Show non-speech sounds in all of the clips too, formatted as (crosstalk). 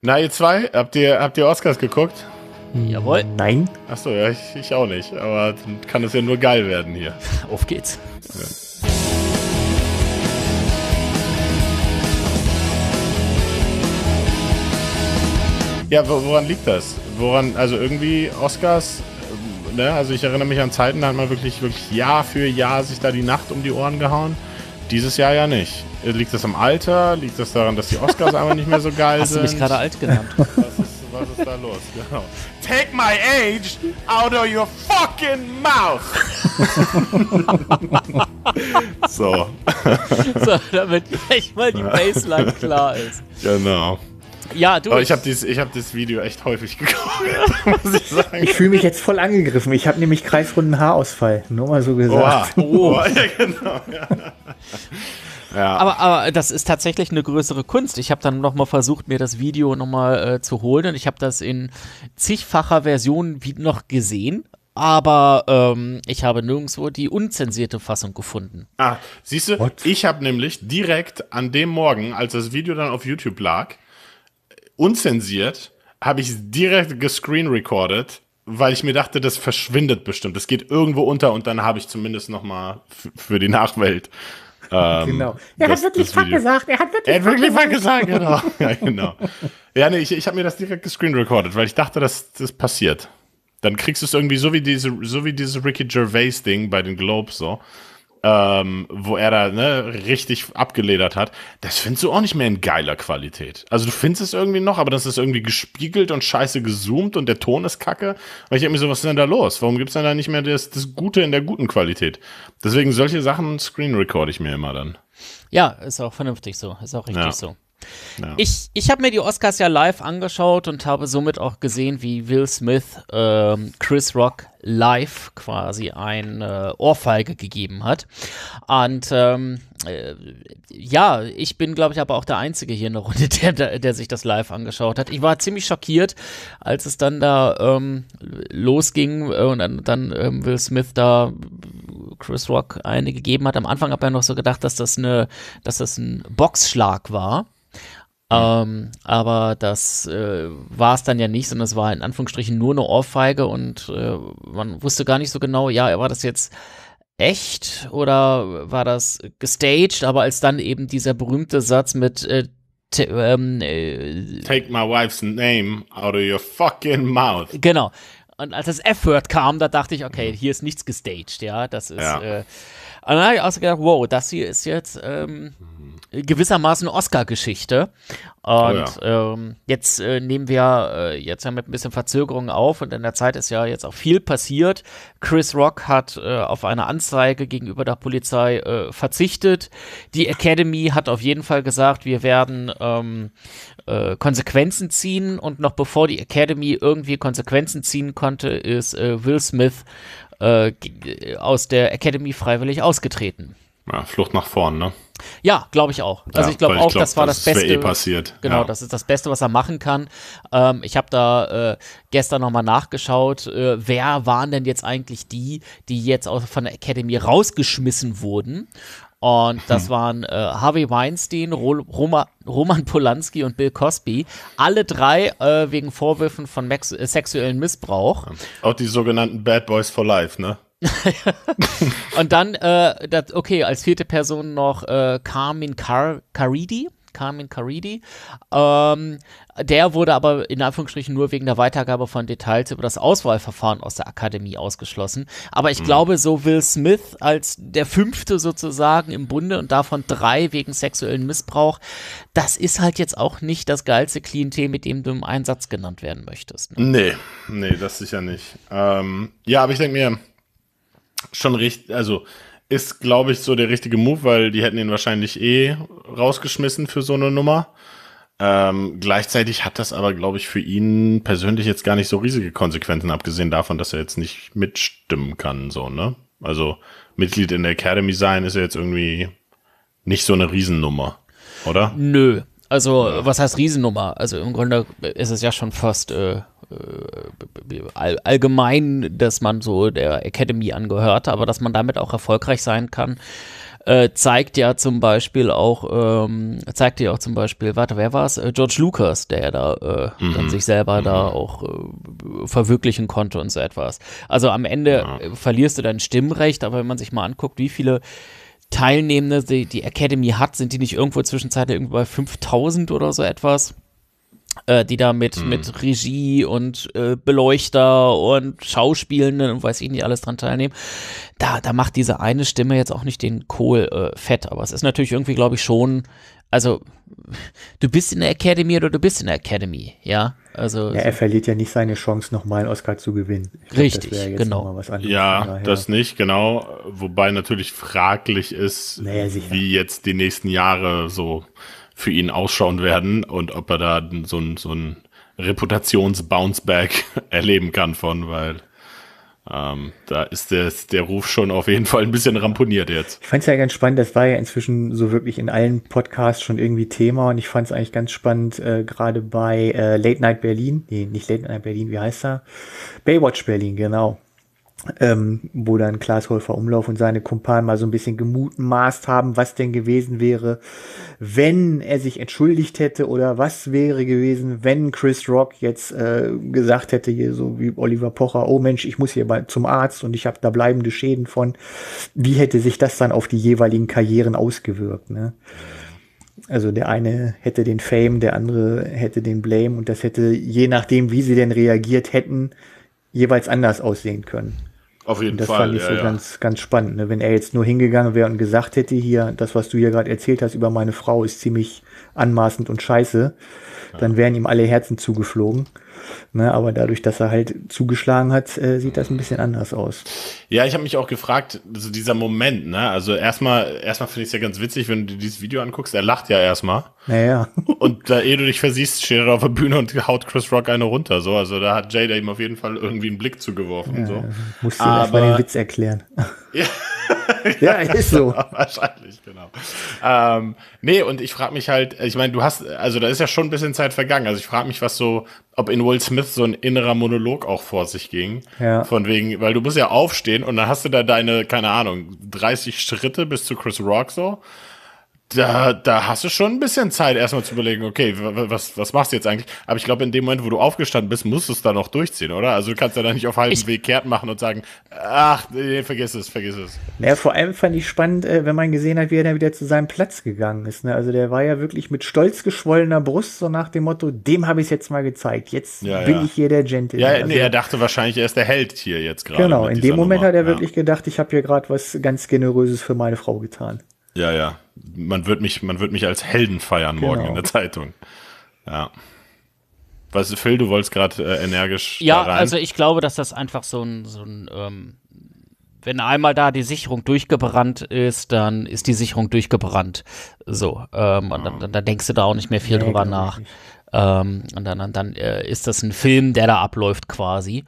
Na, ihr zwei, habt ihr, habt ihr Oscars geguckt? Jawohl. Mm, nein. Achso, ja, ich, ich auch nicht. Aber dann kann es ja nur geil werden hier. (laughs) Auf geht's. Ja. Ja, woran liegt das? Woran, also irgendwie Oscars, ähm, ne? Also ich erinnere mich an Zeiten, da hat man wirklich, wirklich Jahr für Jahr sich da die Nacht um die Ohren gehauen. Dieses Jahr ja nicht. Äh, liegt das am Alter? Liegt das daran, dass die Oscars einfach nicht mehr so geil Hast sind? Hast du mich gerade alt genannt? (laughs) Was ist, was ist da los? Genau. Take my age out of your fucking mouth! (laughs) so. (laughs) so, damit gleich mal die Baseline klar ist. Genau. Ja, du. Aber ich habe dieses, hab dieses Video echt häufig geguckt, muss ich sagen. Ich fühle mich jetzt voll angegriffen. Ich habe nämlich kreisrunden Haarausfall. Nur mal so gesagt. Oha. Oh. ja, genau. Ja. Ja. Aber, aber das ist tatsächlich eine größere Kunst. Ich habe dann nochmal versucht, mir das Video nochmal äh, zu holen und ich habe das in zigfacher Version wie noch gesehen. Aber ähm, ich habe nirgendwo die unzensierte Fassung gefunden. Ah, siehst du, ich habe nämlich direkt an dem Morgen, als das Video dann auf YouTube lag, unzensiert, habe ich es direkt gescreen recorded weil ich mir dachte, das verschwindet bestimmt. Das geht irgendwo unter und dann habe ich zumindest nochmal für die Nachwelt ähm, genau. Er das, hat wirklich Fuck gesagt. Er hat wirklich, er hat wirklich Fuck gesagt, genau. (laughs) ja, genau. Ja, nee, ich, ich habe mir das direkt gescreen recorded, weil ich dachte, dass das passiert. Dann kriegst du es irgendwie so wie diese, so wie dieses Ricky Gervais-Ding bei den Globes so ähm, wo er da ne, richtig abgeledert hat, das findest du auch nicht mehr in geiler Qualität. Also du findest es irgendwie noch, aber das ist irgendwie gespiegelt und scheiße gezoomt und der Ton ist kacke. Und ich denke mir so, was ist denn da los? Warum gibt's denn da nicht mehr das, das Gute in der guten Qualität? Deswegen solche Sachen screen record ich mir immer dann. Ja, ist auch vernünftig so, ist auch richtig ja. so. Ja. Ich, ich habe mir die Oscars ja live angeschaut und habe somit auch gesehen, wie Will Smith ähm, Chris Rock live quasi eine äh, Ohrfeige gegeben hat. Und ähm, äh, ja, ich bin, glaube ich, aber auch der Einzige hier in der Runde, (laughs) der, der, der, sich das live angeschaut hat. Ich war ziemlich schockiert, als es dann da ähm, losging äh, und dann, dann ähm, Will Smith da Chris Rock eine gegeben hat. Am Anfang habe ich ja noch so gedacht, dass das eine, dass das ein Boxschlag war. Ähm, aber das äh, war es dann ja nicht, sondern es war in Anführungsstrichen nur eine Ohrfeige und äh, man wusste gar nicht so genau, ja, war das jetzt echt oder war das gestaged? Aber als dann eben dieser berühmte Satz mit äh, ähm, äh, Take my wife's name out of your fucking mouth. Genau. Und als das F-Word kam, da dachte ich, okay, mhm. hier ist nichts gestaged, ja, das ist. Ja. Äh, und dann habe ich auch so gedacht, wow, das hier ist jetzt. Ähm, mhm gewissermaßen Oscar-Geschichte. Oh und oh ja. ähm, jetzt äh, nehmen wir äh, jetzt ja mit ein bisschen Verzögerung auf und in der Zeit ist ja jetzt auch viel passiert. Chris Rock hat äh, auf eine Anzeige gegenüber der Polizei äh, verzichtet. Die Academy hat auf jeden Fall gesagt, wir werden ähm, äh, Konsequenzen ziehen und noch bevor die Academy irgendwie Konsequenzen ziehen konnte, ist äh, Will Smith äh, aus der Academy freiwillig ausgetreten. Ja, Flucht nach vorn, ne? Ja, glaube ich auch. Also ja, ich glaube auch, ich glaub, das war das, das eh Beste. Eh passiert. Genau, ja. das ist das Beste, was er machen kann. Ähm, ich habe da äh, gestern nochmal nachgeschaut, äh, wer waren denn jetzt eigentlich die, die jetzt aus, von der Academy rausgeschmissen wurden? Und das hm. waren äh, Harvey Weinstein, Roma, Roman Polanski und Bill Cosby. Alle drei äh, wegen Vorwürfen von Mex äh, sexuellen Missbrauch. Auch die sogenannten Bad Boys for Life, ne? (laughs) und dann, äh, das, okay, als vierte Person noch äh, Carmen Car Caridi. Carmen Caridi. Ähm, der wurde aber in Anführungsstrichen nur wegen der Weitergabe von Details über das Auswahlverfahren aus der Akademie ausgeschlossen. Aber ich mhm. glaube, so Will Smith als der fünfte sozusagen im Bunde und davon drei wegen sexuellen Missbrauch, das ist halt jetzt auch nicht das geilste Klientel, mit dem du im Einsatz genannt werden möchtest. Ne? Nee, nee, das sicher nicht. Ähm, ja, aber ich denke mir, schon richtig, also ist, glaube ich, so der richtige Move, weil die hätten ihn wahrscheinlich eh rausgeschmissen für so eine Nummer. Ähm, gleichzeitig hat das aber, glaube ich, für ihn persönlich jetzt gar nicht so riesige Konsequenzen, abgesehen davon, dass er jetzt nicht mitstimmen kann, so, ne? Also Mitglied in der Academy sein ist ja jetzt irgendwie nicht so eine Riesennummer, oder? Nö, also, ja. was heißt Riesennummer? Also im Grunde ist es ja schon fast äh, äh allgemein, dass man so der Academy angehört, aber dass man damit auch erfolgreich sein kann, äh, zeigt ja zum Beispiel auch, ähm, zeigt ja auch zum Beispiel, warte, wer war es? Äh, George Lucas, der ja da äh, mhm. dann sich selber mhm. da auch äh, verwirklichen konnte und so etwas. Also am Ende ja. verlierst du dein Stimmrecht, aber wenn man sich mal anguckt, wie viele Teilnehmende, die die Academy hat, sind die nicht irgendwo zwischenzeitlich irgendwo bei 5000 oder so etwas? Äh, die da mit, mhm. mit Regie und äh, Beleuchter und Schauspielenden und weiß ich nicht alles dran teilnehmen. Da, da macht diese eine Stimme jetzt auch nicht den Kohl äh, fett, aber es ist natürlich irgendwie, glaube ich, schon, also du bist in der Academy oder du bist in der Academy, ja. Also, ja, er verliert ja nicht seine Chance, nochmal einen Oscar zu gewinnen. Glaub, richtig, das genau. ja, das nicht, genau. Wobei natürlich fraglich ist, naja, wie jetzt die nächsten Jahre so für ihn ausschauen werden und ob er da so ein, so ein Reputations-Bounceback (laughs) erleben kann von, weil ähm, da ist der, der Ruf schon auf jeden Fall ein bisschen ramponiert jetzt. Ich fand es ja ganz spannend, das war ja inzwischen so wirklich in allen Podcasts schon irgendwie Thema und ich fand es eigentlich ganz spannend, äh, gerade bei äh, Late Night Berlin, nee, nicht Late Night Berlin, wie heißt er? Baywatch Berlin, genau ähm, wo dann Klaas Häufer Umlauf und seine Kumpanen mal so ein bisschen gemutmaßt haben, was denn gewesen wäre, wenn er sich entschuldigt hätte oder was wäre gewesen, wenn Chris Rock jetzt äh, gesagt hätte, hier so wie Oliver Pocher, oh Mensch, ich muss hier mal zum Arzt und ich habe da bleibende Schäden von, wie hätte sich das dann auf die jeweiligen Karrieren ausgewirkt, ne? Also der eine hätte den Fame, der andere hätte den Blame und das hätte, je nachdem, wie sie denn reagiert hätten, jeweils anders aussehen können. Auf jeden das Fall. Das fand ich ja, so ja. ganz, ganz spannend. Ne? Wenn er jetzt nur hingegangen wäre und gesagt hätte, hier, das, was du hier gerade erzählt hast über meine Frau, ist ziemlich anmaßend und scheiße, ja. dann wären ihm alle Herzen zugeflogen. Ne, aber dadurch, dass er halt zugeschlagen hat, äh, sieht das ein bisschen anders aus. Ja, ich habe mich auch gefragt, also dieser Moment, ne? Also erstmal, erstmal finde ich es ja ganz witzig, wenn du dieses Video anguckst, er lacht ja erstmal. Naja. (laughs) und da, ehe du dich versiehst, steht er auf der Bühne und haut Chris Rock eine runter. So, also da hat Jada ihm auf jeden Fall irgendwie einen Blick zugeworfen. Ja, so. Musst du erstmal den Witz erklären. (laughs) Ja. (laughs) ja, ist so. Wahrscheinlich, genau. Ähm, nee, und ich frage mich halt, ich meine, du hast, also da ist ja schon ein bisschen Zeit vergangen. Also ich frage mich, was so ob in Will Smith so ein innerer Monolog auch vor sich ging. Ja. Von wegen, weil du musst ja aufstehen und dann hast du da deine, keine Ahnung, 30 Schritte bis zu Chris Rock so da, da hast du schon ein bisschen Zeit, erstmal zu überlegen, okay, was, was machst du jetzt eigentlich? Aber ich glaube, in dem Moment, wo du aufgestanden bist, musst du es dann noch durchziehen, oder? Also du kannst ja da nicht auf halbem Weg kehrt machen und sagen, ach, nee, vergiss es, vergiss es. Naja, vor allem fand ich spannend, äh, wenn man gesehen hat, wie er dann wieder zu seinem Platz gegangen ist. Ne? Also der war ja wirklich mit stolz geschwollener Brust, so nach dem Motto, dem habe ich es jetzt mal gezeigt. Jetzt ja, bin ja. ich hier der Gentleman. Ja, also, nee, er dachte wahrscheinlich, er ist der Held hier jetzt gerade. Genau, in dem Moment Nummer. hat er wirklich gedacht, ich habe hier gerade was ganz Generöses für meine Frau getan. Ja, ja man wird mich, man wird mich als Helden feiern genau. morgen in genau. der Zeitung. Ja. Was, Phil, du wolltest gerade äh, energisch. Ja, also ich glaube, dass das einfach so ein, so ein ähm, wenn einmal da die Sicherung durchgebrannt ist, dann ist die Sicherung durchgebrannt. So, ähm, und dann, dann, dann, denkst du da auch nicht mehr viel ja, drüber nach. Ähm, und dann, dann, dann äh, ist das ein Film, der da abläuft quasi.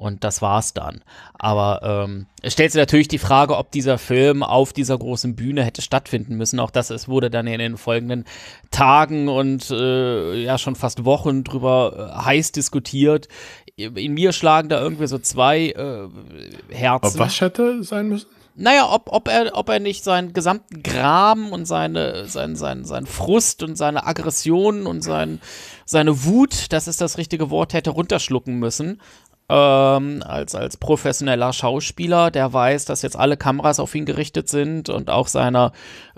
Und das war's dann. Aber ähm, es stellt sich natürlich die Frage, ob dieser Film auf dieser großen Bühne hätte stattfinden müssen. Auch das es wurde dann in den folgenden Tagen und äh, ja schon fast Wochen drüber äh, heiß diskutiert. In mir schlagen da irgendwie so zwei äh, Herzen. Ob was hätte sein müssen? naja, ob, ob, er, ob er nicht seinen gesamten Graben und seine, sein, sein, sein Frust und seine Aggressionen und sein, seine Wut, das ist das richtige Wort, hätte runterschlucken müssen ähm, als, als professioneller Schauspieler, der weiß, dass jetzt alle Kameras auf ihn gerichtet sind und auch seiner,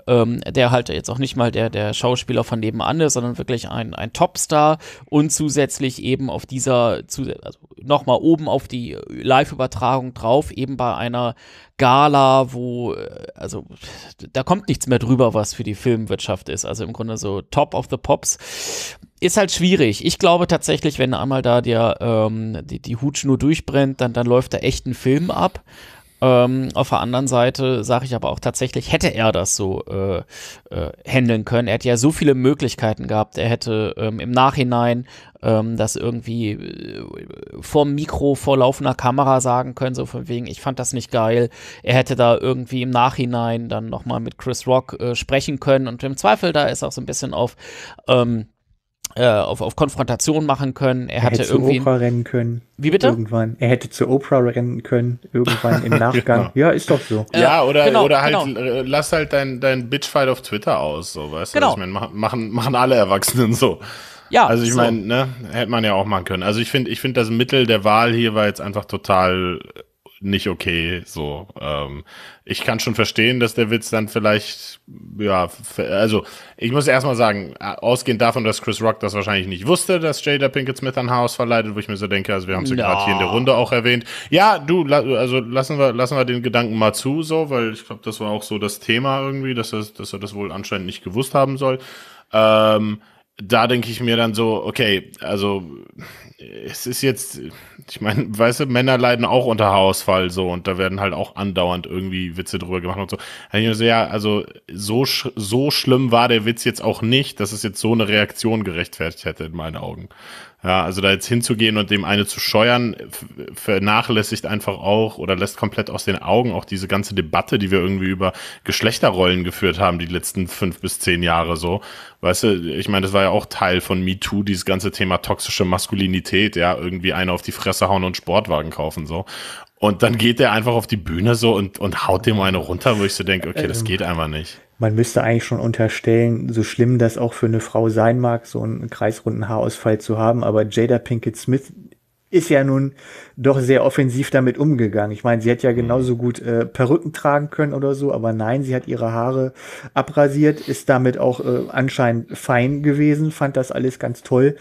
ähm, der halt jetzt auch nicht mal der, der Schauspieler von nebenan ist, sondern wirklich ein, ein Topstar und zusätzlich eben auf dieser, also nochmal oben auf die Live-Übertragung drauf, eben bei einer Gala, wo, äh, also da kommt nichts mehr drüber, was für die Filmwirtschaft ist. Also im Grunde so Top of the Pops ist halt schwierig. Ich glaube tatsächlich, wenn einmal da der, ähm, die, die Hutschnur durchbrennt, dann, dann läuft da echt ein Film ab. Ähm, auf der anderen Seite sage ich aber auch tatsächlich, hätte er das so äh, äh, handeln können. Er hätte ja so viele Möglichkeiten gehabt. Er hätte ähm, im Nachhinein ähm, das irgendwie äh, vorm Mikro, vor laufender Kamera sagen können, so von wegen, ich fand das nicht geil. Er hätte da irgendwie im Nachhinein dann nochmal mit Chris Rock äh, sprechen können und im Zweifel, da ist auch so ein bisschen auf. Ähm, äh, auf, auf Konfrontation machen können. Er, er hatte hätte irgendwie zu Oprah rennen können. Wie bitte? Irgendwann. Er hätte zu Oprah rennen können, irgendwann im (laughs) Nachgang. genau. Ja, ist doch so. Äh, ja, oder, genau, oder halt, genau. Äh, lass halt dein, dein Bitchfight auf Twitter aus, so, weißt genau. du? Ich meine, machen, machen alle Erwachsenen so. Ja. Also ich so. meine, ne, hätte man ja auch machen können. Also ich finde, ich finde das Mittel der Wahl hier war jetzt einfach total nicht okay. So, ähm, ich kann schon verstehen, dass der Witz dann vielleicht, ja, also ich muss erstmal sagen, äh, ausgehend davon, dass Chris Rock das wahrscheinlich nicht wusste, dass Jada Pinkett Smith an Haus verleitet, wo ich mir so denke, also wir haben es ja no. gerade hier in der Runde auch erwähnt. Ja, du, also lassen wir, lassen wir den Gedanken mal zu, so, weil ich glaube, das war auch so das Thema irgendwie, dass, er, dass er das wohl anscheinend nicht gewusst haben soll. Ähm, da denke ich mir dann so, okay, also es ist jetzt, ich meine, weißt du, Männer leiden auch unter Haarausfall so und da werden halt auch andauernd irgendwie Witze drüber gemacht und so. Also, ja, also so, sch so schlimm war der Witz jetzt auch nicht, dass es jetzt so eine Reaktion gerechtfertigt hätte in meinen Augen. Ja, also da jetzt hinzugehen und dem eine zu scheuern, vernachlässigt einfach auch oder lässt komplett aus den Augen auch diese ganze Debatte, die wir irgendwie über Geschlechterrollen geführt haben, die letzten fünf bis zehn Jahre so. Weißt du, ich meine, das war ja auch Teil von MeToo, dieses ganze Thema toxische Maskulinität, ja, irgendwie eine auf die Fresse hauen und Sportwagen kaufen, so. Und dann geht der einfach auf die Bühne so und, und haut dem eine runter, wo ich so denke, okay, das ähm. geht einfach nicht man müsste eigentlich schon unterstellen, so schlimm das auch für eine Frau sein mag, so einen kreisrunden Haarausfall zu haben, aber Jada Pinkett Smith ist ja nun doch sehr offensiv damit umgegangen. Ich meine, sie hätte ja mhm. genauso gut äh, Perücken tragen können oder so, aber nein, sie hat ihre Haare abrasiert, ist damit auch äh, anscheinend fein gewesen, fand das alles ganz toll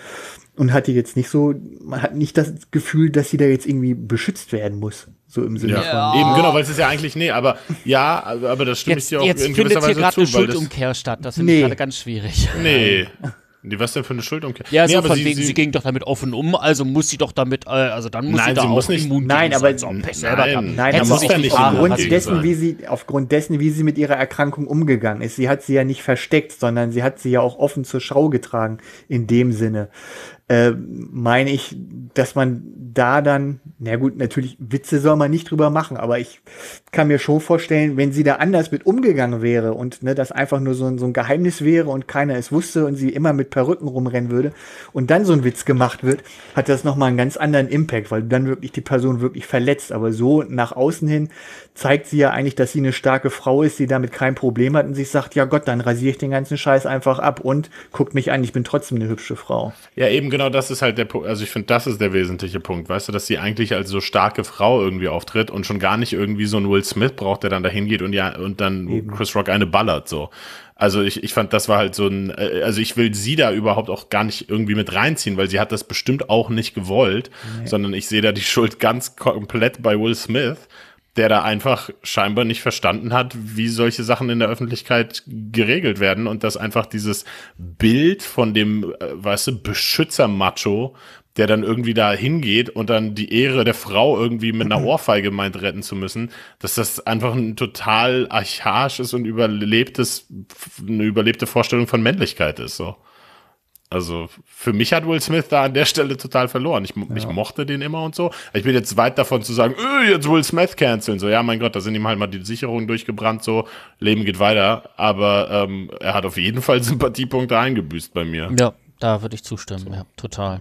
und hatte jetzt nicht so, man hat nicht das Gefühl, dass sie da jetzt irgendwie beschützt werden muss. So im Sinne ja. von. Eben, genau, weil es ist ja eigentlich, nee, aber ja, aber das stimmt jetzt, dir auch jetzt in gewisser Weise findet hier gerade eine Schuldumkehr statt, das finde nee. ich gerade ganz schwierig. Nee. Die, was denn für eine Schuldumkehr? Ja, nee, so von sie, wegen, sie, sie, ging doch damit offen um, also muss sie doch damit, äh, also dann muss nein, sie da sie auch muss nicht, immun nein, aber, sein, so nein, nein, aber sich nicht aufgrund dessen, wie sie, aufgrund dessen, wie sie mit ihrer Erkrankung umgegangen ist. Sie hat sie ja nicht versteckt, sondern sie hat sie ja auch offen zur Schau getragen, in dem Sinne. Äh, meine ich, dass man da dann na gut, natürlich Witze soll man nicht drüber machen, aber ich kann mir schon vorstellen, wenn sie da anders mit umgegangen wäre und ne, das einfach nur so ein, so ein Geheimnis wäre und keiner es wusste und sie immer mit Perücken rumrennen würde und dann so ein Witz gemacht wird, hat das nochmal einen ganz anderen Impact, weil dann wirklich die Person wirklich verletzt. Aber so nach außen hin zeigt sie ja eigentlich, dass sie eine starke Frau ist, die damit kein Problem hat und sich sagt, ja Gott, dann rasiere ich den ganzen Scheiß einfach ab und guckt mich an, ich bin trotzdem eine hübsche Frau. Ja, eben genau das ist halt der Punkt, also ich finde, das ist der wesentliche Punkt, weißt du, dass sie eigentlich nicht als so starke Frau irgendwie auftritt und schon gar nicht irgendwie so ein Will Smith braucht, der dann dahin geht und ja, und dann Eben. Chris Rock eine ballert, so. Also ich, ich fand, das war halt so ein, äh, also ich will sie da überhaupt auch gar nicht irgendwie mit reinziehen, weil sie hat das bestimmt auch nicht gewollt, nee. sondern ich sehe da die Schuld ganz komplett bei Will Smith, der da einfach scheinbar nicht verstanden hat, wie solche Sachen in der Öffentlichkeit geregelt werden und dass einfach dieses Bild von dem, äh, weißt du, Beschützer-Macho der dann irgendwie da hingeht und dann die Ehre der Frau irgendwie mit einer mhm. Ohrfeige meint retten zu müssen, dass das einfach ein total archaisches und überlebtes, eine überlebte Vorstellung von Männlichkeit ist. So. Also für mich hat Will Smith da an der Stelle total verloren. Ich, ja. ich mochte den immer und so. Ich bin jetzt weit davon zu sagen, öh, jetzt Will Smith canceln. So, ja, mein Gott, da sind ihm halt mal die Sicherungen durchgebrannt, so, Leben geht weiter. Aber ähm, er hat auf jeden Fall Sympathiepunkte eingebüßt bei mir. Ja, da würde ich zustimmen, so. ja, total.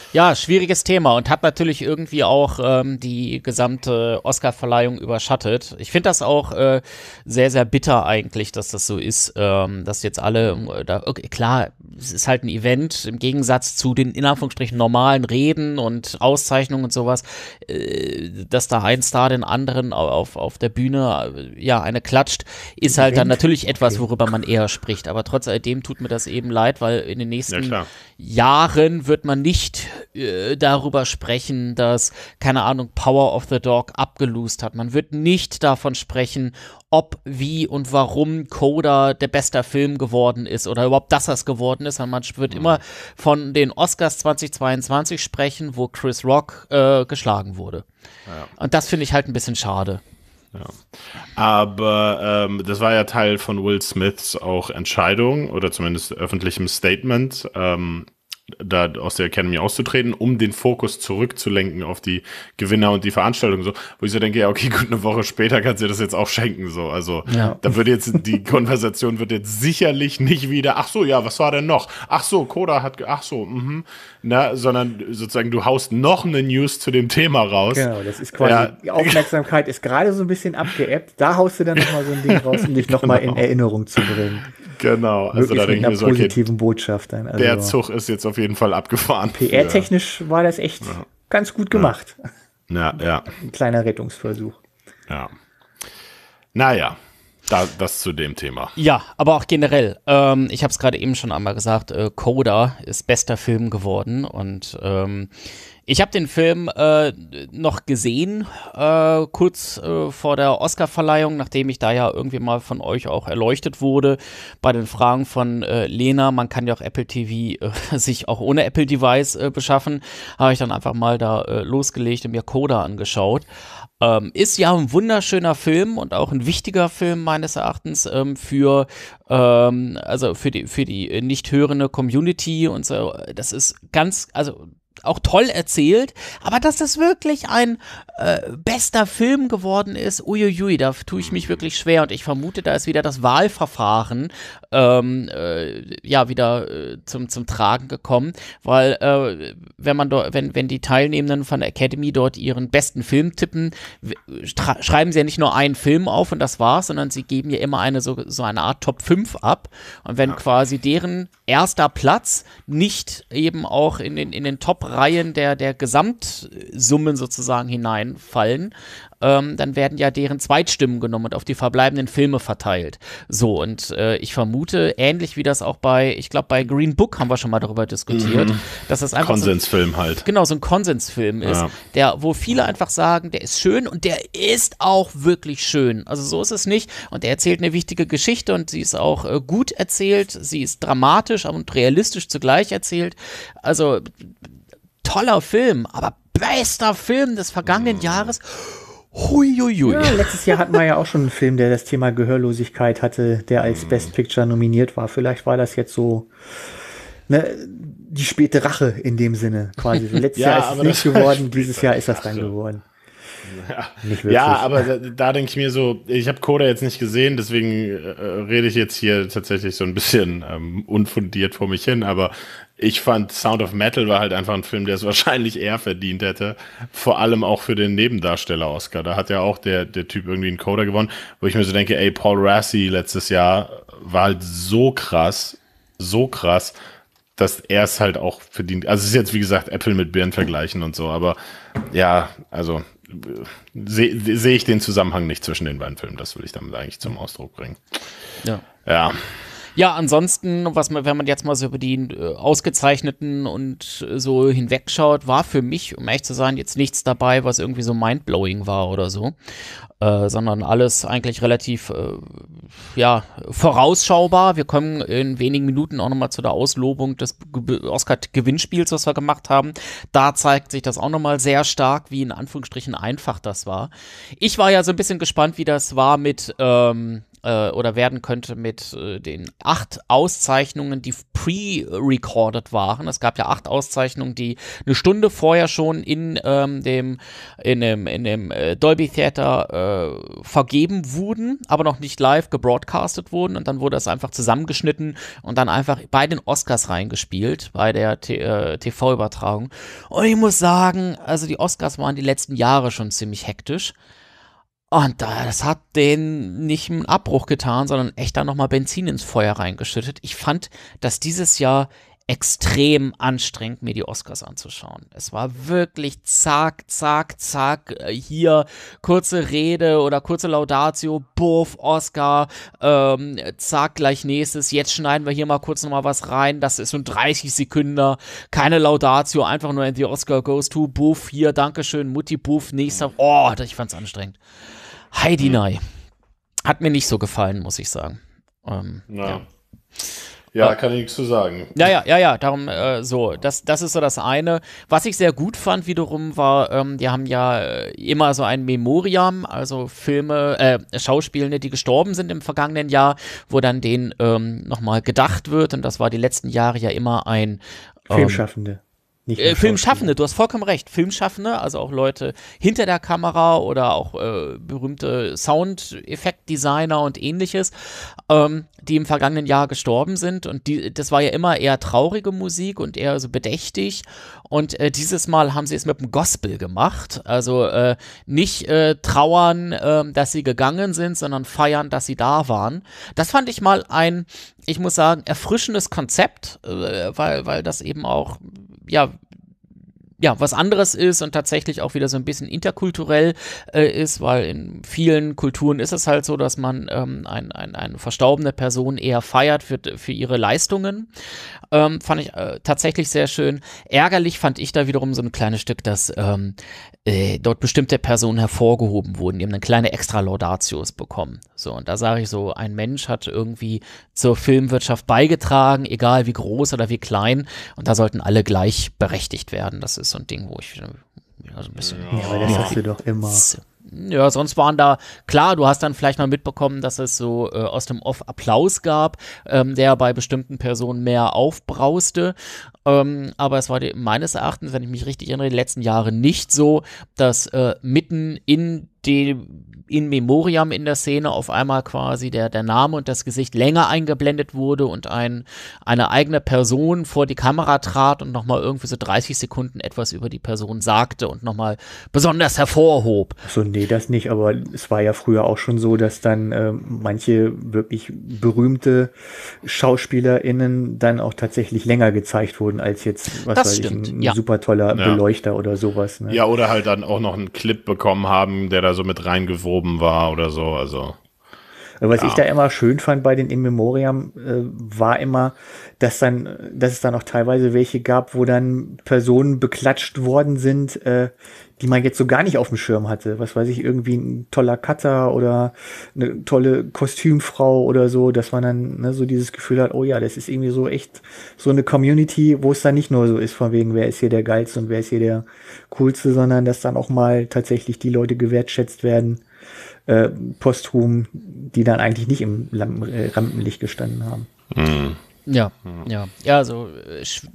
Ja, schwieriges Thema und hat natürlich irgendwie auch ähm, die gesamte Oscar-Verleihung überschattet. Ich finde das auch äh, sehr, sehr bitter eigentlich, dass das so ist, ähm, dass jetzt alle, ähm, da, okay, klar, es ist halt ein Event im Gegensatz zu den in Anführungsstrichen normalen Reden und Auszeichnungen und sowas, äh, dass da ein Star den anderen auf, auf der Bühne äh, ja eine klatscht, ist halt dann natürlich etwas, worüber man eher spricht. Aber trotz alledem tut mir das eben leid, weil in den nächsten ja, Jahren wird man nicht äh, darüber sprechen, dass, keine Ahnung, Power of the Dog abgelost hat. Man wird nicht davon sprechen, ob, wie und warum Coda der beste Film geworden ist oder überhaupt, dass er es geworden ist. Man wird mhm. immer von den Oscars 2022 sprechen, wo Chris Rock äh, geschlagen wurde. Ja. Und das finde ich halt ein bisschen schade. Ja. Aber ähm, das war ja Teil von Will Smiths auch Entscheidung oder zumindest öffentlichem Statement. Ähm, da aus der Academy auszutreten, um den Fokus zurückzulenken auf die Gewinner und die Veranstaltung so, wo ich so denke, ja, okay, gut, eine Woche später kannst du dir das jetzt auch schenken so. Also, ja. da wird jetzt die (laughs) Konversation wird jetzt sicherlich nicht wieder, ach so, ja, was war denn noch? Ach so, Coda hat ach so, mhm. Na, sondern sozusagen du haust noch eine News zu dem Thema raus. Genau, das ist quasi ja. die Aufmerksamkeit ist gerade so ein bisschen abgeebbt. Da haust du dann nochmal so ein Ding raus, um dich nochmal (laughs) genau. in Erinnerung zu bringen. Genau, also da denke ich mir so, positiven okay, Botschaften. Also der Zug ist jetzt auf jeden Fall abgefahren. PR-technisch war das echt ja. ganz gut gemacht. Ja, ja. Ein kleiner Rettungsversuch. Ja. Naja, da, das zu dem Thema. Ja, aber auch generell. Ähm, ich habe es gerade eben schon einmal gesagt, äh, Coda ist bester Film geworden und ähm, ich habe den Film äh, noch gesehen, äh, kurz äh, vor der Oscarverleihung, nachdem ich da ja irgendwie mal von euch auch erleuchtet wurde bei den Fragen von äh, Lena. Man kann ja auch Apple TV äh, (laughs) sich auch ohne Apple Device äh, beschaffen. Habe ich dann einfach mal da äh, losgelegt und mir Coda angeschaut. Ähm, ist ja ein wunderschöner Film und auch ein wichtiger Film meines Erachtens ähm, für ähm, also für die für die äh, nicht hörende Community und so. Das ist ganz also auch toll erzählt, aber dass das wirklich ein äh, bester Film geworden ist, uiuiui, da tue ich mich wirklich schwer und ich vermute, da ist wieder das Wahlverfahren ähm, äh, ja wieder äh, zum, zum Tragen gekommen, weil äh, wenn man do, wenn, wenn die Teilnehmenden von der Academy dort ihren besten Film tippen, schreiben sie ja nicht nur einen Film auf und das war's, sondern sie geben ja immer eine so, so eine Art Top 5 ab und wenn ja. quasi deren erster Platz nicht eben auch in den, in den Top-Reihen der, der Gesamtsummen sozusagen hineinfallen ähm, dann werden ja deren Zweitstimmen genommen und auf die verbleibenden Filme verteilt. So, und äh, ich vermute, ähnlich wie das auch bei, ich glaube, bei Green Book haben wir schon mal darüber diskutiert, mhm. dass das einfach. Konsensfilm so ein, halt. Genau, so ein Konsensfilm ist, ja. der, wo viele einfach sagen, der ist schön und der ist auch wirklich schön. Also so ist es nicht. Und der erzählt eine wichtige Geschichte und sie ist auch äh, gut erzählt, sie ist dramatisch und realistisch zugleich erzählt. Also toller Film, aber bester Film des vergangenen mhm. Jahres Huiuiui. Ja, letztes Jahr hatten wir ja auch schon einen Film, der das Thema Gehörlosigkeit hatte, der als hm. Best Picture nominiert war. Vielleicht war das jetzt so ne, die späte Rache in dem Sinne quasi. (laughs) Letztes ja, Jahr ist es nicht geworden, dieses Jahr ist das dann so. geworden. Ja. ja, aber da, da denke ich mir so, ich habe Coda jetzt nicht gesehen, deswegen äh, rede ich jetzt hier tatsächlich so ein bisschen ähm, unfundiert vor mich hin, aber ich fand Sound of Metal war halt einfach ein Film, der es (laughs) wahrscheinlich eher verdient hätte. Vor allem auch für den Nebendarsteller Oscar. Da hat ja auch der, der Typ irgendwie einen Coder gewonnen, wo ich mir so denke, ey, Paul Rassi letztes Jahr war halt so krass, so krass, dass er es halt auch verdient. Also es ist jetzt, wie gesagt, Äpfel mit Birnen vergleichen und so, aber ja, also äh, sehe seh ich den Zusammenhang nicht zwischen den beiden Filmen. Das will ich damit eigentlich zum Ausdruck bringen. Ja. Ja. Ja, ansonsten, was man, wenn man jetzt mal so über die äh, Ausgezeichneten und äh, so hinwegschaut, war für mich, um ehrlich zu sein, jetzt nichts dabei, was irgendwie so mindblowing war oder so, äh, sondern alles eigentlich relativ, äh, ja, vorausschaubar. Wir kommen in wenigen Minuten auch nochmal zu der Auslobung des Oscar-Gewinnspiels, was wir gemacht haben. Da zeigt sich das auch nochmal sehr stark, wie in Anführungsstrichen einfach das war. Ich war ja so ein bisschen gespannt, wie das war mit, ähm, äh, oder werden könnte mit äh, den acht Auszeichnungen, die pre-recorded waren. Es gab ja acht Auszeichnungen, die eine Stunde vorher schon in ähm, dem, in dem, in dem äh, Dolby Theater äh, vergeben wurden, aber noch nicht live gebroadcastet wurden und dann wurde das einfach zusammengeschnitten und dann einfach bei den Oscars reingespielt, bei der TV-Übertragung. Äh, und ich muss sagen, also die Oscars waren die letzten Jahre schon ziemlich hektisch. Und das hat den nicht einen Abbruch getan, sondern echt da nochmal Benzin ins Feuer reingeschüttet. Ich fand, dass dieses Jahr extrem anstrengend, mir die Oscars anzuschauen. Es war wirklich zack, zack, zack, äh, hier kurze Rede oder kurze Laudatio, Buff, Oscar, ähm, zack, gleich nächstes, jetzt schneiden wir hier mal kurz nochmal was rein, das ist so ein 30 Sekünder, keine Laudatio, einfach nur in The Oscar goes to, Buff, hier, Dankeschön, Mutti, Buff, nächster, mhm. oh, ich fand's anstrengend. Heidi mhm. Nei. Hat mir nicht so gefallen, muss ich sagen. Ähm, ja. Ja, kann ich nichts zu sagen. Ja, ja, ja, ja, darum äh, so. Das, das ist so das eine. Was ich sehr gut fand wiederum war, ähm, die haben ja äh, immer so ein Memoriam, also Filme, äh, Schauspielende, die gestorben sind im vergangenen Jahr, wo dann denen ähm, nochmal gedacht wird. Und das war die letzten Jahre ja immer ein ähm, Filmschaffende. Äh, Filmschaffende, du hast vollkommen recht. Filmschaffende, also auch Leute hinter der Kamera oder auch äh, berühmte Soundeffektdesigner und ähnliches, ähm, die im vergangenen Jahr gestorben sind. Und die, das war ja immer eher traurige Musik und eher so bedächtig. Und äh, dieses Mal haben sie es mit dem Gospel gemacht. Also äh, nicht äh, trauern, ähm, dass sie gegangen sind, sondern feiern, dass sie da waren. Das fand ich mal ein, ich muss sagen, erfrischendes Konzept, äh, weil, weil das eben auch ja, ja, was anderes ist und tatsächlich auch wieder so ein bisschen interkulturell äh, ist, weil in vielen Kulturen ist es halt so, dass man ähm, ein, ein, eine verstorbene Person eher feiert für, für ihre Leistungen. Ähm, fand ich äh, tatsächlich sehr schön. Ärgerlich fand ich da wiederum so ein kleines Stück, dass ähm, äh, dort bestimmte Personen hervorgehoben wurden. Die haben eine kleine extra Laudatios bekommen. So, und da sage ich so, ein Mensch hat irgendwie zur Filmwirtschaft beigetragen, egal wie groß oder wie klein. Und da sollten alle gleichberechtigt werden. Das ist so ein Ding, wo ich ja, so ein bisschen. Ja, aber das hast du doch immer. Ja, sonst waren da, klar, du hast dann vielleicht mal mitbekommen, dass es so äh, aus dem Off Applaus gab, ähm, der bei bestimmten Personen mehr aufbrauste. Ähm, aber es war die, meines Erachtens, wenn ich mich richtig erinnere, die letzten Jahre nicht so, dass äh, mitten in dem in Memoriam in der Szene auf einmal quasi der, der Name und das Gesicht länger eingeblendet wurde und ein, eine eigene Person vor die Kamera trat und nochmal irgendwie so 30 Sekunden etwas über die Person sagte und nochmal besonders hervorhob. So, nee, das nicht, aber es war ja früher auch schon so, dass dann äh, manche wirklich berühmte SchauspielerInnen dann auch tatsächlich länger gezeigt wurden als jetzt, was das weiß stimmt. ich, ein, ja. super toller ja. Beleuchter oder sowas. Ne? Ja, oder halt dann auch noch einen Clip bekommen haben, der da so mit reingewoben oben war oder so. Also. Was ja. ich da immer schön fand bei den In Memoriam, äh, war immer, dass dann, dass es dann auch teilweise welche gab, wo dann Personen beklatscht worden sind, äh, die man jetzt so gar nicht auf dem Schirm hatte. Was weiß ich, irgendwie ein toller Cutter oder eine tolle Kostümfrau oder so, dass man dann ne, so dieses Gefühl hat, oh ja, das ist irgendwie so echt so eine Community, wo es dann nicht nur so ist, von wegen, wer ist hier der Geilste und wer ist hier der Coolste, sondern dass dann auch mal tatsächlich die Leute gewertschätzt werden, äh, posthum, die dann eigentlich nicht im Lampen, äh, Rampenlicht gestanden haben. Mhm. Ja, mhm. ja, ja, also ich, äh,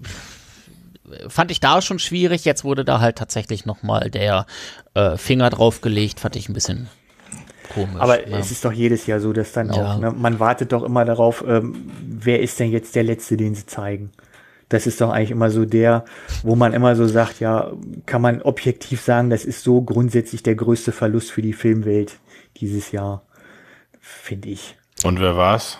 fand ich da schon schwierig. Jetzt wurde da halt tatsächlich nochmal der äh, Finger draufgelegt, fand ich ein bisschen Komisch, Aber ja. Ne? es ist doch jedes Jahr so, dass dann ja. auch, ne? man wartet doch immer darauf, ähm, wer ist denn jetzt der Letzte, den sie zeigen. Das ist doch eigentlich immer so der, wo man immer so sagt, ja, kann man objektiv sagen, das ist so grundsätzlich der größte Verlust für die Filmwelt dieses Jahr, finde ich. Und wer war's?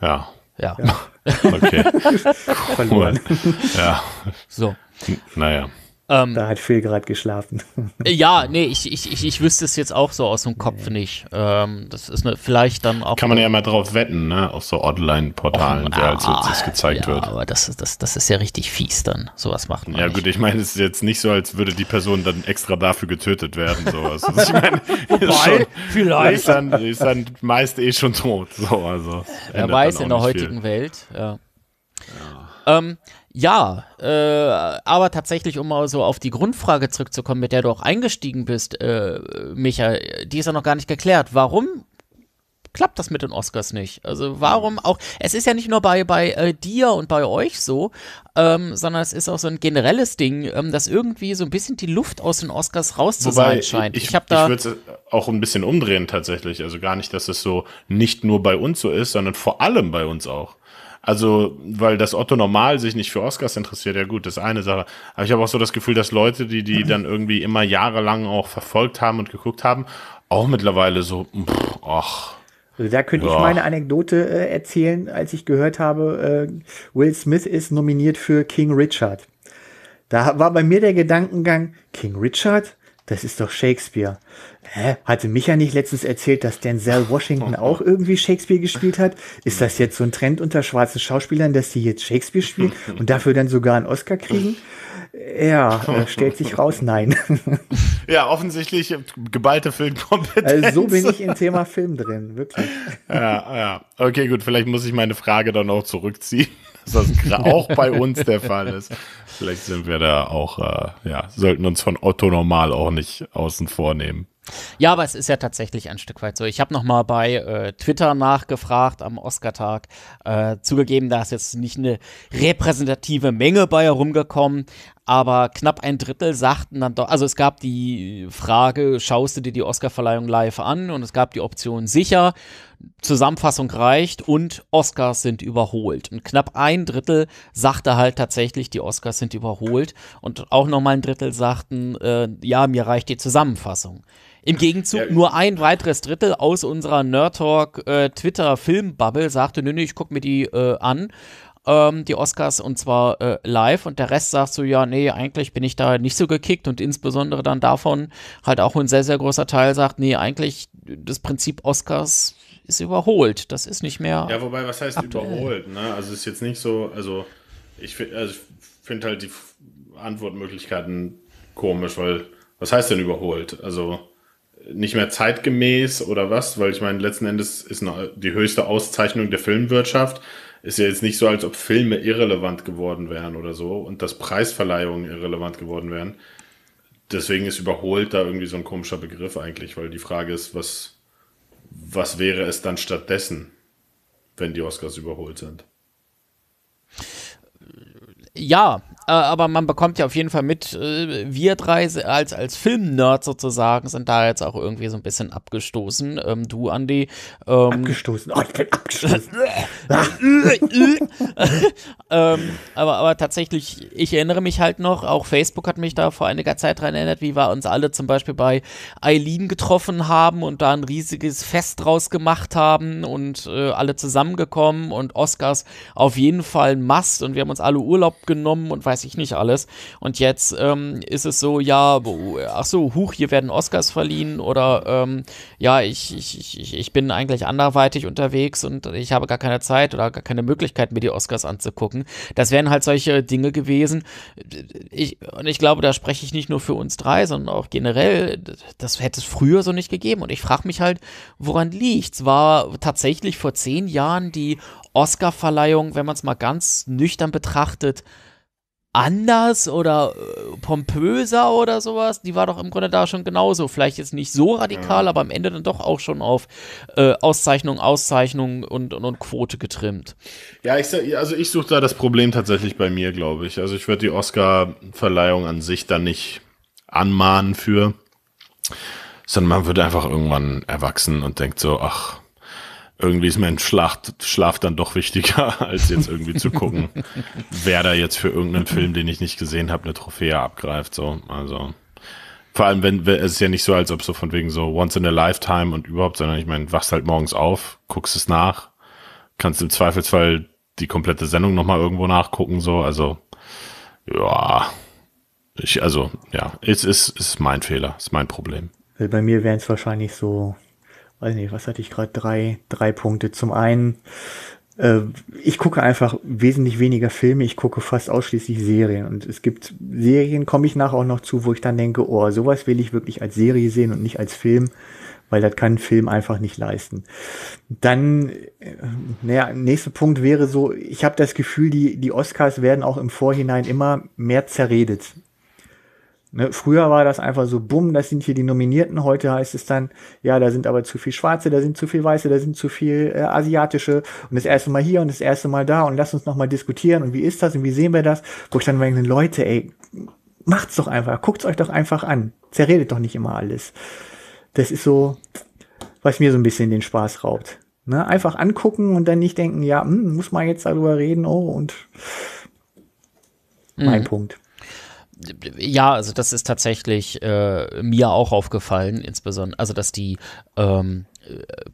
ja. Ja. ja. (laughs) Okay. (laughs) Verloren. Cool. Ja. So. N naja. Ähm, da hat Phil gerade geschlafen. Äh, ja, nee, ich, ich, ich, ich wüsste es jetzt auch so aus dem Kopf nee. nicht. Ähm, das ist eine, vielleicht dann auch. Kann man ja mal drauf wetten, ne? Auf so Online-Portalen, oh, als ah, das gezeigt ja, wird. Aber das, das, das ist ja richtig fies dann. Sowas macht man. Ja, nicht. gut, ich meine, es ist jetzt nicht so, als würde die Person dann extra dafür getötet werden, sowas. also ich meine, (laughs) Wobei, schon, vielleicht. Ist dann, ist dann meist eh schon tot. So, also. Wer weiß, in der heutigen viel. Welt, ja. ja. Ähm, ja, äh, aber tatsächlich, um mal so auf die Grundfrage zurückzukommen, mit der du auch eingestiegen bist, äh, Micha, die ist ja noch gar nicht geklärt. Warum klappt das mit den Oscars nicht? Also warum auch? Es ist ja nicht nur bei, bei äh, dir und bei euch so, ähm, sondern es ist auch so ein generelles Ding, ähm, dass irgendwie so ein bisschen die Luft aus den Oscars raus zu Wobei, sein scheint. Ich, ich, ich würde es auch ein bisschen umdrehen tatsächlich. Also gar nicht, dass es so nicht nur bei uns so ist, sondern vor allem bei uns auch. Also, weil das Otto normal sich nicht für Oscars interessiert, ja gut, das ist eine Sache. Aber ich habe auch so das Gefühl, dass Leute, die die dann irgendwie immer jahrelang auch verfolgt haben und geguckt haben, auch mittlerweile so, pff, ach. Also da könnte ja. ich meine Anekdote äh, erzählen, als ich gehört habe, äh, Will Smith ist nominiert für King Richard. Da war bei mir der Gedankengang, King Richard? Das ist doch Shakespeare. Hä? Hatte Micha nicht letztens erzählt, dass Denzel Washington auch irgendwie Shakespeare gespielt hat? Ist das jetzt so ein Trend unter schwarzen Schauspielern, dass sie jetzt Shakespeare spielen und dafür dann sogar einen Oscar kriegen? Ja, stellt sich raus, nein. Ja, offensichtlich geballte Filmkompetenz. Also so bin ich im Thema Film drin, wirklich. Ja, ja. Okay, gut, vielleicht muss ich meine Frage dann auch zurückziehen, (laughs) dass das auch bei uns der Fall ist. Vielleicht sind wir da auch, äh, ja, sollten uns von Otto normal auch nicht außen vornehmen. Ja, aber es ist ja tatsächlich ein Stück weit so. Ich habe nochmal bei äh, Twitter nachgefragt am Oscartag. Äh, zugegeben, da ist jetzt nicht eine repräsentative Menge bei herumgekommen, aber knapp ein Drittel sagten dann doch, also es gab die Frage, schaust du dir die Oscarverleihung live an? Und es gab die Option sicher, Zusammenfassung reicht und Oscars sind überholt. Und knapp ein Drittel sagte halt tatsächlich, die Oscars sind überholt. Und auch nochmal ein Drittel sagten, äh, ja, mir reicht die Zusammenfassung. Im Gegenzug, ja. nur ein weiteres Drittel aus unserer Nerd Talk äh, Twitter Filmbubble sagte, nö, nö, ich guck mir die äh, an ähm, die Oscars, und zwar äh, live. Und der Rest sagt so, ja, nee, eigentlich bin ich da nicht so gekickt. Und insbesondere dann davon halt auch ein sehr, sehr großer Teil sagt, nee, eigentlich das Prinzip Oscars ist überholt. Das ist nicht mehr. Ja, wobei, was heißt aktuell. überholt? Ne? Also ist jetzt nicht so, also ich finde also find halt die Antwortmöglichkeiten komisch, weil was heißt denn überholt? Also nicht mehr zeitgemäß oder was? Weil ich meine, letzten Endes ist eine, die höchste Auszeichnung der Filmwirtschaft ist ja jetzt nicht so, als ob Filme irrelevant geworden wären oder so und dass Preisverleihungen irrelevant geworden wären. Deswegen ist überholt da irgendwie so ein komischer Begriff eigentlich, weil die Frage ist, was, was wäre es dann stattdessen, wenn die Oscars überholt sind? Ja, äh, aber man bekommt ja auf jeden Fall mit, äh, wir drei als, als Filmnerd sozusagen sind da jetzt auch irgendwie so ein bisschen abgestoßen. Ähm, du, Andi. Ähm, abgestoßen. Oh, ich bin abgestoßen. (laughs) ähm, aber, aber tatsächlich, ich erinnere mich halt noch, auch Facebook hat mich da vor einiger Zeit dran erinnert, wie wir uns alle zum Beispiel bei Eileen getroffen haben und da ein riesiges Fest draus gemacht haben und äh, alle zusammengekommen und Oscars auf jeden Fall ein Mast und wir haben uns alle Urlaub genommen und war weiß ich nicht alles. Und jetzt ähm, ist es so, ja, ach so, huch, hier werden Oscars verliehen oder ähm, ja, ich, ich, ich, ich bin eigentlich anderweitig unterwegs und ich habe gar keine Zeit oder gar keine Möglichkeit, mir die Oscars anzugucken. Das wären halt solche Dinge gewesen. Ich, und ich glaube, da spreche ich nicht nur für uns drei, sondern auch generell, das hätte es früher so nicht gegeben. Und ich frage mich halt, woran liegt es? War tatsächlich vor zehn Jahren die Oscarverleihung, wenn man es mal ganz nüchtern betrachtet, anders oder äh, pompöser oder sowas. Die war doch im Grunde da schon genauso. Vielleicht jetzt nicht so radikal, ja. aber am Ende dann doch auch schon auf äh, Auszeichnung, Auszeichnung und, und, und, Quote getrimmt. Ja, ich, also ich suche da das Problem tatsächlich bei mir, glaube ich. Also ich würde die Oscar-Verleihung an sich dann nicht anmahnen für, sondern man würde einfach irgendwann erwachsen und denkt so, ach, irgendwie ist mein Schlacht, Schlaf dann doch wichtiger, (laughs) als jetzt irgendwie zu gucken, (laughs) wer da jetzt für irgendeinen Film, den ich nicht gesehen habe, eine Trophäe abgreift. So, also. Vor allem, wenn, es ist ja nicht so, als ob so von wegen so once in a lifetime und überhaupt, sondern ich meine, wachst halt morgens auf, guckst es nach, kannst im Zweifelsfall die komplette Sendung nochmal irgendwo nachgucken, so, also, ja, ich, also, ja, es ist, ist mein Fehler, ist mein Problem. Bei mir wären es wahrscheinlich so weiß nicht, was hatte ich gerade, drei, drei Punkte. Zum einen, äh, ich gucke einfach wesentlich weniger Filme, ich gucke fast ausschließlich Serien. Und es gibt Serien, komme ich nach auch noch zu, wo ich dann denke, oh, sowas will ich wirklich als Serie sehen und nicht als Film, weil das kann ein Film einfach nicht leisten. Dann, äh, naja, nächster Punkt wäre so, ich habe das Gefühl, die, die Oscars werden auch im Vorhinein immer mehr zerredet. Ne, früher war das einfach so, bumm, das sind hier die Nominierten. Heute heißt es dann, ja, da sind aber zu viel Schwarze, da sind zu viel Weiße, da sind zu viel äh, Asiatische und das erste Mal hier und das erste Mal da und lass uns nochmal diskutieren und wie ist das und wie sehen wir das? Wo ich dann denke, Leute, ey, macht's doch einfach, guckt's euch doch einfach an. Zerredet doch nicht immer alles. Das ist so, was mir so ein bisschen den Spaß raubt. Ne? Einfach angucken und dann nicht denken, ja, hm, muss man jetzt darüber reden, oh, und mhm. mein Punkt ja, also das ist tatsächlich äh, mir auch aufgefallen, insbesondere, also dass die ähm,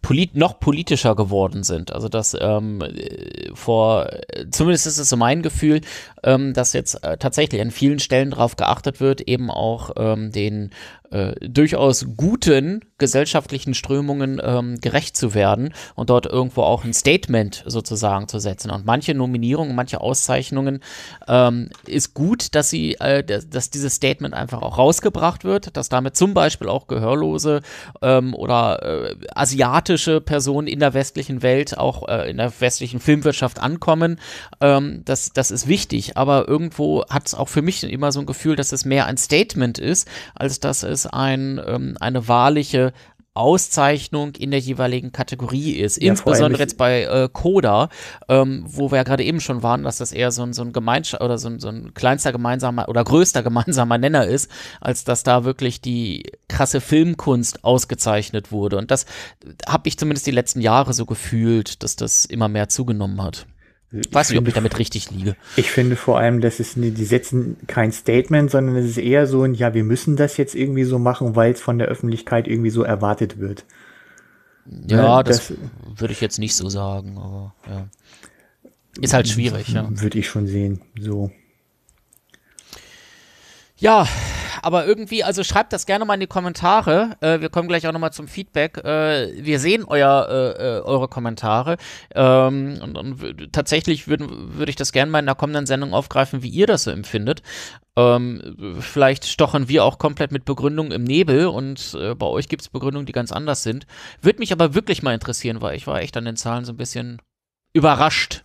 polit noch politischer geworden sind. Also dass ähm, äh, vor, zumindest ist es so mein Gefühl, ähm, dass jetzt äh, tatsächlich an vielen Stellen darauf geachtet wird, eben auch ähm, den äh, durchaus guten gesellschaftlichen Strömungen ähm, gerecht zu werden und dort irgendwo auch ein Statement sozusagen zu setzen. Und manche Nominierungen, manche Auszeichnungen ähm, ist gut, dass sie, äh, dass dieses Statement einfach auch rausgebracht wird, dass damit zum Beispiel auch Gehörlose ähm, oder äh, asiatische Personen in der westlichen Welt, auch äh, in der westlichen Filmwirtschaft ankommen. Ähm, das, das ist wichtig nicht, aber irgendwo hat es auch für mich immer so ein Gefühl, dass es mehr ein Statement ist, als dass es ein, ähm, eine wahrliche Auszeichnung in der jeweiligen Kategorie ist. Ja, Insbesondere jetzt bei äh, Coda, ähm, wo wir ja gerade eben schon waren, dass das eher so ein, so ein Gemeinschaft oder so ein, so ein kleinster gemeinsamer oder größter gemeinsamer Nenner ist, als dass da wirklich die krasse Filmkunst ausgezeichnet wurde. Und das habe ich zumindest die letzten Jahre so gefühlt, dass das immer mehr zugenommen hat. Ich weiß nicht, ob ich damit richtig liege. Ich finde vor allem, dass es ne, die setzen kein Statement, sondern es ist eher so ein, ja, wir müssen das jetzt irgendwie so machen, weil es von der Öffentlichkeit irgendwie so erwartet wird. Ja, ne? das, das würde ich jetzt nicht so sagen, aber ja. Ist halt schwierig, ja. Würde ich schon sehen, so. Ja, aber irgendwie, also schreibt das gerne mal in die Kommentare. Äh, wir kommen gleich auch nochmal zum Feedback. Äh, wir sehen euer, äh, äh eure Kommentare. Ähm, und, und tatsächlich würde würd ich das gerne mal in der kommenden Sendung aufgreifen, wie ihr das so empfindet. Ähm, vielleicht stochen wir auch komplett mit Begründungen im Nebel und äh, bei euch gibt es Begründungen, die ganz anders sind. Würde mich aber wirklich mal interessieren, weil ich war echt an den Zahlen so ein bisschen überrascht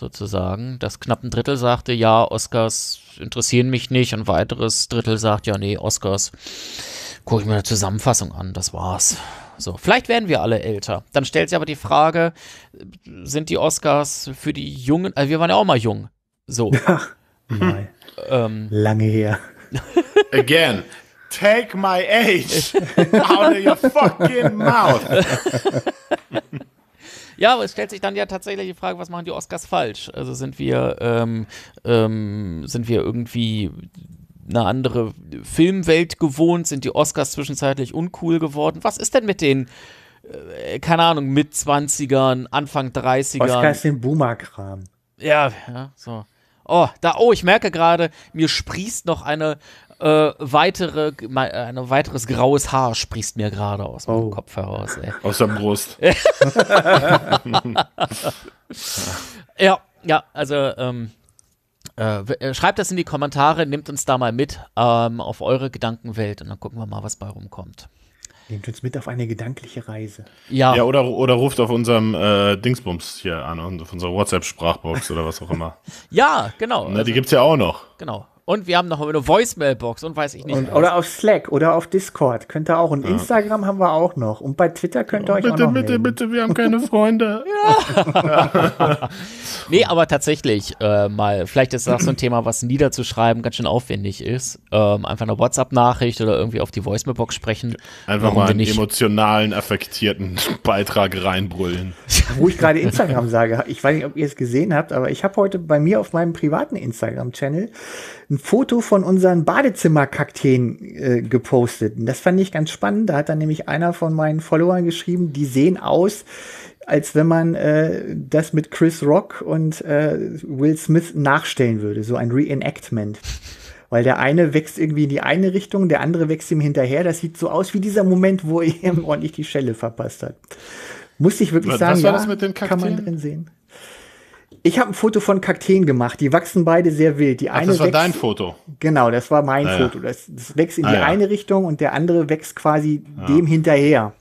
sozusagen. Das knapp ein Drittel sagte, ja, Oscars interessieren mich nicht. Ein weiteres Drittel sagt, ja, nee, Oscars gucke ich mir eine Zusammenfassung an, das war's. So, vielleicht werden wir alle älter. Dann stellt sich aber die Frage, sind die Oscars für die Jungen, also wir waren ja auch mal jung. So. Ach, (laughs) hm. ähm. Lange her. (laughs) Again. Take my age (laughs) out of your fucking mouth. Ja, aber es stellt sich dann ja tatsächlich die Frage, was machen die Oscars falsch? Also sind wir, ähm, ähm, sind wir irgendwie eine andere Filmwelt gewohnt? Sind die Oscars zwischenzeitlich uncool geworden? Was ist denn mit den äh, keine Ahnung, mit 20ern, Anfang 30ern. Oscars den Boomer-Kram. Ja, ja, so. Oh, da, oh, ich merke gerade, mir sprießt noch eine, äh, weitere, äh, ein weiteres graues Haar sprießt mir gerade aus oh. meinem Kopf heraus. Ey. Aus der Brust. (laughs) ja, ja, also ähm, äh, äh, schreibt das in die Kommentare, nehmt uns da mal mit ähm, auf eure Gedankenwelt und dann gucken wir mal, was bei rumkommt. Nehmt uns mit auf eine gedankliche Reise. Ja. Ja, oder, oder ruft auf unserem äh, Dingsbums hier an, auf unserer WhatsApp-Sprachbox oder was auch immer. (laughs) ja, genau. Na, ne, also, die gibt's ja auch noch. Genau. Und wir haben noch eine Voicemailbox und weiß ich nicht. Und, oder auf Slack oder auf Discord könnt ihr auch. Und ja. Instagram haben wir auch noch. Und bei Twitter könnt ihr oh, euch bitte, auch noch Bitte, bitte, bitte, wir haben keine Freunde. (laughs) ja. nee, aber tatsächlich äh, mal, vielleicht ist das auch so ein Thema, was niederzuschreiben ganz schön aufwendig ist. Ähm, einfach eine WhatsApp-Nachricht oder irgendwie auf die Voicemailbox sprechen. Einfach mal einen emotionalen, affektierten (laughs) Beitrag reinbrüllen. Wo ich gerade Instagram sage, ich weiß nicht, ob ihr es gesehen habt, aber ich habe heute bei mir auf meinem privaten Instagram-Channel ein Foto von unseren Badezimmerkakteen äh, gepostet. Und das fand ich ganz spannend. Da hat dann nämlich einer von meinen Followern geschrieben, die sehen aus, als wenn man äh, das mit Chris Rock und äh, Will Smith nachstellen würde. So ein Reenactment. Weil der eine wächst irgendwie in die eine Richtung, der andere wächst ihm hinterher. Das sieht so aus wie dieser Moment, wo er (laughs) ihm ordentlich die Schelle verpasst hat. Muss ich wirklich Was sagen, ja, kann man drin sehen. Ich habe ein Foto von Kakteen gemacht. Die wachsen beide sehr wild. Die Ach, das war wächst, dein Foto. Genau, das war mein ah, Foto. Das, das, wächst in ah, die ja. eine Richtung und der andere wächst quasi ja. dem hinterher.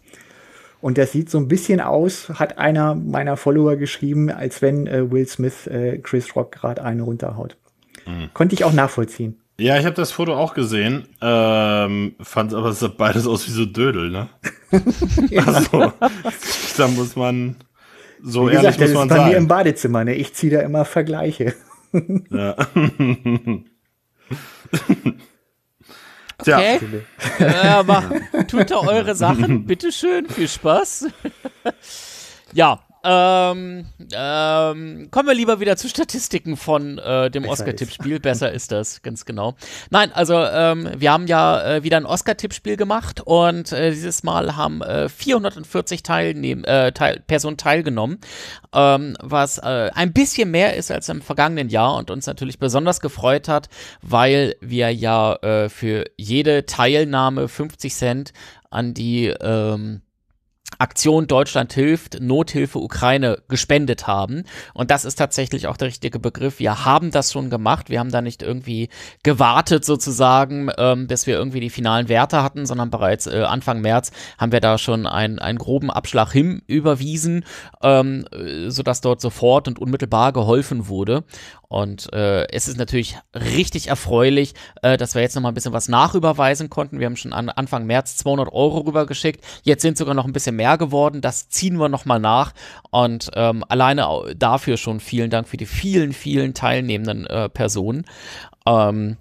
Und das sieht so ein bisschen aus, hat einer meiner Follower geschrieben, als wenn äh, Will Smith äh, Chris Rock gerade eine runterhaut. Mhm. Konnte ich auch nachvollziehen. Ja, ich habe das Foto auch gesehen, ähm, fand aber es sah beides aus wie so Dödel, ne? ja. (laughs) (laughs) Also, da muss man so Wie gesagt, ehrlich das muss man ist bei mir im Badezimmer, ne? Ich ziehe da immer Vergleiche. (laughs) Ja. (laughs) Tja. Okay. äh, macht, tut da eure Sachen. Bitteschön, viel Spaß. (laughs) ja, ähm, ähm, kommen wir lieber wieder zu Statistiken von äh, dem Oscar-Tippspiel. Besser ist das, ganz genau. Nein, also ähm, wir haben ja äh, wieder ein Oscar-Tippspiel gemacht und äh, dieses Mal haben 440 äh, Teilnehm äh, Teil Personen teilgenommen, ähm, was äh, ein bisschen mehr ist als im vergangenen Jahr und uns natürlich besonders gefreut hat, weil wir ja für jede Teilnahme 50 Cent an die ähm, Aktion Deutschland hilft, Nothilfe Ukraine gespendet haben. Und das ist tatsächlich auch der richtige Begriff. Wir haben das schon gemacht. Wir haben da nicht irgendwie gewartet sozusagen, ähm, bis wir irgendwie die finalen Werte hatten, sondern bereits äh, Anfang März haben wir da schon einen, einen groben Abschlag hin überwiesen, ähm, äh, sodass dort sofort und unmittelbar geholfen wurde. Und äh, es ist natürlich richtig erfreulich, äh, dass wir jetzt nochmal ein bisschen was nachüberweisen konnten. Wir haben schon an Anfang März 200 Euro rübergeschickt. Jetzt sind sogar noch ein bisschen mehr geworden. Das ziehen wir nochmal nach. Und ähm, alleine dafür schon vielen Dank für die vielen, vielen teilnehmenden äh, Personen. Ähm,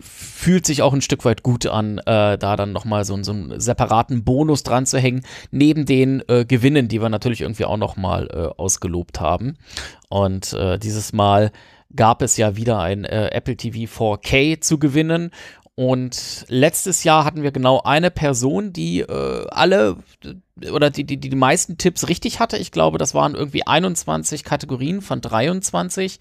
fühlt sich auch ein Stück weit gut an, äh, da dann nochmal so, so einen separaten Bonus dran zu hängen, neben den äh, Gewinnen, die wir natürlich irgendwie auch nochmal äh, ausgelobt haben. Und äh, dieses Mal gab es ja wieder ein äh, Apple TV 4K zu gewinnen. Und letztes Jahr hatten wir genau eine Person, die äh, alle äh, oder die, die, die meisten Tipps richtig hatte. Ich glaube, das waren irgendwie 21 Kategorien von 23.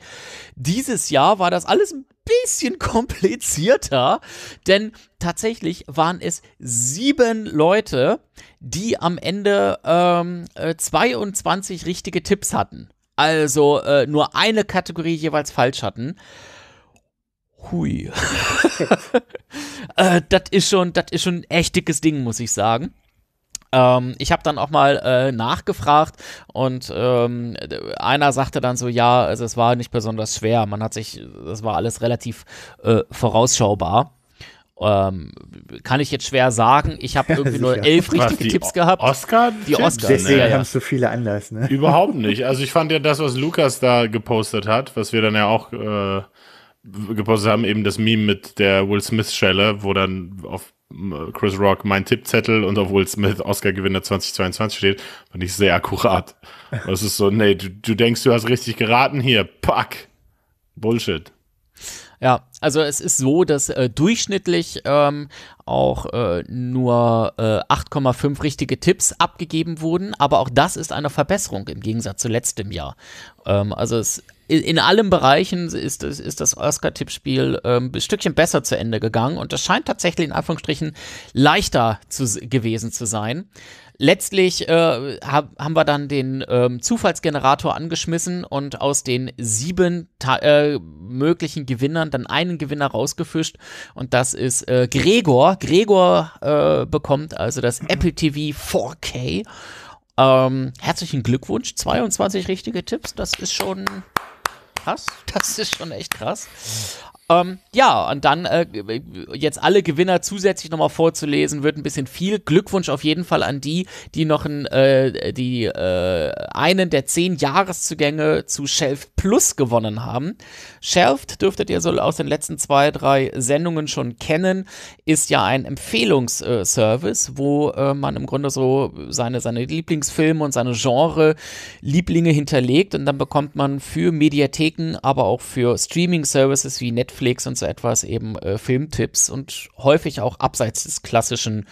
Dieses Jahr war das alles ein bisschen komplizierter, denn tatsächlich waren es sieben Leute, die am Ende ähm, 22 äh, richtige Tipps hatten. Also äh, nur eine Kategorie jeweils falsch hatten. Hui. (laughs) äh, das ist schon, das ist schon ein echt dickes Ding, muss ich sagen. Ähm, ich habe dann auch mal äh, nachgefragt und ähm, einer sagte dann so, ja, also es war nicht besonders schwer. Man hat sich, das war alles relativ äh, vorausschaubar. Ähm, kann ich jetzt schwer sagen. Ich habe (laughs) irgendwie nur elf richtige Tipps gehabt. Oscar? Die Oscar. Deswegen ne? haben so viele Anlass. Ne? Überhaupt (laughs) nicht. Also ich fand ja das, was Lukas da gepostet hat, was wir dann ja auch äh, gepostet haben, eben das Meme mit der Will Smith-Schelle, wo dann auf äh, Chris Rock, mein Tippzettel und obwohl es mit Oscar-Gewinner 2022 steht, fand ich sehr akkurat. Das ist so, nee, du, du denkst, du hast richtig geraten hier, pack. Bullshit. Ja, also es ist so, dass äh, durchschnittlich ähm, auch äh, nur äh, 8,5 richtige Tipps abgegeben wurden, aber auch das ist eine Verbesserung im Gegensatz zu letztem Jahr. Ähm, also es in, allen Bereichen ist, ist, ist das Oscar-Tippspiel ähm, ein Stückchen besser zu Ende gegangen und das scheint tatsächlich in Anführungsstrichen leichter zu, gewesen zu sein. Letztlich äh, hab, haben wir dann den ähm, Zufallsgenerator angeschmissen und aus den sieben äh, möglichen Gewinnern dann einen Gewinner rausgefischt und das ist äh, Gregor. Gregor äh, bekommt also das Apple TV 4K. Ähm, herzlichen Glückwunsch, 22 richtige Tipps, das ist schon krass. (laughs) Das ist schon echt krass. Ähm, ja, und dann äh, jetzt alle Gewinner zusätzlich nochmal vorzulesen, wird ein bisschen viel. Glückwunsch auf jeden Fall an die, die noch ein, äh, die, äh, einen der zehn Jahreszugänge zu Shelf Plus gewonnen haben. Shelf dürftet ihr so aus den letzten zwei, drei Sendungen schon kennen, ist ja ein Empfehlungsservice, wo äh, man im Grunde so seine, seine Lieblingsfilme und seine Genre-Lieblinge hinterlegt und dann bekommt man für Mediatheken, aber auch für Streaming-Services wie Netflix, Netflix und so etwas eben äh, Filmtipps und häufig auch abseits des klassischen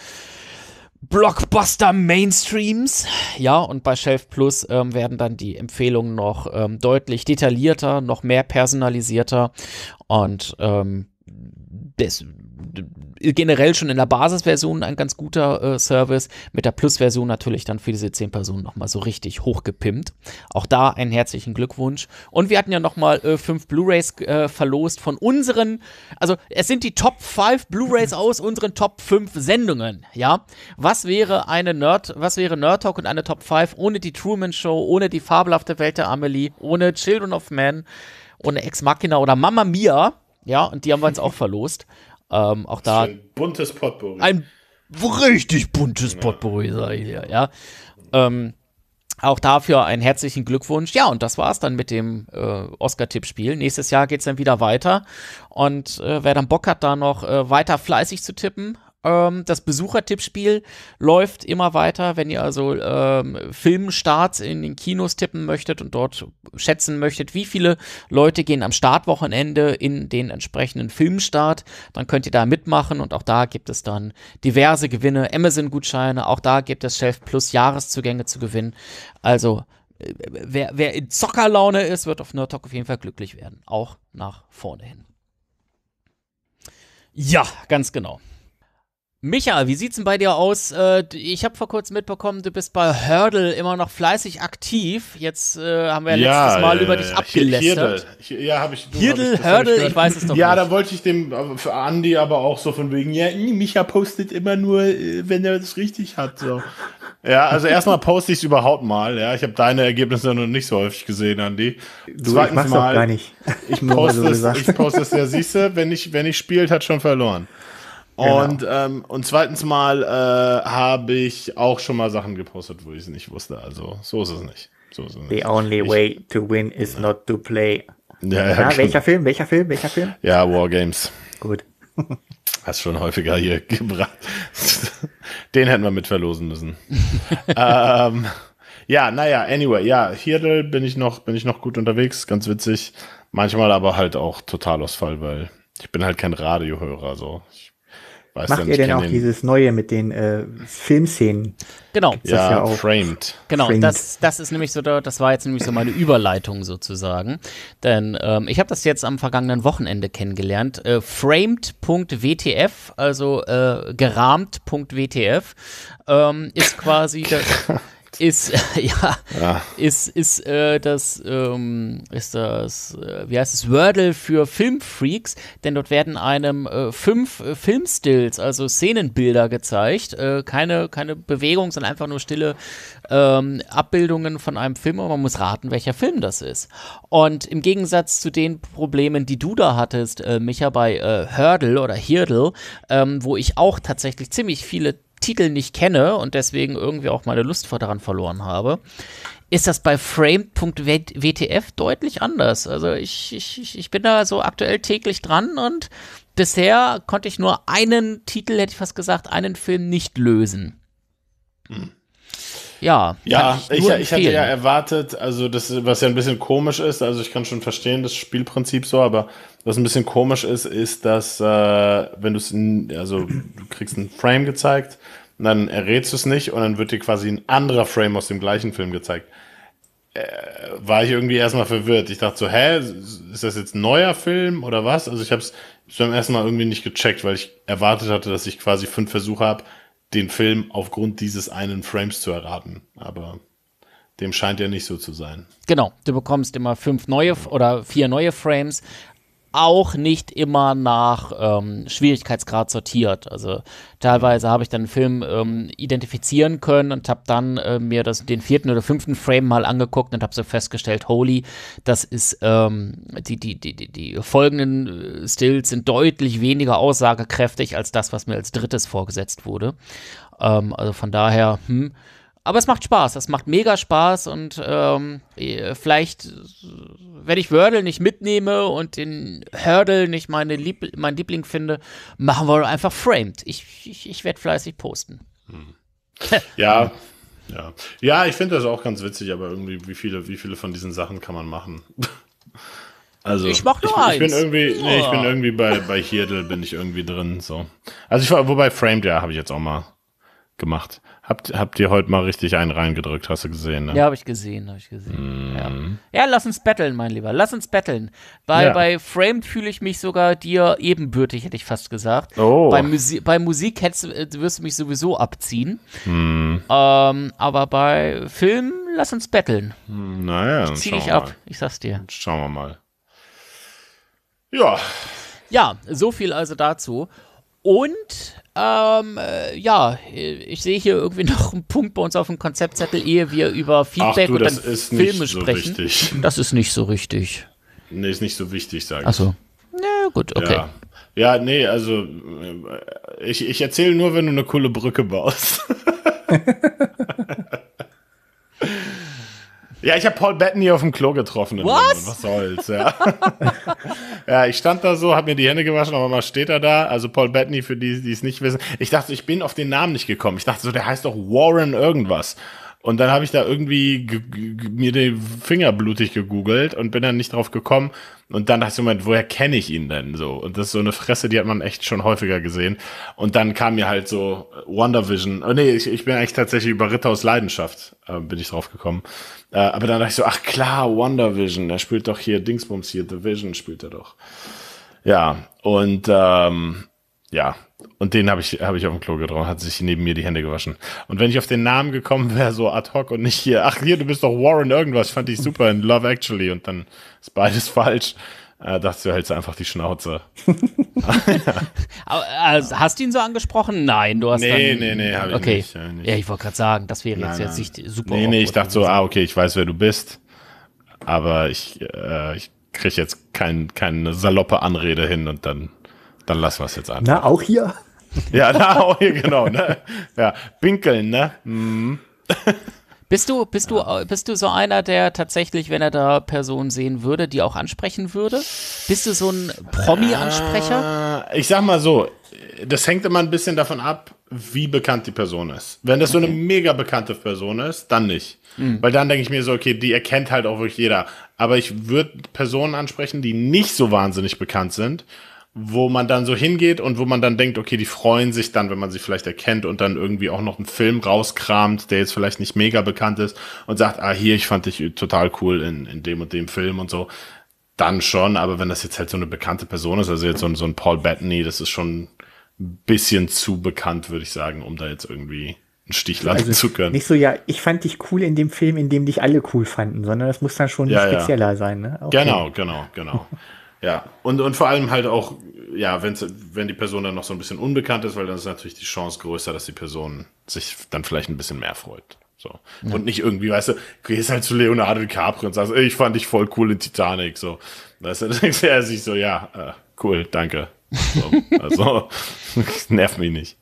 Blockbuster Mainstreams. Ja, und bei Shelf Plus ähm, werden dann die Empfehlungen noch ähm, deutlich detaillierter, noch mehr personalisierter und ähm, des, generell schon in der Basisversion ein ganz guter äh, Service, mit der Plus-Version natürlich dann für diese 10 Personen nochmal so richtig hochgepimpt. Auch da einen herzlichen Glückwunsch. Und wir hatten ja nochmal äh, fünf Blu-Rays äh, verlost von unseren, also es sind die Top 5 Blu-Rays aus unseren Top 5 Sendungen, ja. Was wäre eine Nerd, was wäre Nerd Talk und eine Top 5 ohne die Truman Show, ohne die fabelhafte Welt der Amelie, ohne Children of Men, ohne Ex Machina oder Mamma Mia, ja, und die haben wir uns auch verlost. Ähm, auch da. Ein buntes Potpourri. Ein richtig buntes ja. Potpourri, sag ich dir, ja. Ähm, auch dafür einen herzlichen Glückwunsch. Ja, und das war's dann mit dem äh, Oscar-Tippspiel. Nächstes Jahr geht's dann wieder weiter. Und äh, wer dann Bock hat, da noch äh, weiter fleißig zu tippen, ähm, das Besuchertippspiel läuft immer weiter. Wenn ihr also ähm, Filmstarts in den Kinos tippen möchtet und dort schätzen möchtet, wie viele Leute gehen am Startwochenende in den entsprechenden Filmstart, dann könnt ihr da mitmachen und auch da gibt es dann diverse Gewinne, Amazon-Gutscheine, auch da gibt es Chef Plus Jahreszugänge zu gewinnen. Also äh, Wer, wer, in Zockerlaune ist, wird auf Nerdtalk auf jeden Fall glücklich werden. Auch nach vorne hin. Ja, ganz genau. Micha, wie sieht's denn bei dir aus? Äh, ich habe vor kurzem mitbekommen, du bist bei Hurdle immer noch fleißig aktiv. Jetzt äh, haben wir ja, letztes Mal äh, über dich abgelästert. Hirdel, ja, habe ich. Hirdel, Hurdle, ich, weiß es noch ja, nicht. Ja, da wollte ich dem äh, für Andy aber auch so von wegen, ja, Micha postet immer nur, äh, wenn er das richtig hat. So. ja, also erstmal poste ich es überhaupt mal. Ja, ich habe deine Ergebnisse noch nicht so häufig gesehen, Andy. Du, Zweitens ich mach's mal, auch gar nicht. Ich (laughs) poste, es, ich poste es, ja, siehst du, wenn ich, wenn ich spielt, hat schon verloren. Genau. Und, ähm, und zweitens mal äh, habe ich auch schon mal Sachen gepostet, wo ich es nicht wusste. Also so ist es nicht. So ist es nicht. The only ich, way to win is ja. not to play. Ja, ja, Na, genau. welcher Film? Welcher Film? Welcher Film? Ja, War Games. Gut. (laughs) Hast schon häufiger hier (laughs) gebracht. Den hätten wir mit verlosen müssen. (laughs) ähm, ja, naja, anyway, ja, hier bin ich noch, bin ich noch gut unterwegs, ganz witzig. Manchmal aber halt auch Totalausfall, weil ich bin halt kein Radiohörer, so. Ich Weiß Macht ja, ihr denn auch dieses neue mit den äh, Filmszenen? Genau. Das ja, ja Framed. Genau, framed. Das, das ist nämlich so, das war jetzt nämlich so meine Überleitung sozusagen. Denn ähm, ich habe das jetzt am vergangenen Wochenende kennengelernt. Äh, framed.wtf, also äh, gerahmt.wtf, ähm, ist quasi das. (laughs) Ist, (laughs) ja, ja, ist, ist, äh, das, ähm, ist das, äh, wie heißt es, Wordle für Filmfreaks, denn dort werden einem äh, fünf äh, Filmstills, also Szenenbilder gezeigt, äh, keine, keine Bewegung, sondern einfach nur stille ähm, Abbildungen von einem Film und man muss raten, welcher Film das ist. Und im Gegensatz zu den Problemen, die du da hattest, äh, Micha, bei äh, Hurdle oder Hirdle, ähm, wo ich auch tatsächlich ziemlich viele Titel nicht kenne und deswegen irgendwie auch meine Lust daran verloren habe, ist das bei Frame.wtf deutlich anders. Also ich, ich, ich bin da so aktuell täglich dran und bisher konnte ich nur einen Titel, hätte ich fast gesagt, einen Film nicht lösen. Hm. Ja, ja ich, ich, ich, hatte ja erwartet, also das, was ja ein bisschen komisch ist, also ich kann schon verstehen, das Spielprinzip so, aber was ein bisschen komisch ist, ist, dass äh, wenn du es, also du kriegst einen Frame gezeigt, und dann errätst du es nicht und dann wird dir quasi ein anderer Frame aus dem gleichen Film gezeigt. Äh, war ich irgendwie erstmal verwirrt. Ich dachte so, hä, ist das jetzt ein neuer Film oder was? Also ich habe es beim ersten Mal irgendwie nicht gecheckt, weil ich erwartet hatte, dass ich quasi fünf Versuche habe, den Film aufgrund dieses einen Frames zu erraten. Aber dem scheint ja nicht so zu sein. Genau, du bekommst immer fünf neue oder vier neue Frames auch nicht immer nach ähm, Schwierigkeitsgrad sortiert. Also teilweise habe ich dann einen Film ähm, identifizieren können und habe dann äh, mir das, den vierten oder fünften Frame mal angeguckt und habe so festgestellt, holy, das ist ähm, die, die, die, die folgenden äh, Stills sind deutlich weniger aussagekräftig als das, was mir als drittes vorgesetzt wurde. Ähm, also von daher, hm, aber es macht Spaß, es macht mega Spaß und ähm, äh, vielleicht, wenn ich Wordle nicht mitnehme und den Hurdle nicht meine Lieb mein Liebling finde, machen wir einfach Framed. Ich, ich, ich werde fleißig posten. Hm. ja, ja. Ja, ich finde das auch ganz witzig, aber irgendwie, wie viele, wie viele von diesen Sachen kann man machen? (laughs) Also, ich mach nur ich, eins. Ich bin irgendwie, nee, ich bin irgendwie bei, bei Hirdel bin ich irgendwie drin, so. Also ich war, wobei Framed, ja, habe ich jetzt auch mal gemacht. Habt, habt ihr heute mal richtig einen reingedrückt, hast du gesehen, ne? Ja, habe ich gesehen, habe ich gesehen. Mm. Ja. Mhm. ja. lass uns betteln, mein Lieber, lass uns betteln. Bei, ja. bei Framed fühle ich mich sogar dir ebenbürtig, hätte ich fast gesagt. Oh. Bei, Musi bei Musik hättest, äh, wirst du mich sowieso abziehen. Mm. Ähm, aber bei Film, lass uns betteln. Hm, naja, ich zieh dich ab, mal. ich sag's dir. Schauen wir mal. Ja. Ja, so viel also dazu. Und ähm, äh, ja, ich sehe hier irgendwie (laughs) noch einen Punkt bei uns auf dem Konzeptzettel, ehe wir über Feedback Ach, du, und dann Filme so sprechen. Richtig. (laughs) Das ist nicht so richtig. Nee, ist nicht so wichtig, sage ich. Achso. Na ja, gut, okay. Ja. Ja, nee, also ich, ich erzähle nur, wenn du eine coole Brücke baust. (laughs) Ja, ich habe Paul Bettany auf dem Klo getroffen. Was? Was soll's, ja. (laughs) ja, ich stand da so, habe mir die Hände gewaschen, aber mal steht er da. Also Paul Bettany, für die, die es nicht wissen. Ich dachte, ich bin auf den Namen nicht gekommen. Ich dachte so, der heißt doch Warren irgendwas. Und dann habe ich da irgendwie mir den Finger blutig gegoogelt und bin dann nicht drauf gekommen. Und dann dachte ich, Moment, woher kenne ich ihn denn so? Und das ist so eine Fresse, die hat man echt schon häufiger gesehen. Und dann kam mir halt so Wonder Vision. Oh nee, ich, ich bin eigentlich tatsächlich über Ritter aus Leidenschaft äh, bin ich drauf gekommen. Äh, aber dann dachte ich so, ach klar, Wonder Vision. Da spielt doch hier Dingsbums hier, The Vision spielt er doch. Ja, und ähm, ja, und den habe ich, hab ich auf dem Klo getroffen, hat sich neben mir die Hände gewaschen. Und wenn ich auf den Namen gekommen wäre, so ad hoc und nicht hier, ach hier, du bist doch Warren irgendwas, fand ich super in Love Actually und dann ist beides (laughs) falsch. Äh, dachte, du hältst einfach die Schnauze. (laughs) also, hast du ihn so angesprochen? Nein, du hast nee, dann... Nee, nee, nee, okay. ich nicht. Okay. Ja, ich wollte gerade sagen, das wäre jetzt, jetzt nicht super. Nee, nee, ich dachte so, ah, okay, ich weiß, wer du bist, aber ich, äh, ich kriege jetzt kein, keine saloppe Anrede hin und dann dann lassen wir es jetzt an. Na, auch hier? Ja, na, auch hier, genau. Ne? Ja, pinkeln, ne? Mhm. Bist du, bist du, bist du so einer, der tatsächlich, wenn er da Personen sehen würde, die auch ansprechen würde? Bist du so ein Promi-Ansprecher? Äh, ich sag mal so, das hängt immer ein bisschen davon ab, wie bekannt die Person ist. Wenn das so eine mega bekannte Person ist, dann nicht. Mhm. Weil dann denke ich mir so, okay, die erkennt halt auch wirklich jeder. Aber ich würde Personen ansprechen, die nicht so wahnsinnig bekannt sind, wo man dann so hingeht und wo man dann denkt, okay, die freuen sich dann, wenn man sie vielleicht erkennt und dann irgendwie auch noch einen Film rauskramt, der jetzt vielleicht nicht mega bekannt ist und sagt, ah, hier, ich fand dich total cool in, in dem und dem Film und so. Dann schon, aber wenn das jetzt halt so eine bekannte Person ist, also jetzt so, so ein Paul Bettany, das ist schon ein bisschen zu bekannt, würde ich sagen, um da jetzt irgendwie einen Stich landen also zu können. Nicht so, ja, ich fand dich cool in dem Film, in dem dich alle cool fanden, sondern das muss dann schon ja, spezieller ja. sein. Ne? Okay. Genau, genau, genau. (laughs) Ja, und, und vor allem halt auch, ja, wenn's, wenn die Person dann noch so ein bisschen unbekannt ist, weil dann ist natürlich die Chance größer, dass die Person sich dann vielleicht ein bisschen mehr freut. So. Ja. Und nicht irgendwie, weißt du, gehst halt zu Leonardo DiCaprio und sagst, ich fand dich voll cool in Titanic. So. Weißt du, (laughs) dann denkt er sich so, ja, äh, cool, danke. So, also, (laughs) nerv mich nicht.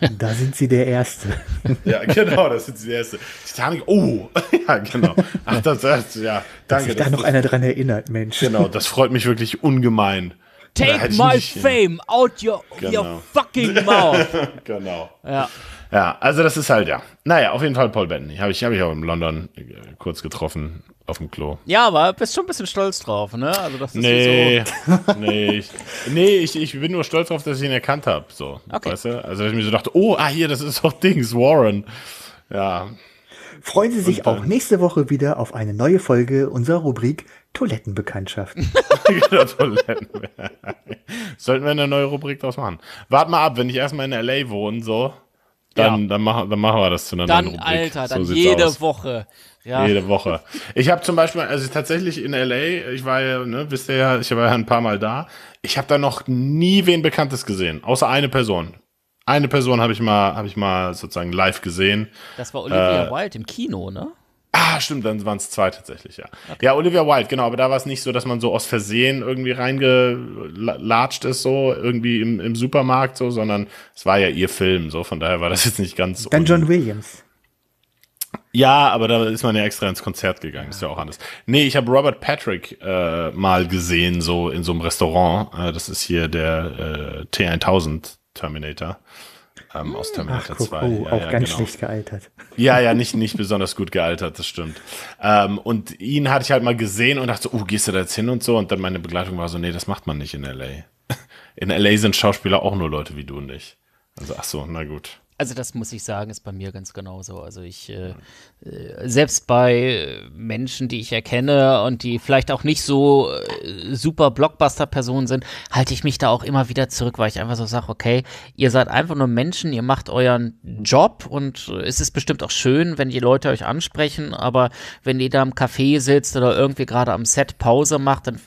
(laughs) Da sind sie der Erste. (laughs) ja, genau, da sind sie der Erste. Titanic, oh, (laughs) ja, genau. Ach, das, das ja, danke. Dass sich da noch einer dran erinnert, Mensch. Genau, das freut mich wirklich ungemein. Take my fame out your, genau. your fucking mouth. genau. Ja. ja, also das ist halt, ja. Naja, auf jeden Fall Paul Bettany. Habe ich, hab ich auch in London äh, kurz getroffen auf dem Klo. Ja, aber bist schon ein bisschen stolz drauf, ne? Also, das ist nee, so. (laughs) nee, ich, nee ich, ich bin nur stolz drauf, dass ich ihn erkannt habe. So, okay. weißt du? Also, dass ich mir so dachte, oh, ah, hier, das ist doch Dings, Warren. Ja. Freuen Sie sich Und, auch nächste Woche wieder auf eine neue Folge unserer Rubrik Toilettenbekanntschaften. (laughs) Toiletten. Sollten wir eine neue Rubrik draus machen. Wart mal ab, wenn ich erstmal in L.A. wohne, so, dann, ja. dann, machen, dann machen wir das zu einer dann, neuen Rubrik. Alter, dann so jede aus. Woche. Ja. Jede Woche. Ich habe zum Beispiel, also tatsächlich in LA, ich war ja, ne, wisst ihr ja, ich war ja ein paar Mal da. Ich habe da noch nie wen Bekanntes gesehen, außer eine Person. Eine Person habe ich mal, habe ich mal sozusagen live gesehen. Das war Olivia äh, Wilde im Kino, ne? Ah, stimmt, dann waren es zwei tatsächlich, ja. Okay. Ja, Olivia Wilde, genau, aber da war es nicht so, dass man so aus Versehen irgendwie reingelatscht ist, so irgendwie im, im Supermarkt, so, sondern es war ja ihr Film, so, von daher war das jetzt nicht ganz. so. Dann John Williams. Ja, aber da ist man ja extra ins Konzert gegangen, ist ja auch anders. Nee, ich habe Robert Patrick äh, mal gesehen, so in so einem Restaurant. Äh, das ist hier der äh, T1000 Terminator. Ähm, aus Terminator Ach, 2. Oh, ja, auch ja, ganz genau. schlecht gealtert. Ja, ja, nicht, nicht besonders gut gealtert, das stimmt. Ähm, und ihn hatte ich halt mal gesehen und dachte so, oh, gehst du da jetzt hin und so? Und dann meine Begleitung war so, nee, das macht man nicht in L.A. (laughs) In L.A. sind Schauspieler auch nur Leute wie du und ich. Also, ach so, na gut. Also das muss ich sagen, ist bei mir ganz genauso. Also ich, äh, äh selbst bei äh, Menschen, die ich erkenne und die vielleicht auch nicht so äh, super Blockbuster-Personen sind, halte ich mich da auch immer wieder zurück, weil ich einfach so sage, okay, ihr seid einfach nur Menschen, ihr macht euren Job und äh, es ist bestimmt auch schön, wenn die Leute euch ansprechen, aber wenn ihr da im Café sitzt oder irgendwie gerade am Set Pause macht, dann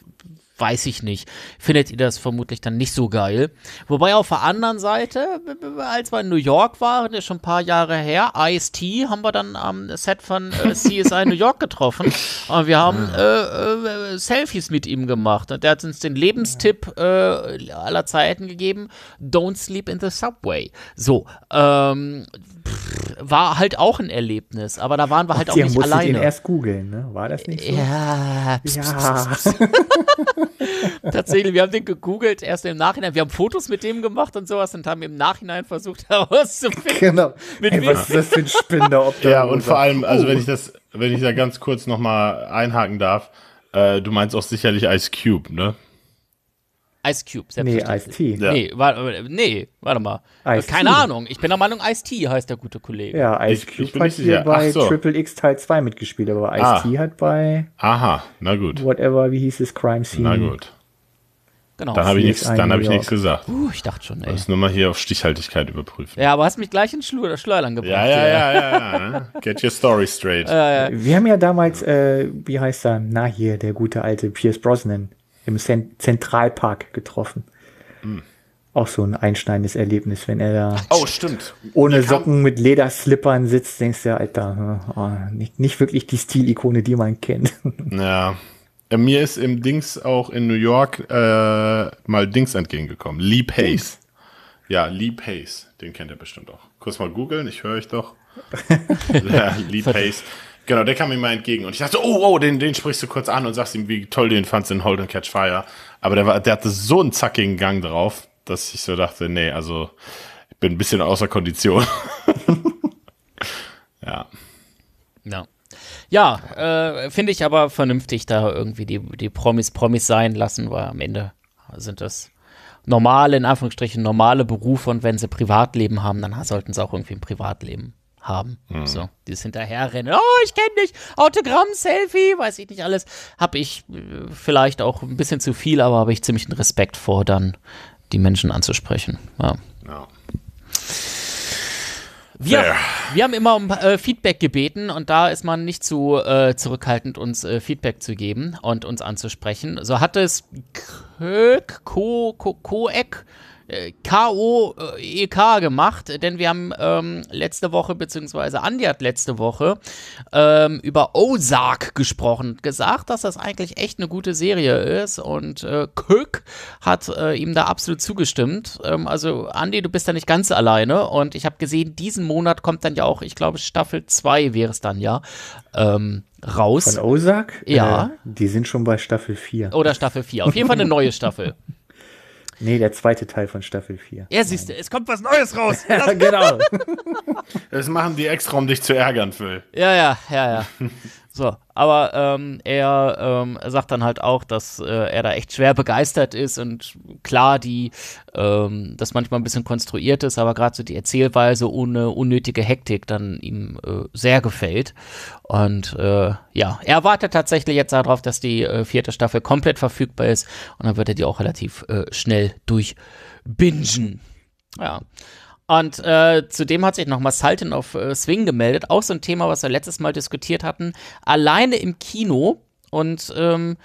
weiß ich nicht, findet ihr das vermutlich dann nicht so geil. Wobei auf der anderen Seite, als wir in New York waren, ist schon ein paar Jahre her, ice haben wir dann am Set von äh, CSI New York getroffen (laughs) und wir haben äh, äh, Selfies mit ihm gemacht und der hat uns den Lebenstipp äh, aller Zeiten gegeben, don't sleep in the subway. So, ähm, war halt auch ein Erlebnis, aber da waren wir halt Och, auch nicht musste alleine. Den erst googeln, ne? War das nicht so? Ja. Pss, ja. Pss, pss, (laughs) Tatsächlich, wir haben den gegoogelt erst im Nachhinein. Wir haben Fotos mit dem gemacht und sowas und haben im Nachhinein versucht (laughs) herauszufinden. Genau. Ey, was ist das für ein Spinner? ja, und vor allem, also wenn oh. ich das, wenn ich da ganz kurz nochmal einhaken darf, äh, du meinst auch sicherlich Ice Cube, ne? Ice Cube, selbstverständlich. Nee, Ice-T. Nee, warte, äh, nee, warte mal. Ice äh, Keine Ahnung, ich bin der Meinung, Ice-T heißt der gute Kollege. Ja, Ice Cube ich, ich hat hier bei so. Triple X Teil 2 mitgespielt, aber Ice-T ah. hat bei Aha, na gut. Whatever, wie hieß es, Crime Scene. Na gut. Genau. Dann habe ich nichts, dann hab ich nichts gesagt. Uh, ich dachte schon, ey. Das nur mal hier auf Stichhaltigkeit überprüfen. Ja, aber hast mich gleich in Schlu Schleudern gebracht. Ja, ja, ja, ja, ja. Ne? Get your story straight. Ja, ja. Wir haben ja damals, äh, wie heißt er? Na hier, der gute alte Pierce Brosnan im Zentralpark getroffen. Mhm. Auch so ein einschneidendes Erlebnis, wenn er da oh, stimmt. ohne Socken mit Lederslippern sitzt, denkst du, Alter, oh, nicht, nicht wirklich die Stilikone, die man kennt. (laughs) Ja. Äh, mir ist im Dings auch in New York äh, mal Dings entgegengekommen. Lee Pace. Mhm. Ja, Lee Pace. Den kennt er bestimmt auch. Kurz mal googeln, ich höre euch doch. (laughs) ja, Lee Pace. Genau, der kam mir mal entgegen und ich dachte, oh, oh, den, den sprichst du kurz an und sagst ihm, wie toll du den fandst in Hold and Catch Fire. Aber der, war, der hatte so einen zackigen Gang drauf, dass ich so dachte, nee, also ich bin ein bisschen außer Kondition. (laughs) ja. Ja. Ja, äh, finde ich aber vernünftig, da irgendwie die, die Promis Promis sein lassen, weil am Ende sind das normale, in Anführungsstrichen, normale Berufe und wenn sie Privatleben haben, dann sollten sie auch irgendwie ein Privatleben haben. Mhm. So, dieses Hinterherrennen, oh, ich kenne dich, Autogramm, Selfie, weiß ich nicht alles. Habe ich äh, vielleicht auch ein bisschen zu viel, aber habe ich ziemlichen Respekt vor, dann die Menschen anzusprechen. Ja. ja. Wir, Fair. wir haben immer um äh, Feedback gebeten und da ist man nicht zu äh, zurückhaltend, uns äh, Feedback zu geben und uns anzusprechen. So hat es Köck, Ko, Ko, Koek, K.O.E.K. Äh, e gemacht, denn wir haben ähm, letzte Woche, beziehungsweise Andi hat letzte Woche ähm, über Ozark gesprochen, gesagt, dass das eigentlich echt eine gute Serie ist und äh, Kirk hat äh, ihm da absolut zugestimmt. Ähm, also Andi, du bist da nicht ganz alleine und ich habe gesehen, diesen Monat kommt dann ja auch, ich glaube, Staffel 2 wäre es dann ja. Ähm, raus. Von Ozark? Ja. Äh, die sind schon bei Staffel 4. Oder Staffel 4. Auf jeden Fall eine neue (laughs) Staffel. Nee, der zweite Teil von Staffel 4. Ja, siehst du, es kommt was Neues raus. (laughs) ja, genau. (laughs) Das machen die extra, um dich zu ärgern, Phil. Ja, ja, ja, ja. (laughs) So, aber ähm, er ähm, sagt dann halt auch, dass äh, er da echt schwer begeistert ist und klar, die, ähm, das manchmal ein bisschen konstruiert ist, aber gerade so die Erzählweise ohne unnötige Hektik dann ihm äh, sehr gefällt. Und äh, ja, er wartet tatsächlich jetzt darauf, dass die äh, vierte Staffel komplett verfügbar ist und dann wird er die auch relativ äh, schnell durchbingen. Ja. Und äh, zudem hat sich nochmal Sultan auf äh, Swing gemeldet. Auch so ein Thema, was wir letztes Mal diskutiert hatten. Alleine im Kino. Und ähm,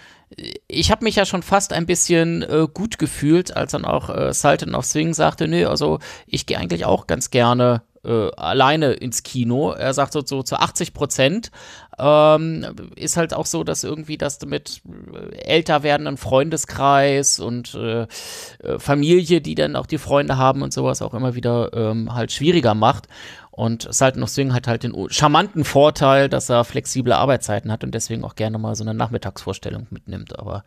ich habe mich ja schon fast ein bisschen äh, gut gefühlt, als dann auch äh, Sultan auf Swing sagte, nö, also ich gehe eigentlich auch ganz gerne äh, alleine ins Kino. Er sagt so, so zu 80 Prozent ähm, ist halt auch so, dass irgendwie das mit äh, älter werdenden Freundeskreis und äh, äh, Familie, die dann auch die Freunde haben und sowas auch immer wieder ähm, halt schwieriger macht. Und Salt noch Swing hat halt den charmanten Vorteil, dass er flexible Arbeitszeiten hat und deswegen auch gerne mal so eine Nachmittagsvorstellung mitnimmt. Aber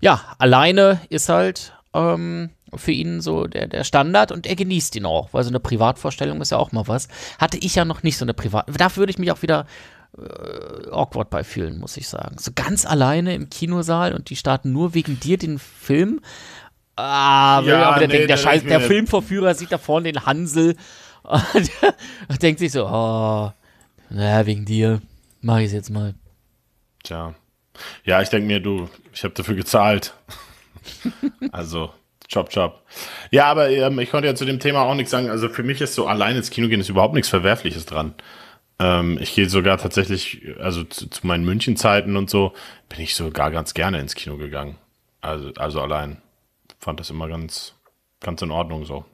ja, alleine ist halt ähm, für ihn so der, der Standard und er genießt ihn auch, weil so eine Privatvorstellung ist ja auch mal was. Hatte ich ja noch nicht so eine Privat. Dafür würde ich mich auch wieder äh, awkward bei fühlen, muss ich sagen. So ganz alleine im Kinosaal und die starten nur wegen dir den Film. Ah, ja, aber der, nee, denkt, der, Scheiß, der Filmverführer sieht da vorne den Hansel und, und (laughs) denkt sich so, oh, naja, wegen dir mache ich es jetzt mal. Tja. Ja, ich denke mir, du, ich habe dafür gezahlt. (laughs) also. Chop, chop. Ja, aber ähm, ich konnte ja zu dem Thema auch nichts sagen. Also für mich ist so allein ins Kino gehen ist überhaupt nichts Verwerfliches dran. Ähm, ich gehe sogar tatsächlich, also zu, zu meinen München-Zeiten und so, bin ich sogar ganz gerne ins Kino gegangen. Also, also allein. Fand das immer ganz, ganz in Ordnung so.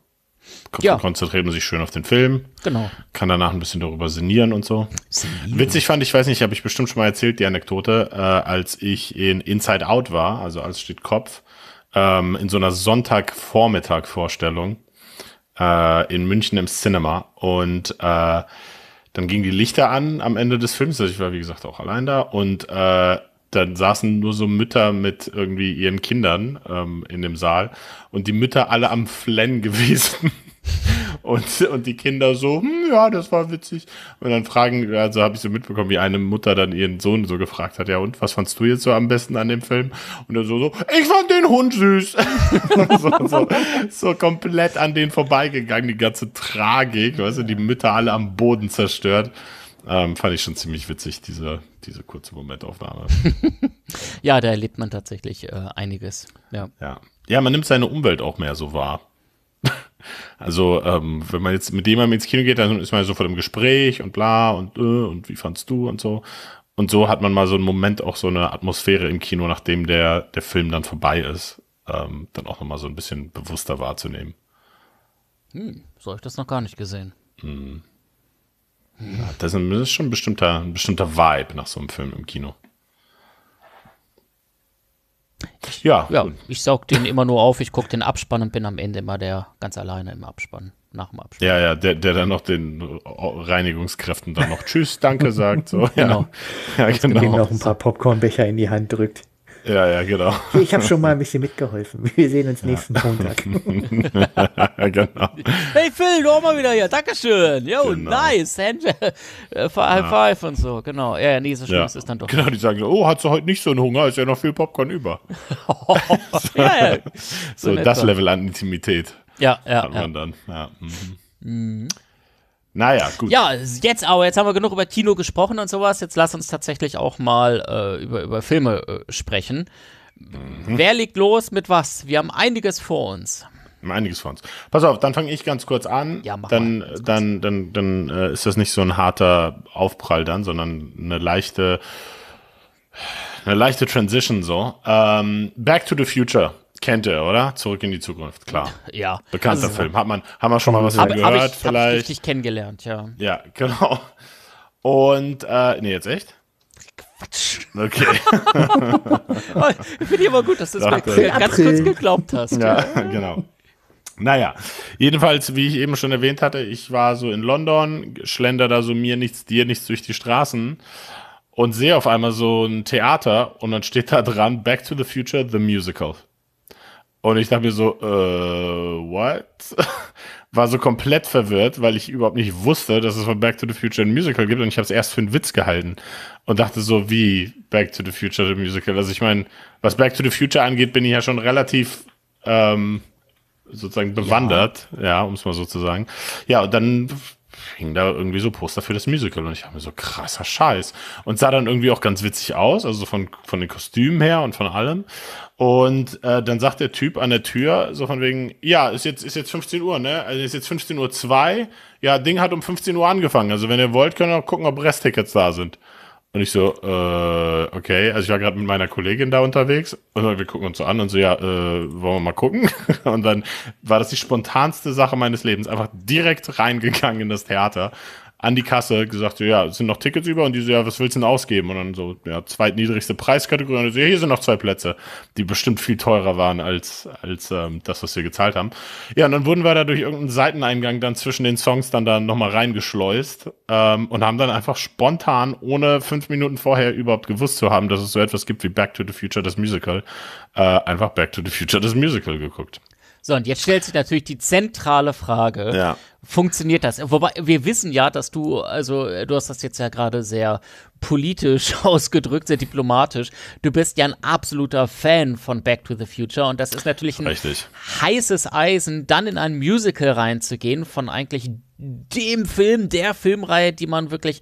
ja. Konzentriert man sich schön auf den Film. Genau. Kann danach ein bisschen darüber sinnieren und so. Sinieren. Witzig fand ich, weiß nicht, habe ich bestimmt schon mal erzählt, die Anekdote, äh, als ich in Inside Out war, also als steht Kopf, ähm, in so einer Sonntagvormittag-Vorstellung äh, in München im Cinema. Und äh, dann gingen die Lichter an am Ende des Films. Also ich war, wie gesagt, auch allein da. Und äh, dann saßen nur so Mütter mit irgendwie ihren Kindern ähm, in dem Saal und die Mütter alle am Flennen (laughs) gewesen. (laughs) Und, und die Kinder so, hm, ja, das war witzig. Und dann fragen, also habe ich so mitbekommen, wie eine Mutter dann ihren Sohn so gefragt hat, ja, und was fandst du jetzt so am besten an dem Film? Und er so, so, ich fand den Hund süß. (laughs) so, so, so, komplett an den vorbeigegangen, die ganze Tragik, weißt du, die Mütter alle am Boden zerstört. Ähm, fand ich schon ziemlich witzig, diese, diese kurze Momentaufnahme. (laughs) ja, da erlebt man tatsächlich äh, einiges. Ja. ja. Ja, man nimmt seine Umwelt auch mehr so wahr. Also ähm, wenn man jetzt mit jemandem ins Kino geht, dann ist man ja sofort im Gespräch und bla und äh, und wie fandst du und so. Und so hat man mal so einen Moment auch so eine Atmosphäre im Kino, nachdem der, der Film dann vorbei ist, ähm, dann auch nochmal so ein bisschen bewusster wahrzunehmen. Hm, so habe ich das noch gar nicht gesehen. Hm. Ja, das ist schon ein bestimmter, ein bestimmter Vibe nach so einem Film im Kino. Ich, ja, ja ich saug den immer nur auf, ich gucke den Abspann und bin am Ende immer der ganz alleine im Abspann, nach dem Abspann. Ja, ja, der, der dann noch den Reinigungskräften dann noch Tschüss, danke sagt. So, (laughs) genau. Ja, ja genau. Dem noch ein paar Popcornbecher in die Hand drückt. Ja, ja, genau. Ich habe schon mal ein bisschen mitgeholfen. Wir sehen uns nächsten ja. Montag. (laughs) genau. Hey Phil, du auch mal wieder hier. Dankeschön. Yo, genau. nice. Äh, High Five und so. Genau. Ja, ja nee, so schlimm ja. ist dann doch. Genau, die sagen so, oh, hast du heute nicht so einen Hunger? Ist ja noch viel Popcorn über. so, (laughs) ja, (laughs) so, so das Level an Intimität. Ja, ja. Hat man dann. Ja. Mhm. Mhm. Naja, gut. Ja, jetzt aber, jetzt haben wir genug über Kino gesprochen und sowas. Jetzt lass uns tatsächlich auch mal äh, über, über Filme äh, sprechen. Mhm. Wer legt los mit was? Wir haben einiges vor uns. Einiges vor uns. Pass auf, dann fange ich ganz kurz an. Ja, mach dann, mal dann, dann, dann, dann äh, ist das nicht so ein harter Aufprall dann, sondern eine leichte, eine leichte Transition so. Ähm, Back to the Future Kennt er, oder? Zurück in die Zukunft, klar. (laughs) Ja. Bekannter also, Film. Hat man, haben wir schon mal was hab, gehört, hab ich, vielleicht. Hab ich richtig kennengelernt, ja. Ja, (laughs) genau. Und, äh, nee, jetzt echt? Quatsch. Okay. Finde (laughs) oh, ich aber gut, dass du es mal ganz kurz geglaubt hast. Ja, genau. Naja, jedenfalls, wie ich eben schon erwähnt hatte, ich war so in London, schlender da so mir nichts, dir nichts durch die Straßen und sehe auf einmal so ein Theater und dann steht da dran Back to the Future, The Musical. Und ich dachte mir so, äh, what? (laughs) War so komplett verwirrt, weil ich überhaupt nicht wusste, dass es von Back to the Future ein Musical gibt und ich habe es erst für einen Witz gehalten und dachte so, wie Back to the Future the Musical. Also ich meine, was Back to the Future angeht, bin ich ja schon relativ ähm, sozusagen bewandert, ja, ja um es mal so zu sagen. Ja, und dann hing da irgendwie so Poster für das Musical und ich habe mir so krasser Scheiß und sah dann irgendwie auch ganz witzig aus, also von, von den Kostümen her und von allem und äh, dann sagt der Typ an der Tür, so von wegen, ja, ist jetzt, ist jetzt 15 Uhr, ne? Also ist jetzt 15 Uhr 2. Ja, Ding hat um 15 Uhr angefangen. Also wenn ihr wollt, könnt ihr auch gucken, ob Resttickets da sind. Und ich so, äh, okay, also ich war gerade mit meiner Kollegin da unterwegs und wir gucken uns so an und so, ja, äh, wollen wir mal gucken? (laughs) Und dann war das die spontanste Sache meines Lebens, einfach direkt reingegangen in das Theater an die Kasse gesagt, ja, es sind noch Tickets über und die so, ja, was willst du denn ausgeben? Und dann so, ja, zweitniedrigste Preiskategorie und so, ja, hier sind noch zwei Plätze, die bestimmt viel teurer waren als, als ähm, das, was wir gezahlt haben. Ja, und dann wurden wir da durch irgendeinen Seiteneingang dann zwischen den Songs dann da nochmal reingeschleust ähm, und haben dann einfach spontan, ohne fünf Minuten vorher überhaupt gewusst zu haben, dass es so etwas gibt wie Back to the Future, das Musical, äh, einfach Back to the Future, das Musical geguckt. So, und jetzt stellt sich natürlich die zentrale Frage, ja. funktioniert das? Wobei wir wissen ja, dass du, also du hast das jetzt ja gerade sehr politisch (laughs) ausgedrückt, sehr diplomatisch. Du bist ja ein absoluter Fan von Back to the Future und das ist natürlich ein Richtig. heißes Eisen, dann in ein Musical reinzugehen von eigentlich dem Film, der Filmreihe, die man wirklich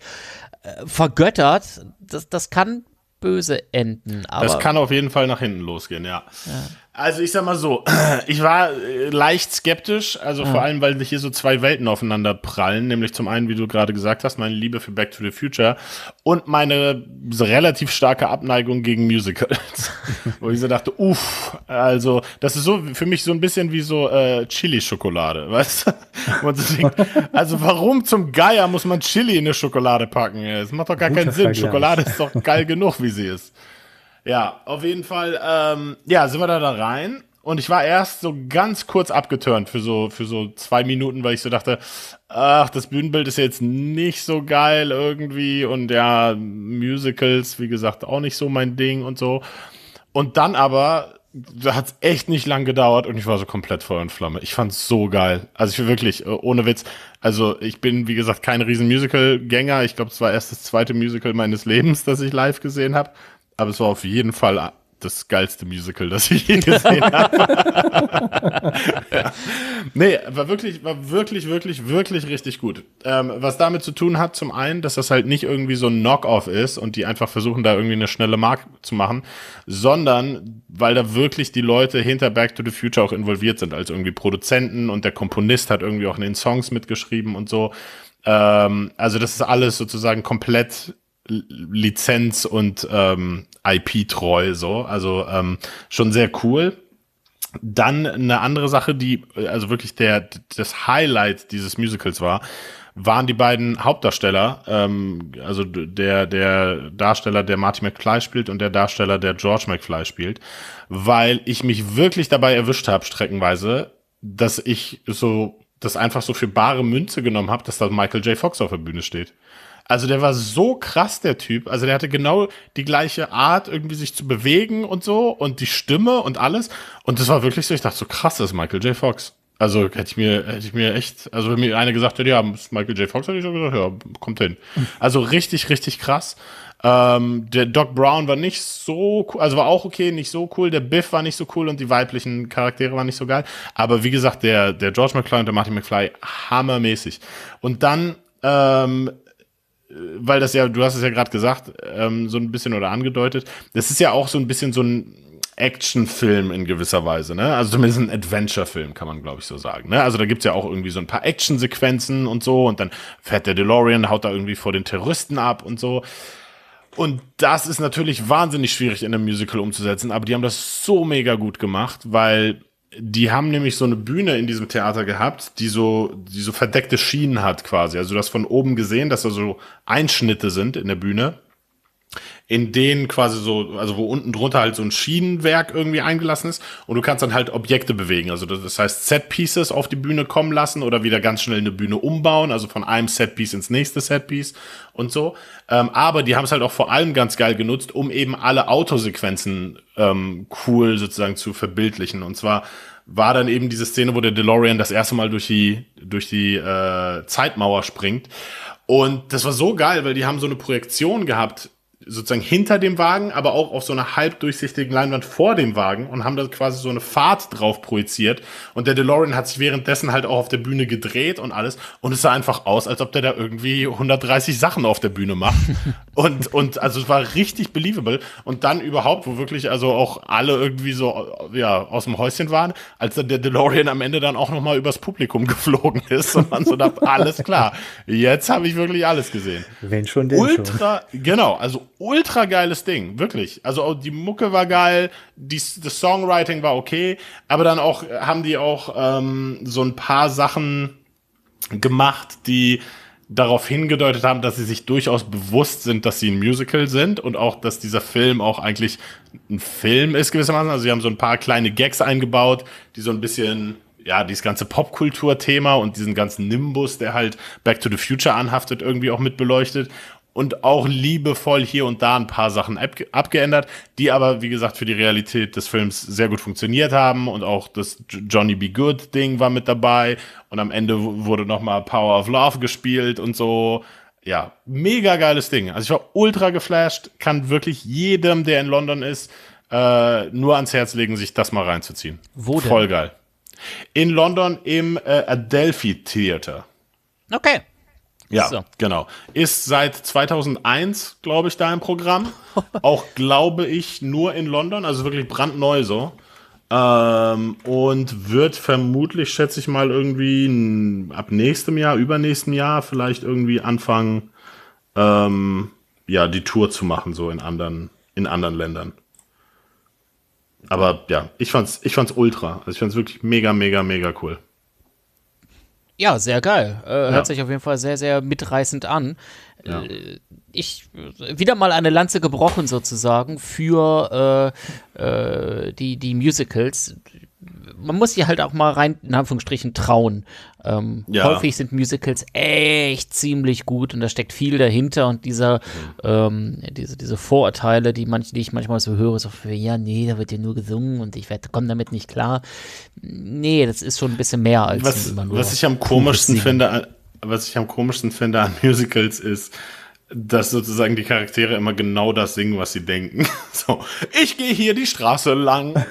äh, vergöttert. Das, das kann böse enden. Aber das kann auf jeden Fall nach hinten losgehen, ja. ja. Also ich sag mal so, (clears throat) ich war äh, leicht skeptisch, also ja. vor allem, weil sich hier so zwei Welten aufeinander prallen, nämlich zum einen, wie du gerade gesagt hast, meine Liebe für Back to the Future und meine relativ starke Abneigung gegen Musicals, (laughs) wo ich so dachte, uff, also das ist so für mich so ein bisschen wie so äh, Chili-Schokolade, (laughs) weißt du? Denkt, also warum zum Geier muss man Chili in eine Schokolade packen? Es macht doch gar Guter keinen Sinn. Vergleich. Schokolade ist doch geil genug, wie sie ist. Ja, auf jeden Fall, ähm, ja, sind wir da, da rein. Und ich war erst so ganz kurz abgeturnt für so, für so zwei Minuten, weil ich so dachte, ach, das Bühnenbild ist jetzt nicht so geil irgendwie. Und ja, Musicals, wie gesagt, auch nicht so mein Ding und so. Und dann aber hat es echt nicht lang gedauert und ich war so komplett Feuer und Flamme. Ich fand es so geil. Also ich wirklich, äh, ohne Witz. Also ich bin, wie gesagt, kein riesen Musical-Gänger. Ich glaube, es war erst das zweite Musical meines Lebens, das ich live gesehen habe aber es war auf jeden Fall das geilste Musical, das ich je gesehen (laughs) habe. Nee, war wirklich, war wirklich, wirklich, wirklich richtig gut. Ähm, was damit zu tun hat, zum einen, dass das halt nicht irgendwie so ein Knock-off ist und die einfach versuchen, da irgendwie eine schnelle Mark zu machen, sondern weil da wirklich die Leute hinter Back to the Future auch involviert sind, als irgendwie Produzenten und der Komponist hat irgendwie auch in den Songs mitgeschrieben und so. Ähm, also das ist alles sozusagen komplett Lizenz und ähm, IP treu so, also ähm, schon sehr cool. Dann eine andere Sache, die äh, also wirklich der das Highlight dieses Musicals war, waren die beiden Hauptdarsteller, ähm, also der der Darsteller, der Marty McFly spielt und der Darsteller, der George McFly spielt, weil ich mich wirklich dabei erwischt habe streckenweise, dass ich so das einfach so für bare Münze genommen habe, dass da Michael J. Fox auf der Bühne steht. Also der war so krass, der Typ. Also der hatte genau die gleiche Art, irgendwie sich zu bewegen und so und die Stimme und alles. Und das war wirklich so, ich dachte so krass, das ist Michael J. Fox. Also hätte ich mir, hätte ich mir echt, also wenn mir einer gesagt hätte, ja, Michael J. Fox, hätte ich schon gesagt, ja, kommt hin. Also richtig, richtig krass. Ähm, der Doc Brown war nicht so cool, also war auch okay, nicht so cool. Der Biff war nicht so cool und die weiblichen Charaktere waren nicht so geil. Aber wie gesagt, der, der George McFly und der Martin McFly hammermäßig. Und dann ähm, weil das ja, du hast es ja gerade gesagt, ähm, so ein bisschen oder angedeutet, das ist ja auch so ein bisschen so ein Actionfilm in gewisser Weise, ne? Also zumindest ein Adventure-Film, kann man, glaube ich, so sagen. Ne? Also da gibt's ja auch irgendwie so ein paar Actionsequenzen und so, und dann fährt der DeLorean, haut da irgendwie vor den Terroristen ab und so. Und das ist natürlich wahnsinnig schwierig in einem Musical umzusetzen, aber die haben das so mega gut gemacht, weil die haben nämlich so eine Bühne in diesem Theater gehabt, die so, die so verdeckte Schienen hat quasi. Also du hast von oben gesehen, dass da so Einschnitte sind in der Bühne in denen quasi so, also wo unten drunter halt so ein Schienenwerk irgendwie eingelassen ist und du kannst dann halt Objekte bewegen. Also das heißt Set-Pieces auf die Bühne kommen lassen oder wieder ganz schnell eine Bühne umbauen, also von einem Set-Piece ins nächste Set-Piece und so. Ähm, aber die haben es halt auch vor allem ganz geil genutzt, um eben alle Autosequenzen ähm, cool sozusagen zu verbildlichen. Und zwar war dann eben diese Szene, wo der DeLorean das erste Mal durch die, durch die äh, Zeitmauer springt. Und das war so geil, weil die haben so eine Projektion gehabt sozusagen hinter dem Wagen, aber auch auf so einer halbdurchsichtigen Leinwand vor dem Wagen und haben da quasi so eine Fahrt drauf projiziert. Und der DeLorean hat sich währenddessen halt auch auf der Bühne gedreht und alles. Und es sah einfach aus, als ob der da irgendwie 130 Sachen auf der Bühne macht. (laughs) und, und also es war richtig believable. Und dann überhaupt, wo wirklich also auch alle irgendwie so, ja, aus dem Häuschen waren, als dann der DeLorean am Ende dann auch nochmal übers Publikum (laughs) geflogen ist und man so dachte, alles klar, jetzt habe ich wirklich alles gesehen. Wenn schon, denn Ultra, schon. genau, also ultra geiles Ding, wirklich. Also die Mucke war geil, die, das Songwriting war okay, aber dann auch äh, haben die auch ähm, so ein paar Sachen gemacht, die darauf hingedeutet haben, dass sie sich durchaus bewusst sind, dass sie ein Musical sind und auch, dass dieser Film auch eigentlich ein Film ist gewissermaßen. Also sie haben so ein paar kleine Gags eingebaut, die so ein bisschen ja, dieses ganze Popkultur-Thema und diesen ganzen Nimbus, der halt Back to the Future anhaftet, irgendwie auch mit beleuchtet und auch liebevoll hier und da ein paar Sachen ab abgeändert, die aber, wie gesagt, für die Realität des Films sehr gut funktioniert haben und auch das Johnny Be Good Ding war mit dabei und am Ende wurde nochmal Power of Love gespielt und so. Ja, mega geiles Ding. Also ich war ultra geflasht, kann wirklich jedem, der in London ist, äh, nur ans Herz legen, sich das mal reinzuziehen. Wo denn? Voll geil. In London im äh, Adelphi Theater. Okay. Ja, so. genau. Ist seit 2001, glaube ich, da im Programm. (laughs) Auch, glaube ich, nur in London, also wirklich brandneu so. Ähm, und wird vermutlich, schätze ich mal, irgendwie ab nächstem Jahr, übernächstem Jahr vielleicht irgendwie anfangen, ähm, ja, die Tour zu machen, so in anderen, in anderen Ländern. Aber ja, ich fand's, ich fand's ultra. Also ich fand's wirklich mega, mega, mega cool. Ja, sehr geil. Äh, ja. Hört sich auf jeden Fall sehr, sehr mitreißend an. Ja. Äh, ich wieder mal eine Lanze gebrochen sozusagen für äh, äh, die, die Musicals man muss sie halt auch mal rein, in Anführungsstrichen, trauen. Ähm, ja. Häufig sind Musicals echt ziemlich gut und da steckt viel dahinter und dieser, ähm, diese, diese Vorurteile, die, manch, die ich manchmal so höre, so, für, ja, nee, da wird ja nur gesungen und ich komme damit nicht klar. Nee, das ist schon ein bisschen mehr als was, was ich am komischsten finde, was ich am komischsten finde an Musicals ist, dass sozusagen die Charaktere immer genau das singen, was sie denken. (laughs) So, ich gehe hier die Straße lang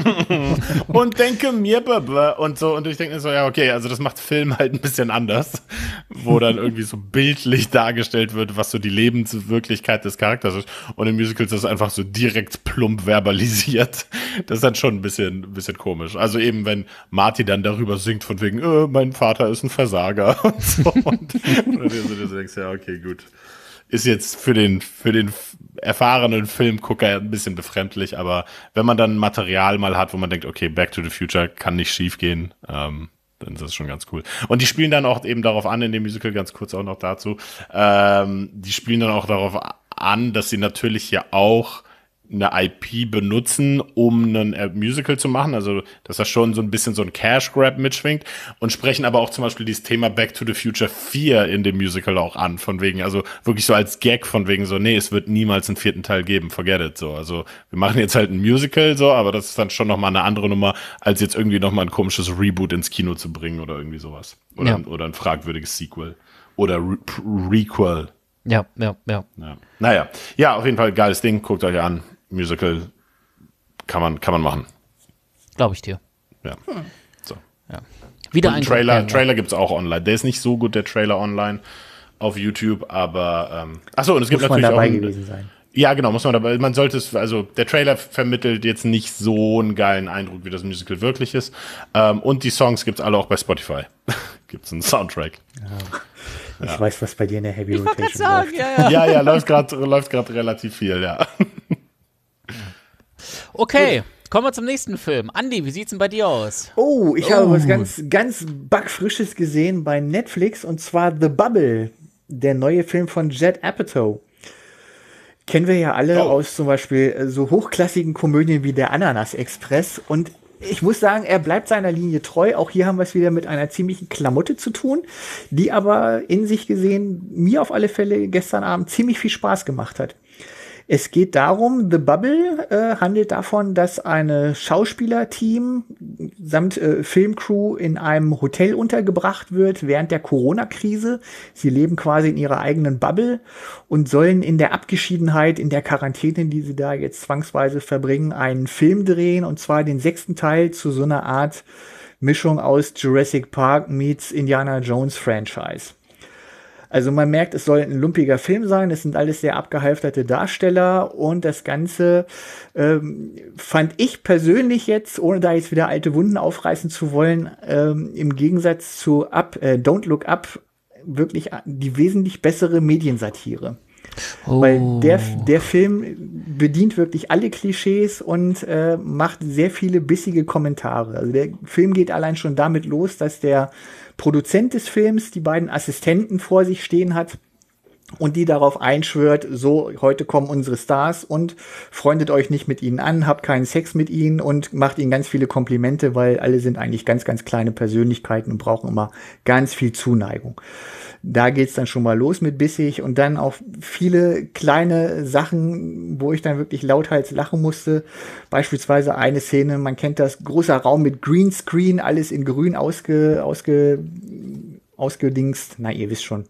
(laughs) und denke mir und so und ich denke so ja okay, also das macht Film halt ein bisschen anders, wo dann irgendwie so bildlich dargestellt wird, was so die Lebenswirklichkeit des Charakters ist und im Musical ist das einfach so direkt plump verbalisiert. Das ist dann schon ein bisschen ein bisschen komisch. Also eben wenn Marty dann darüber singt von wegen äh, mein Vater ist ein Versager (laughs) und so und, und du denkst ja okay, gut ist jetzt für den, für den erfahrenen Filmgucker ein bisschen befremdlich, aber wenn man dann Material mal hat, wo man denkt, okay, Back to the Future kann nicht schief gehen, ähm, dann ist das schon ganz cool. Und die spielen dann auch eben darauf an, in dem Musical ganz kurz auch noch dazu, ähm, die spielen dann auch darauf an, dass sie natürlich ja auch eine IP benutzen, um ein äh, Musical zu machen, also dass das schon so ein bisschen so ein Cash Grab mitschwingt und sprechen aber auch zum Beispiel dieses Thema Back to the Future 4 in dem Musical auch an, von wegen, also wirklich so als Gag von wegen so, nee, es wird niemals einen vierten Teil geben, forget it, so, also wir machen jetzt halt ein Musical, so, aber das ist dann schon nochmal eine andere Nummer, als jetzt irgendwie nochmal ein komisches Reboot ins Kino zu bringen oder irgendwie sowas. Oder, ja. oder ein fragwürdiges Sequel. Oder Re Requel. Ja, ja, ja, ja. Naja, ja, auf jeden Fall geiles Ding, guckt euch an Musical kann man, kann man machen. Glaube ich dir. Ja. Hm. So. ja. Wieder ein Trailer. Mehr, Trailer gibt es auch online. Der ist nicht so gut, der Trailer online auf YouTube, aber ähm, achso, und es gibt muss man dabei auch. sein. ja, genau, muss man dabei. Man sollte es, also der Trailer vermittelt jetzt nicht so einen geilen Eindruck, wie das Musical wirklich ist. Ähm, und die Songs gibt es alle auch bei Spotify. (laughs) gibt es einen Soundtrack. Oh. Ich ja. weiß, was bei dir in der Heavy ich Rotation sagen, Ja, ja, ja, ja läuft gerade läuft relativ viel, ja. Okay. Ja. Kommen wir zum nächsten Film. Andi, wie sieht's denn bei dir aus? Oh, ich oh. habe was ganz, ganz backfrisches gesehen bei Netflix und zwar The Bubble, der neue Film von Jed Apatow. Kennen wir ja alle oh. aus zum Beispiel äh, so hochklassigen Komödien wie Der Ananas Express und ich muss sagen, er bleibt seiner Linie treu. Auch hier haben wir es wieder mit einer ziemlichen Klamotte zu tun, die aber in sich gesehen mir auf alle Fälle gestern Abend ziemlich viel Spaß gemacht hat. Es geht darum, The Bubble äh, handelt davon, dass eine Schauspielerteam samt äh, Filmcrew in einem Hotel untergebracht wird während der Corona-Krise. Sie leben quasi in ihrer eigenen Bubble und sollen in der Abgeschiedenheit, in der Quarantäne, die sie da jetzt zwangsweise verbringen, einen Film drehen und zwar den sechsten Teil zu so einer Art Mischung aus Jurassic Park meets Indiana Jones Franchise. Also man merkt, es soll ein lumpiger Film sein, es sind alles sehr abgehalfterte Darsteller und das Ganze ähm, fand ich persönlich jetzt, ohne da jetzt wieder alte Wunden aufreißen zu wollen, ähm, im Gegensatz zu Up, äh, Don't Look Up wirklich die wesentlich bessere Mediensatire. Oh. Weil der, oh. der Film bedient wirklich alle Klischees und äh, macht sehr viele bissige Kommentare. Also der Film geht allein schon damit los, dass der Produzent des Films die beiden Assistenten vor sich stehen hat und die darauf einschwört, so, heute kommen unsere Stars und freundet euch nicht mit ihnen an, habt keinen Sex mit ihnen und macht ihnen ganz viele Komplimente, weil alle sind eigentlich ganz, ganz kleine Persönlichkeiten und brauchen immer ganz viel Zuneigung. Da geht's dann schon mal los mit bissig und dann auch viele kleine Sachen, wo ich dann wirklich lauthals lachen musste. Beispielsweise eine Szene, man kennt das, großer Raum mit Greenscreen, alles in grün ausge, ausge, ausgedingst. Na, ihr wisst schon,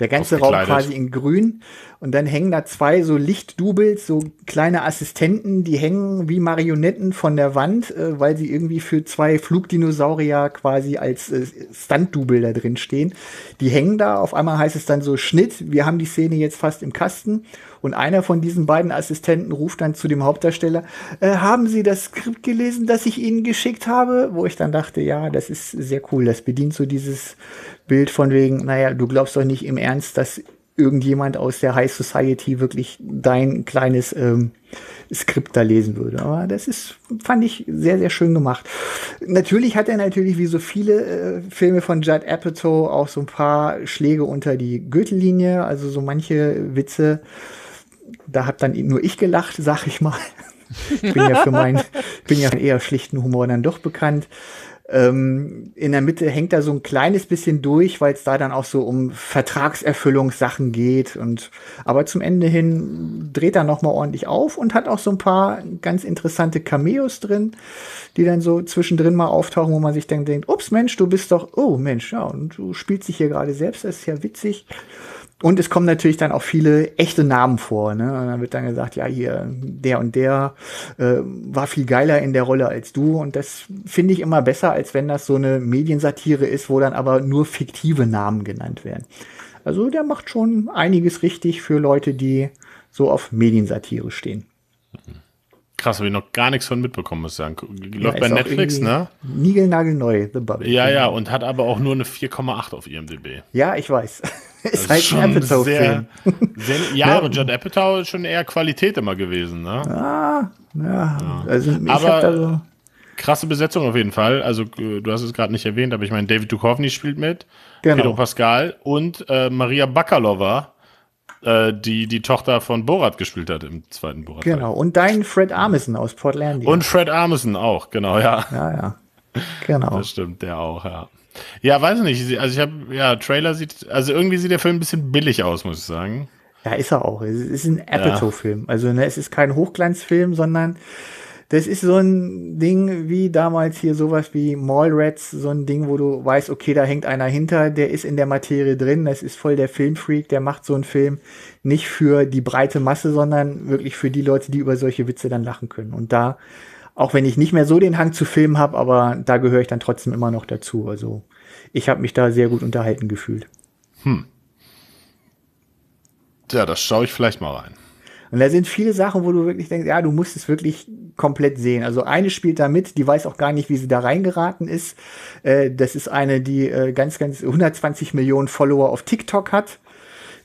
der ganze Raum quasi in grün. Und dann hängen da zwei so Lichtdubels, so kleine Assistenten, die hängen wie Marionetten von der Wand, äh, weil sie irgendwie für zwei Flugdinosaurier quasi als äh, Stunt-Double da drin stehen. Die hängen da, auf einmal heißt es dann so Schnitt, wir haben die Szene jetzt fast im Kasten. Und einer von diesen beiden Assistenten ruft dann zu dem Hauptdarsteller, äh, haben Sie das Skript gelesen, das ich Ihnen geschickt habe? Wo ich dann dachte, ja, das ist sehr cool. Das bedient so dieses Bild von wegen, naja, du glaubst doch nicht im Ernst, dass irgendjemand aus der High Society wirklich dein kleines ähm, Skript da lesen würde. Aber das ist, fand ich sehr, sehr schön gemacht. Natürlich hat er natürlich, wie so viele äh, Filme von Judd Apatow, auch so ein paar Schläge unter die Gürtellinie, also so manche Witze. Da hab dann nur ich gelacht, sag ich mal. (laughs) Ich bin ja für meinen, bin ja eher schlichten Humor dann doch bekannt. Ähm, in der Mitte hängt da so ein kleines bisschen durch, weil es da dann auch so um Vertragserfüllungssachen geht. Und aber zum Ende hin dreht er nochmal ordentlich auf und hat auch so ein paar ganz interessante Cameos drin, die dann so zwischendrin mal auftauchen, wo man sich dann denkt, ups Mensch, du bist doch, oh Mensch, ja, und du spielst dich hier gerade selbst, das ist ja witzig. Und es kommen natürlich dann auch viele echte Namen vor. Ne? Und dann wird dann gesagt, ja, hier, der und der äh, war viel geiler in der Rolle als du. Und das finde ich immer besser, als wenn das so eine Mediensatire ist, wo dann aber nur fiktive Namen genannt werden. Also der macht schon einiges richtig für Leute, die so auf Mediensatire stehen. Mhm. Krass, habe ich noch gar nichts von mitbekommen, muss ich sagen. Läuft ja, bei Netflix, ne? Niegelnagelneu, The Bubble. Ja, ja, und hat aber auch nur eine 4,8 auf IMDb. Ja, ich weiß. (laughs) ist halt ist ein Apatow-Film. (laughs) ja, ne? aber John Apatow ist schon eher Qualität immer gewesen, ne? Ah, ja. ja. Also, ich aber, hab da so krasse Besetzung auf jeden Fall. Also äh, du hast es gerade nicht erwähnt, aber ich meine, David Duchovny spielt mit, genau. Pedro Pascal und äh, Maria Bakalova. Äh, die die Tochter von Borat gespielt hat im zweiten Borat. Genau, und dein Fred Armisen aus Portland. Und Fred Armisen auch, genau, ja. Ja, ja. Genau. Das stimmt, der auch, ja. Ja, weiß nicht. Also ich habe, ja, Trailer sieht, also irgendwie sieht der Film ein bisschen billig aus, muss ich sagen. Ja, ist er auch. Es ist ein Apatow-Film. Ja. Also ne, es ist kein Hochglanzfilm, sondern das ist so ein Ding wie damals hier sowas wie Mallrats, so ein Ding, wo du weißt, okay, da hängt einer hinter, der ist in der Materie drin, das ist voll der Filmfreak, der macht so einen Film nicht für die breite Masse, sondern wirklich für die Leute, die über solche Witze dann lachen können. Und da, auch wenn ich nicht mehr so den Hang zu Filmen habe, aber da gehöre ich dann trotzdem immer noch dazu. Also ich habe mich da sehr gut unterhalten gefühlt. Hm. Ja, das schaue ich vielleicht mal rein. Und da sind viele Sachen, wo du wirklich denkst, ja, du musst es wirklich komplett sehen. Also eine spielt da mit, die weiß auch gar nicht, wie sie da reingeraten ist. Äh, das ist eine, die äh, ganz, ganz 120 Millionen Follower auf TikTok hat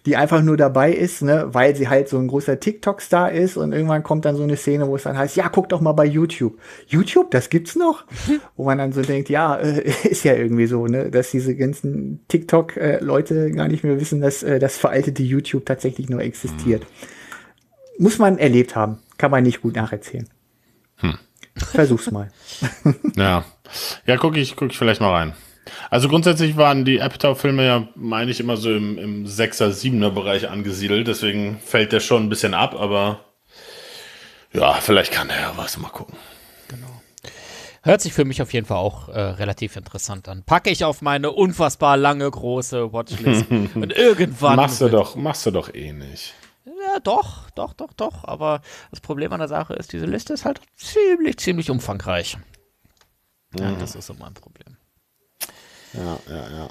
die einfach nur dabei ist, ne, weil sie halt so ein großer TikTok-Star ist und irgendwann kommt dann so eine Szene, wo es dann heißt, ja, guck doch mal bei YouTube. YouTube, das gibt's noch? (laughs) wo man dann so denkt, ja, äh, (laughs) ist ja irgendwie so, ne, dass diese ganzen TikTok-Leute äh, gar nicht mehr wissen, dass äh, das veraltete YouTube tatsächlich nur existiert. Mhm. Muss man erlebt haben, kann man nicht gut nacherzählen. Hm. Versuch's mal. (laughs) ja. Ja, gucke ich, guck ich vielleicht mal rein. Also grundsätzlich waren die Apatow-Filme ja, meine ich, immer so im, im 6er, 7er Bereich angesiedelt. Deswegen fällt der schon ein bisschen ab, aber ja, vielleicht kann er ja was. Mal gucken. Genau. Hört sich für mich auf jeden Fall auch äh, relativ interessant an. Packe ich auf meine unfassbar lange, große Watchlist. (laughs) und irgendwann. Machst du doch, machst du doch eh nicht doch, doch, doch, doch. Aber das Problem an der Sache ist, diese Liste ist halt ziemlich, ziemlich umfangreich. Ja, das ist immer ein Problem. Ja, ja, ja.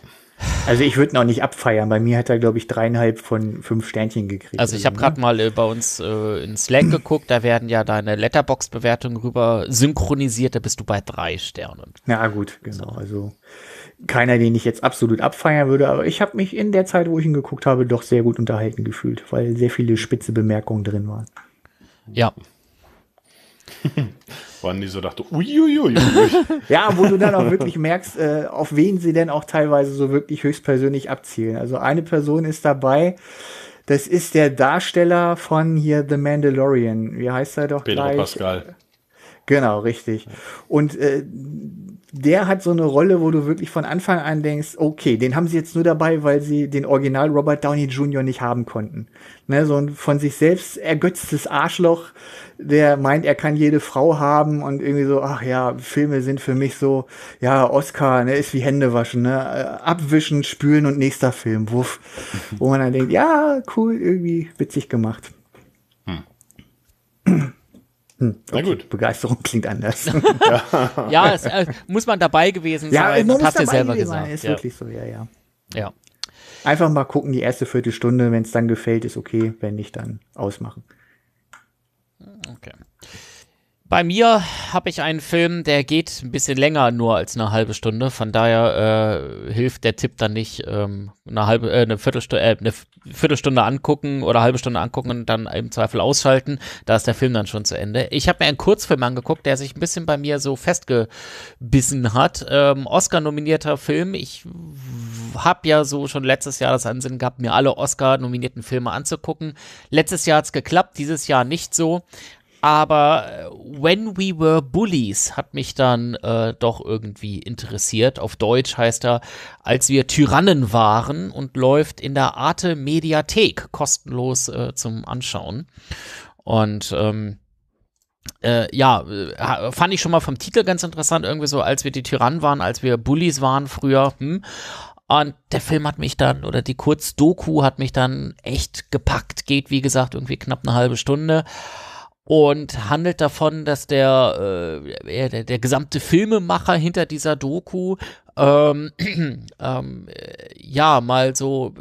Also ich würde ihn auch nicht abfeiern. Bei mir hat er, glaube ich, dreieinhalb von fünf Sternchen gekriegt. Also ich habe gerade ne? mal äh, bei uns äh, in Slack geguckt, da werden ja deine Letterbox-Bewertungen rüber synchronisiert, da bist du bei drei Sternen. Ja, gut, genau. Also keiner, den ich jetzt absolut abfeiern würde, aber ich habe mich in der Zeit, wo ich ihn geguckt habe, doch sehr gut unterhalten gefühlt, weil sehr viele spitze Bemerkungen drin waren. Ja. (laughs) Waren die so dachte, uiuiui. (laughs) ja, wo du dann auch wirklich merkst, äh, auf wen sie denn auch teilweise so wirklich höchstpersönlich abzielen. Also eine Person ist dabei, das ist der Darsteller von hier The Mandalorian. Wie heißt er doch Pedro gleich? Pascal. Genau, richtig. Und äh, der hat so eine Rolle, wo du wirklich von Anfang an denkst, okay, den haben sie jetzt nur dabei, weil sie den Original Robert Downey Jr. nicht haben konnten. Ne, so ein von sich selbst ergötztes Arschloch, der meint, er kann jede Frau haben und irgendwie so, ach ja, Filme sind für mich so, ja, Oscar, ne, ist wie Hände waschen, ne, äh, abwischen, spülen und nächster Film, wuff. Mhm. wo man dann denkt, ja, cool, irgendwie witzig gemacht. Hm. Hm, okay. Na gut. Begeisterung klingt anders. ja, (laughs) ja es, äh, muss man dabei gewesen sein. Ja, hast du selber gesagt. Ist ja. wirklich so, ja, ja. Ja. Einfach mal gucken, die erste Viertelstunde, wenn es dann gefällt, ist okay, wenn nicht, dann ausmachen. Bei mir habe ich einen Film, der geht ein bisschen länger nur als eine halbe Stunde. Von daher äh, hilft der Tipp dann nicht, ähm, eine halbe, äh, eine, Viertelstunde, äh, eine Viertelstunde angucken oder eine halbe Stunde angucken und dann im Zweifel ausschalten. Da ist der Film dann schon zu Ende. Ich habe mir einen Kurzfilm angeguckt, der sich ein bisschen bei mir so festgebissen hat. Ähm, Oscar-nominierter Film. Ich habe ja so schon letztes Jahr das Ansinnen gehabt, mir alle Oscar-nominierten Filme anzugucken. Letztes Jahr hat es geklappt, dieses Jahr nicht so aber äh, When We Were Bullies hat mich dann äh, doch irgendwie interessiert. Auf Deutsch heißt er, als wir Tyrannen waren und läuft in der Arte Mediathek kostenlos äh, zum Anschauen. Und ähm, äh, ja, äh, fand ich schon mal vom Titel ganz interessant, irgendwie so, als wir die Tyrannen waren, als wir Bullies waren früher. Hm. Und der Film hat mich dann, oder die Kurzdoku hat mich dann echt gepackt. Geht, wie gesagt, irgendwie knapp eine halbe Stunde und handelt davon, dass der, äh, der, der gesamte Filmemacher hinter dieser Doku ähm, (clears throat) ähm, äh, ja mal so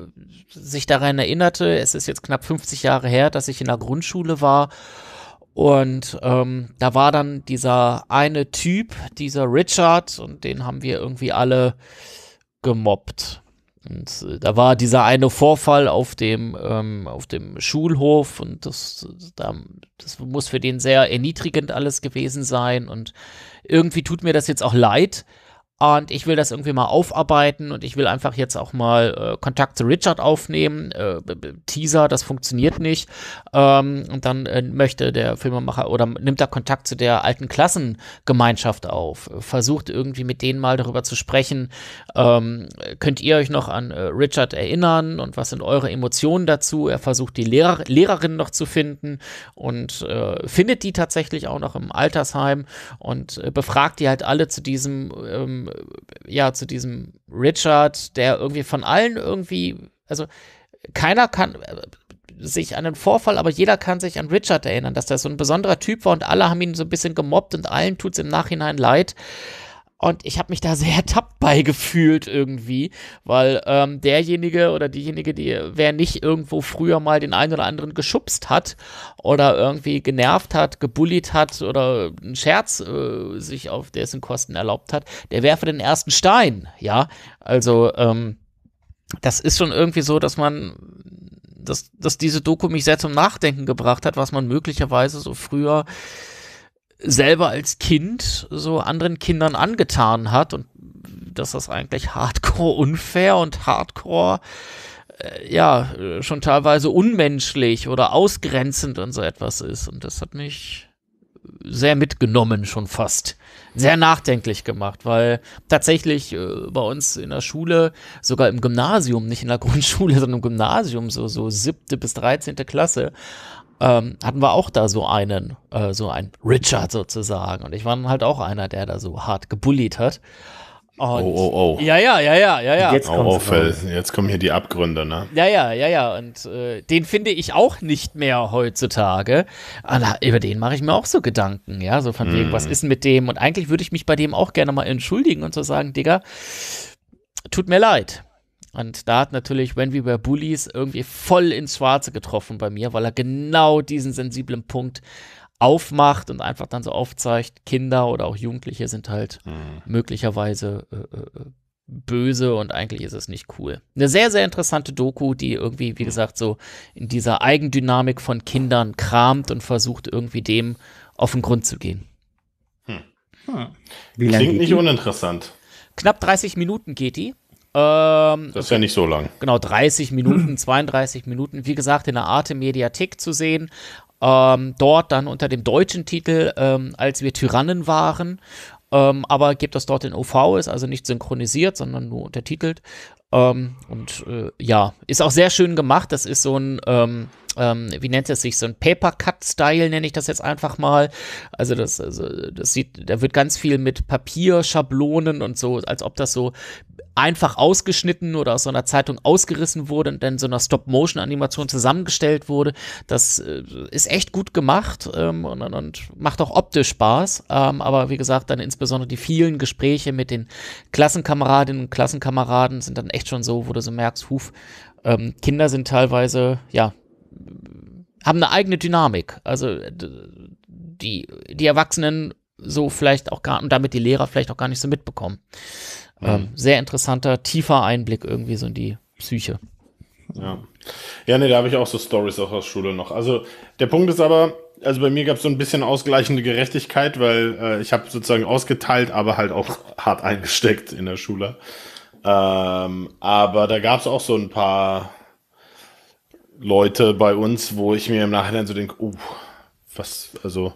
sich daran erinnerte, es ist jetzt knapp 50 Jahre her, dass ich in der Grundschule war. Und ähm, da war dann dieser eine Typ, dieser Richard, und den haben wir irgendwie alle gemobbt. Und äh, da war dieser eine Vorfall auf dem, ähm, auf dem Schulhof und das, da, das muss für den sehr erniedrigend alles gewesen sein. Und irgendwie tut mir das jetzt auch leid, und ich will das irgendwie mal aufarbeiten und ich will einfach jetzt auch mal äh, Kontakt zu Richard aufnehmen. Äh, Teaser, das funktioniert nicht. Ähm, und dann äh, möchte der Filmemacher oder nimmt da Kontakt zu der alten Klassengemeinschaft auf, äh, versucht irgendwie mit denen mal darüber zu sprechen. Ähm, könnt ihr euch noch an äh, Richard erinnern und was sind eure Emotionen dazu? Er versucht die Lehrer Lehrerin noch zu finden und äh, findet die tatsächlich auch noch im Altersheim und befragt die halt alle zu diesem. Ähm, äh, ja, zu diesem Richard, der irgendwie von allen irgendwie, also keiner kann äh, sich an den Vorfall, aber jeder kann sich an Richard erinnern, dass der so ein besonderer Typ war und alle haben ihn so ein bisschen gemobbt und allen tut es im Nachhinein leid. Und ich habe mich da sehr ertappt (laughs) bei gefühlt irgendwie, weil ähm, derjenige oder diejenige, die, wer nicht irgendwo früher mal den einen oder anderen geschubst hat oder irgendwie genervt hat, gebullied hat oder einen Scherz äh, sich auf dessen Kosten erlaubt hat, der werfe den ersten Stein, ja. Also, ähm, das ist schon irgendwie so, dass man dass, dass diese Doku mich sehr zum Nachdenken gebracht hat, was man möglicherweise so früher selber als Kind so anderen Kindern angetan hat und dass das eigentlich hardcore unfair und hardcore äh, ja schon teilweise unmenschlich oder ausgrenzend und so etwas ist und das hat mich sehr mitgenommen schon fast sehr nachdenklich gemacht, weil tatsächlich äh, bei uns in der Schule, sogar im Gymnasium, nicht in der (laughs) Grundschule, sondern im Gymnasium, so, so siebte bis dreizehnte Klasse, ähm, hatten wir auch da so einen, äh, so einen Richard sozusagen. Und ich war halt auch einer, der da so hart gebullied hat. Und oh, oh, oh. Ja, ja, ja, ja, ja, ja. Jetzt, oh, oh, jetzt kommen hier die Abgründe, ne? Ja, ja, ja, ja. Und äh, den finde ich auch nicht mehr heutzutage. Aber über den mache ich mir auch so Gedanken, ja. So von mm. wegen, hm. was ist denn mit dem? Und eigentlich würde ich mich bei dem auch gerne mal entschuldigen und so sagen, Digga, tut mir leid. Und da hat natürlich When We Were Bullies irgendwie voll ins Schwarze getroffen bei mir, weil er genau diesen sensiblen Punkt aufmacht und einfach dann so aufzeigt, Kinder oder auch Jugendliche sind halt mhm. möglicherweise äh, äh, äh böse und eigentlich ist es nicht cool. Eine sehr, sehr interessante Doku, die irgendwie, wie mhm. gesagt, so in dieser Eigendynamik von Kindern kramt und versucht irgendwie dem auf den Grund zu gehen. Hm. Hm. Klingt nicht die? uninteressant. Knapp 30 Minuten geht die. Ähm, das ist ja nicht so lang. Genau, 30 Minuten, 32 (clears throat) Minuten, wie gesagt, in der Arte Mediathek zu sehen. Ähm, dort dann unter dem deutschen Titel, ähm, als wir Tyrannen waren. Ähm, aber gibt das dort in OV, ist also nicht synchronisiert, sondern nur untertitelt. Ähm, und äh, ja, ist auch sehr schön gemacht. Das ist so ein. Ähm, ähm, wie nennt es sich, so ein Paper-Cut-Style nenne ich das jetzt einfach mal. Also das, also das sieht, da wird ganz viel mit Papier, Schablonen und so, als ob das so einfach ausgeschnitten oder aus so einer Zeitung ausgerissen wurde und dann so einer Stop-Motion-Animation zusammengestellt wurde. Das äh, ist echt gut gemacht ähm, und, und, macht auch optisch Spaß. Ähm, aber wie gesagt, dann insbesondere die vielen Gespräche mit den Klassenkameradinnen und Klassenkameraden sind dann echt schon so, wo du so merkst, huf, ähm, Kinder sind teilweise, ja, haben eine eigene Dynamik. Also die, die Erwachsenen so vielleicht auch gar und damit die Lehrer vielleicht auch gar nicht so mitbekommen. Mhm. sehr interessanter, tiefer Einblick irgendwie so in die Psyche. Ja, ja nee, da habe ich auch so Stories auch aus Schule noch. Also der Punkt ist aber, also bei mir gab es so ein bisschen ausgleichende Gerechtigkeit, weil äh, ich habe sozusagen ausgeteilt, aber halt auch hart eingesteckt in der Schule. Ähm, aber da gab es auch so ein paar Leute bei uns, wo ich mir im Nachhinein so denke, uh, oh, was, also,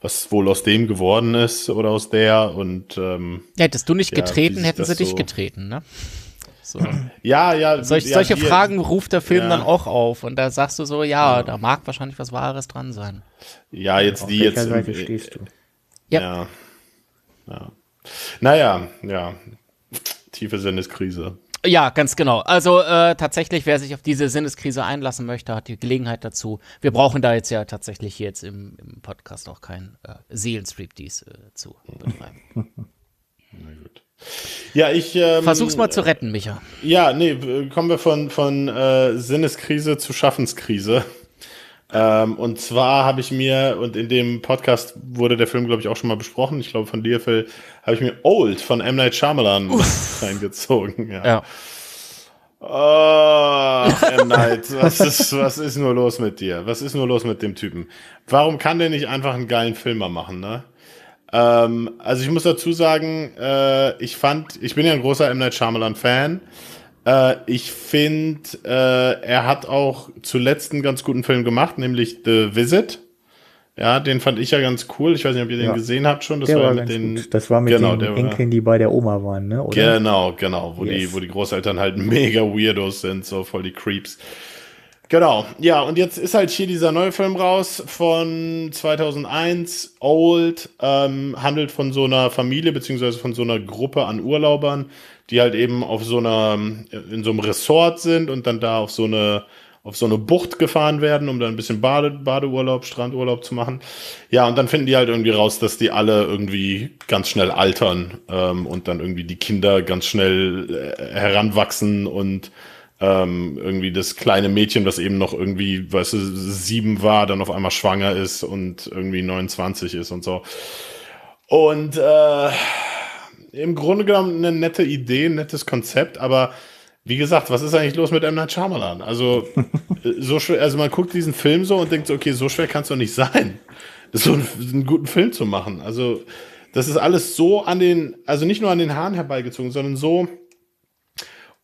was wohl aus dem geworden ist oder aus der und ähm, hättest du nicht ja, getreten, hätten sie dich so getreten, ne? So. (clears throat) Ja, ja. Solch, ja solche die, Fragen ruft der Film dann auch auf und da sagst du so, ja, da mag wahrscheinlich was Wahres dran sein. Ja, jetzt auf die jetzt. Seite im, stehst du? Ja. ja. Naja, ja. Tiefe Sinneskrise. Ja, ganz genau. Also äh, tatsächlich, wer sich auf diese Sinneskrise einlassen möchte, hat die Gelegenheit dazu. Wir brauchen da jetzt ja tatsächlich hier jetzt im, im Podcast auch keinen äh, dies äh, zu betreiben. (laughs) Na gut. Ja, ich ähm, versuch's mal zu retten, Micha. Ja, nee, kommen wir von, von äh, Sinneskrise zu Schaffenskrise. Ähm, und zwar habe ich mir, und in dem Podcast wurde der Film, glaube ich, auch schon mal besprochen, ich glaube von dir, Phil, habe ich mir Old von M. Night Shyamalan Uff. reingezogen. Ja. ja. Oh, M. (laughs) Night, was ist, was ist nur los mit dir? Was ist nur los mit dem Typen? Warum kann der nicht einfach einen geilen Filmer machen, ne? Ähm, also ich muss dazu sagen, äh, ich fand, ich bin ja ein großer M. Night Shyamalan-Fan. Äh, ich finde, äh, er hat auch zuletzt einen ganz guten Film gemacht, nämlich The Visit. Ja, den fand ich ja ganz cool. Ich weiß nicht, ob ihr den ja. gesehen habt schon. Das der war, war mit den, gut. Das war mit genau, den Enkeln, die bei der Oma waren, ne? Oder? Genau, genau, wo yes. die, wo die Großeltern halt mega Weirdos sind, so voll die Creeps. Genau, ja, und jetzt ist halt hier dieser neue Film raus von 2001, Old, ähm, handelt von so einer Familie beziehungsweise von so einer Gruppe an Urlaubern, die halt eben auf so einer, in so einem Resort sind und dann da auf so eine, auf so eine Bucht gefahren werden, um da ein bisschen Bade, Badeurlaub, Strandurlaub zu machen. Ja, und dann finden die halt irgendwie raus, dass die alle irgendwie ganz schnell altern ähm, und dann irgendwie die Kinder ganz schnell äh, heranwachsen und ähm, irgendwie das kleine Mädchen, das eben noch irgendwie, weißt du, sieben war, dann auf einmal schwanger ist und irgendwie 29 ist und so. Und äh, im Grunde genommen eine nette Idee, ein nettes Konzept, aber wie gesagt, was ist eigentlich los mit M. Night Shyamalan? Also, äh, so schwer, also man guckt diesen Film so und denkt, okay, so schwer kann es doch nicht sein, (laughs) so einen, einen, guten Film zu machen. Also, das ist alles so an den, also nicht nur an den Haaren herbeigezogen, sondern so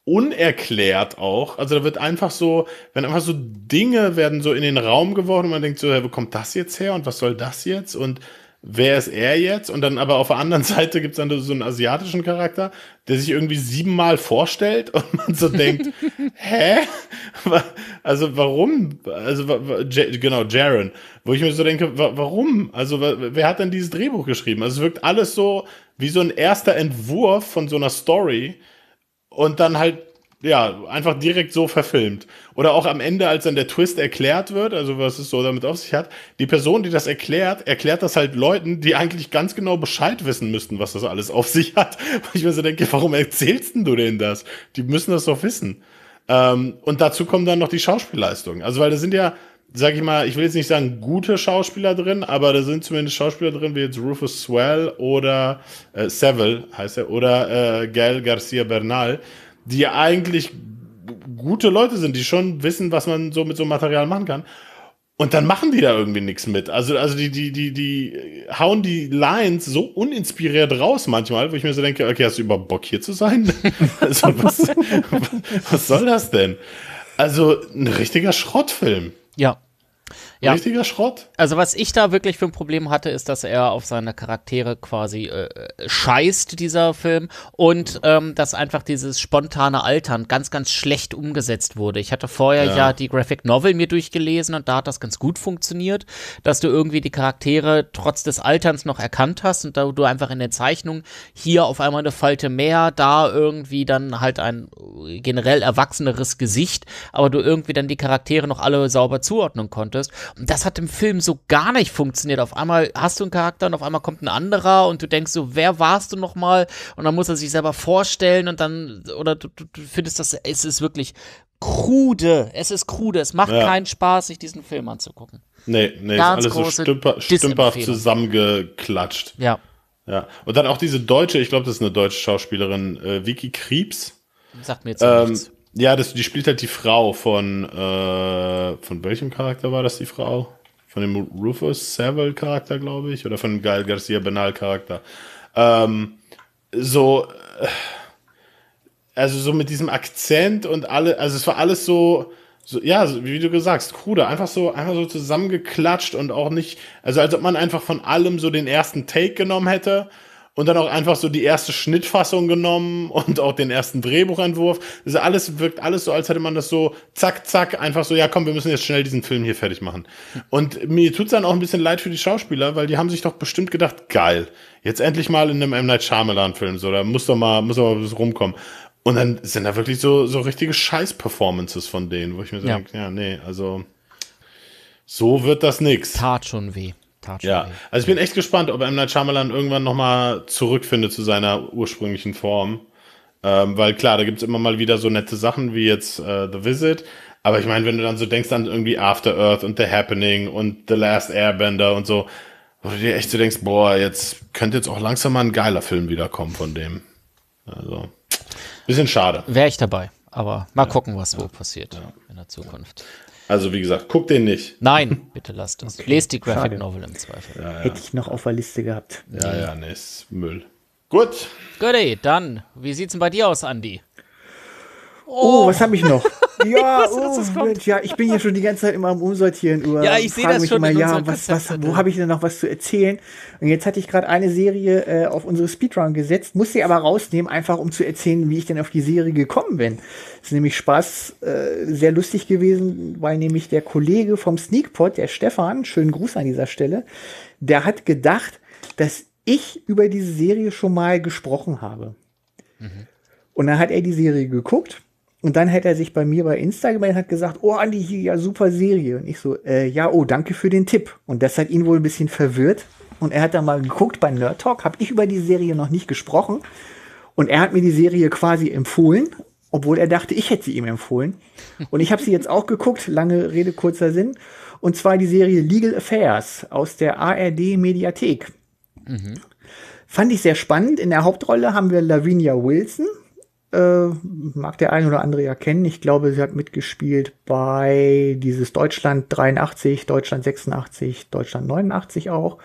unerklärt auch. Also da wird einfach so, wenn einfach so Dinge werden so in den Raum geworfen und man denkt so, hey, wo kommt das jetzt her und was soll das jetzt? Und wer ist er jetzt? Und dann aber auf der anderen (laughs) Seite gibt es dann so einen asiatischen Charakter, der sich irgendwie siebenmal vorstellt und man so denkt, (laughs) hä? Also warum? Also genau, Jaron, wo ich mir so denke, warum? Also wer hat denn dieses Drehbuch geschrieben? Also es wirkt alles so wie so ein erster Entwurf von so einer Story und dann halt ja, einfach direkt so verfilmt. Oder auch am Ende, als dann der Twist erklärt wird, also was es so damit auf sich hat, die Person, die das erklärt, erklärt das halt Leuten, die eigentlich ganz genau Bescheid wissen müssten, was das alles auf sich hat. (laughs) Weil ich mir so denke, warum erzählst denn du denn das? Die müssen das doch wissen. Ähm, und dazu kommen dann noch die Schauspielleistungen. Also, weil da sind ja, sag ich mal, ich will jetzt nicht sagen gute Schauspieler drin, aber da sind zumindest Schauspieler drin, wie jetzt Rufus Swell oder äh, Seville heißt er, oder äh, Gail Garcia Bernal die eigentlich gute Leute sind, die schon wissen, was man so mit so einem Material machen kann. Und dann machen die da irgendwie nichts mit. Also, also die, die, die, die hauen die Lines so uninspiriert raus manchmal, wo ich mir so denke, okay, hast du überhaupt Bock hier zu sein? (laughs) also, was, was soll das denn? Also, ein richtiger Schrottfilm. Ja. Ja. Richtiger Schrott. Also was ich da wirklich für ein Problem hatte, ist, dass er auf seine Charaktere quasi äh, scheißt, dieser Film. Und ähm, dass einfach dieses spontane Altern ganz, ganz schlecht umgesetzt wurde. Ich hatte vorher ja. ja die Graphic Novel mir durchgelesen und da hat das ganz gut funktioniert, dass du irgendwie die Charaktere trotz des Alterns noch erkannt hast und da du einfach in der Zeichnung hier auf einmal eine Falte mehr, da irgendwie dann halt ein generell erwachseneres Gesicht, aber du irgendwie dann die Charaktere noch alle sauber zuordnen konntest. Und das hat im Film so gar nicht funktioniert. Auf einmal hast du einen Charakter und auf einmal kommt ein anderer und du denkst so, wer warst du nochmal? Und dann muss er sich selber vorstellen und dann, oder du, du, du findest das, es ist wirklich krude. Es ist krude. Es macht ja. keinen Spaß, sich diesen Film anzugucken. Nee, nee, Ganz ist alles so stümper, stümperhaft zusammengeklatscht. Ja. Ja. Und dann auch diese Deutsche, ich glaube, das ist eine deutsche Schauspielerin, äh, Vicky Krebs. Sagt mir jetzt ähm, nichts. Ja, das, die spielt halt die Frau von, äh, von welchem Charakter war das die Frau? Von dem Rufus Savile Charakter, glaube ich, oder von Gail Garcia Benal Charakter. Ähm, so, äh, also so mit diesem Akzent und alle, also es war alles so, so, ja, wie du gesagt, krude, einfach so, einfach so zusammengeklatscht und auch nicht, also als ob man einfach von allem so den ersten Take genommen hätte und dann auch einfach so die erste Schnittfassung genommen und auch den ersten Drehbuchentwurf. Das ist alles wirkt alles so, als hätte man das so zack, zack, einfach so, ja komm, wir müssen jetzt schnell diesen Film hier fertig machen. Und mir tut's dann auch ein bisschen leid für die Schauspieler, weil die haben sich doch bestimmt gedacht, geil, jetzt endlich mal in einem M. Night Shyamalan-Film, so, da muss doch mal, muss doch mal was rumkommen. Und dann sind da wirklich so, so richtige Scheiß-Performances von denen, wo ich mir so ja. denke, ja, nee, also so wird das nix. Tat schon weh. Tatsch ja, also ich bin echt gespannt, ob M. Night Shyamalan irgendwann nochmal zurückfindet zu seiner ursprünglichen Form. Ähm, weil klar, da gibt es immer mal wieder so nette Sachen wie jetzt äh, The Visit. Aber ich meine, wenn du dann so denkst an irgendwie After Earth und The Happening und The Last Airbender und so, wo du dir echt so denkst, boah, jetzt könnte jetzt auch langsam mal ein geiler Film wiederkommen von dem. Also, bisschen schade. Wäre ich dabei, aber mal ja, gucken, was ja, wo passiert ja. in der Zukunft. Also wie gesagt, guck den nicht. Nein, (laughs) bitte lasst uns. Okay. Lest die Graphic Schade. Novel im Zweifel. Ja, ja. Hätte ich noch auf der Liste gehabt. Ja, ja, nee, ist Müll. Gut. Goodie, dann, wie sieht's denn bei dir aus, Andy? Oh, oh was habe ich noch? (laughs) Ja, ich, weiß, oh, Mensch, ja, ich bin ja schon die ganze Zeit immer am Umsortieren. Über, ja, ich sehe das mich schon. Immer, ja, was, was, wo habe ich denn noch was zu erzählen? Und jetzt hatte ich gerade eine Serie äh, auf unsere Speedrun gesetzt, musste sie aber rausnehmen, einfach um zu erzählen, wie ich denn auf die Serie gekommen bin. Das ist nämlich Spaß, äh, sehr lustig gewesen, weil nämlich der Kollege vom Sneakpot, der Stefan, schönen Gruß an dieser Stelle, der hat gedacht, dass ich über diese Serie schon mal gesprochen habe. Mhm. Und dann hat er die Serie geguckt und dann hätte er sich bei mir bei Instagram gemeldet und hat gesagt, oh Andi, hier, ja, super Serie. Und ich so, äh, ja, oh, danke für den Tipp. Und das hat ihn wohl ein bisschen verwirrt. Und er hat dann mal geguckt bei Nerd Talk, habe ich über die Serie noch nicht gesprochen. Und er hat mir die Serie quasi empfohlen, obwohl er dachte, ich hätte sie ihm empfohlen. Und ich habe sie jetzt auch geguckt, lange Rede, kurzer Sinn. Und zwar die Serie Legal Affairs aus der ARD Mediathek. Mhm. Fand ich sehr spannend. In der Hauptrolle haben wir Lavinia Wilson, äh, mag der ein oder andere ja kennen. Ich glaube, sie hat mitgespielt bei dieses Deutschland 83, Deutschland 86, Deutschland 89 auch.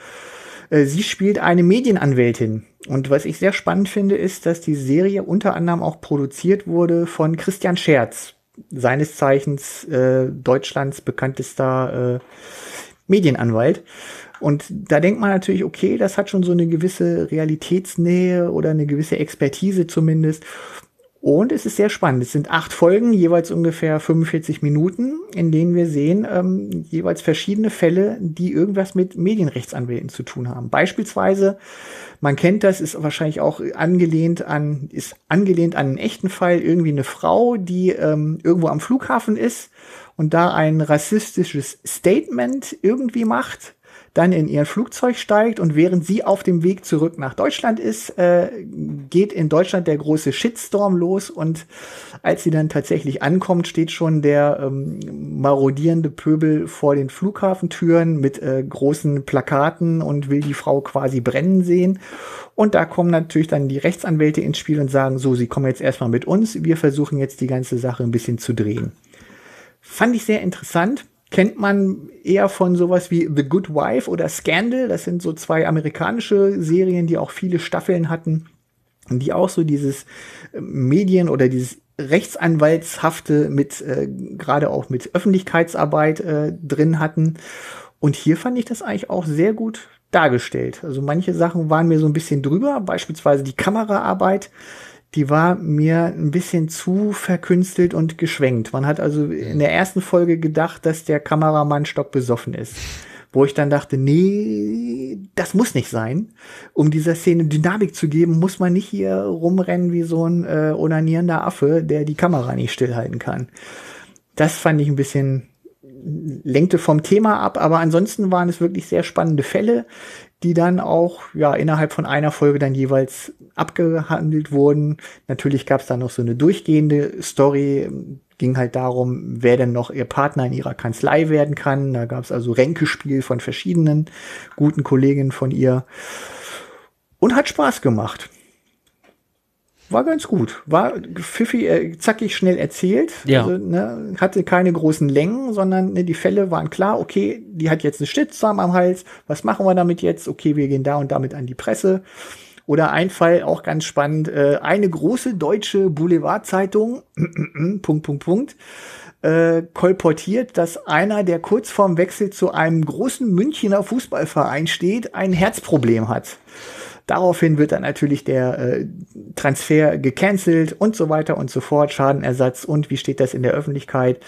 Äh, sie spielt eine Medienanwältin. Und was ich sehr spannend finde, ist, dass die Serie unter anderem auch produziert wurde von Christian Scherz, seines Zeichens äh, Deutschlands bekanntester äh, Medienanwalt. Und da denkt man natürlich, okay, das hat schon so eine gewisse Realitätsnähe oder eine gewisse Expertise zumindest. Und es ist sehr spannend. Es sind acht Folgen, jeweils ungefähr 45 Minuten, in denen wir sehen ähm, jeweils verschiedene Fälle, die irgendwas mit Medienrechtsanwälten zu tun haben. Beispielsweise, man kennt das, ist wahrscheinlich auch angelehnt an, ist angelehnt an einen echten Fall, irgendwie eine Frau, die ähm, irgendwo am Flughafen ist und da ein rassistisches Statement irgendwie macht dann in ihr Flugzeug steigt und während sie auf dem Weg zurück nach Deutschland ist, äh, geht in Deutschland der große Shitstorm los und als sie dann tatsächlich ankommt, steht schon der ähm, marodierende Pöbel vor den Flughafentüren mit äh, großen Plakaten und will die Frau quasi brennen sehen. Und da kommen natürlich dann die Rechtsanwälte ins Spiel und sagen, so, sie kommen jetzt erstmal mit uns, wir versuchen jetzt die ganze Sache ein bisschen zu drehen. Fand ich sehr interessant kennt man eher von sowas wie The Good Wife oder Scandal. Das sind so zwei amerikanische Serien, die auch viele Staffeln hatten und die auch so dieses äh, Medien oder dieses Rechtsanwaltshafte mit äh, gerade auch mit Öffentlichkeitsarbeit äh, drin hatten. Und hier fand ich das eigentlich auch sehr gut dargestellt. Also manche Sachen waren mir so ein bisschen drüber, beispielsweise die Kameraarbeit die war mir ein bisschen zu verkünstelt und geschwenkt. Man hat also in der ersten Folge gedacht, dass der Kameramann stockbesoffen ist. Wo ich dann dachte, nee, das muss nicht sein. Um dieser Szene Dynamik zu geben, muss man nicht hier rumrennen wie so ein äh, onanierender Affe, der die Kamera nicht stillhalten kann. Das fand ich ein bisschen lenkte vom Thema ab, aber ansonsten waren es wirklich sehr spannende Fälle die dann auch ja innerhalb von einer Folge dann jeweils abgehandelt wurden. Natürlich gab es dann noch so eine durchgehende Story, ging halt darum, wer denn noch ihr Partner in ihrer Kanzlei werden kann. Da gab es also Ränkespiel von verschiedenen guten Kolleginnen von ihr und hat Spaß gemacht war ganz gut. War pfiffig, äh, zackig, schnell erzählt. Ja. Also, ne, hatte keine großen Längen, sondern ne, die Fälle waren klar, okay, die hat jetzt eine Schnittsamen am Hals, was machen wir damit jetzt? Okay, wir gehen da und damit an die Presse. Oder ein Fall, auch ganz spannend, äh, eine große deutsche Boulevardzeitung, (clears throat) Punkt, Punkt, Punkt, äh, kolportiert, dass einer, der kurz vorm Wechsel zu einem großen Münchner Fußballverein steht, ein Herzproblem hat. Daraufhin wird dann natürlich der äh, Transfer gecancelt und so weiter und so fort. Schadenersatz und wie steht das in der Öffentlichkeit?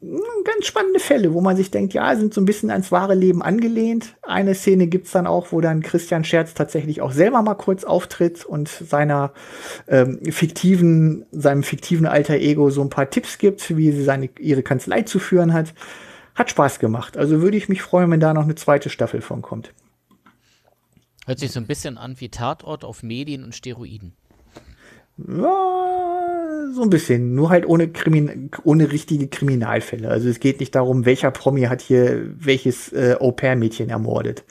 Hm, ganz spannende Fälle, wo man sich denkt, ja, sind so ein bisschen ans wahre Leben angelehnt. Eine Szene gibt's dann auch, wo dann Christian Scherz tatsächlich auch selber mal kurz auftritt und seiner ähm, fiktiven, seinem fiktiven alter Ego so ein paar Tipps gibt, wie sie seine, ihre Kanzlei zu führen hat. Hat Spaß gemacht. Also würde ich mich freuen, wenn da noch eine zweite Staffel von kommt. Hört sich so ein bisschen an wie Tatort auf Medien und Steroiden. Ja, so ein bisschen, nur halt ohne, Krimin ohne richtige Kriminalfälle. Also es geht nicht darum, welcher Promi hat hier welches äh, Au-pair-Mädchen ermordet.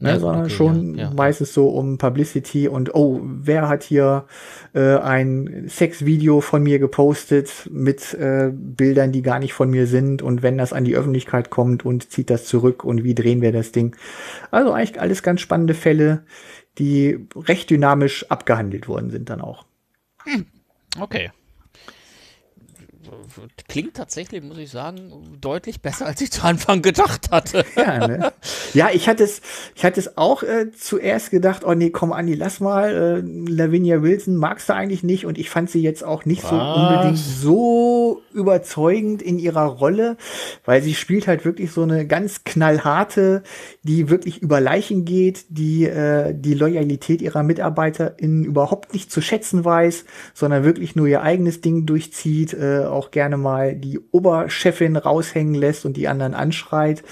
Ne, ja, sondern okay, schon ja, meistens so um Publicity und oh, wer hat hier äh, ein Sexvideo von mir gepostet mit äh, Bildern, die gar nicht von mir sind und wenn das an die Öffentlichkeit kommt und zieht das zurück und wie drehen wir das Ding. Also eigentlich alles ganz spannende Fälle, die recht dynamisch abgehandelt worden sind dann auch. Hm, okay klingt tatsächlich, muss ich sagen, deutlich besser, als ich zu Anfang gedacht hatte. Ja, ne? ja ich hatte es, ich hatte es auch äh, zuerst gedacht, oh nee, komm, Andi, lass mal. Äh, Lavinia Wilson magst du eigentlich nicht und ich fand sie jetzt auch nicht Was? so unbedingt so überzeugend in ihrer Rolle, weil sie spielt halt wirklich so eine ganz knallharte, die wirklich über Leichen geht, die äh, die Loyalität ihrer MitarbeiterInnen überhaupt nicht zu schätzen weiß, sondern wirklich nur ihr eigenes Ding durchzieht, äh, auch gerne gerne mal die Oberchefin raushängen lässt und die anderen anschreit,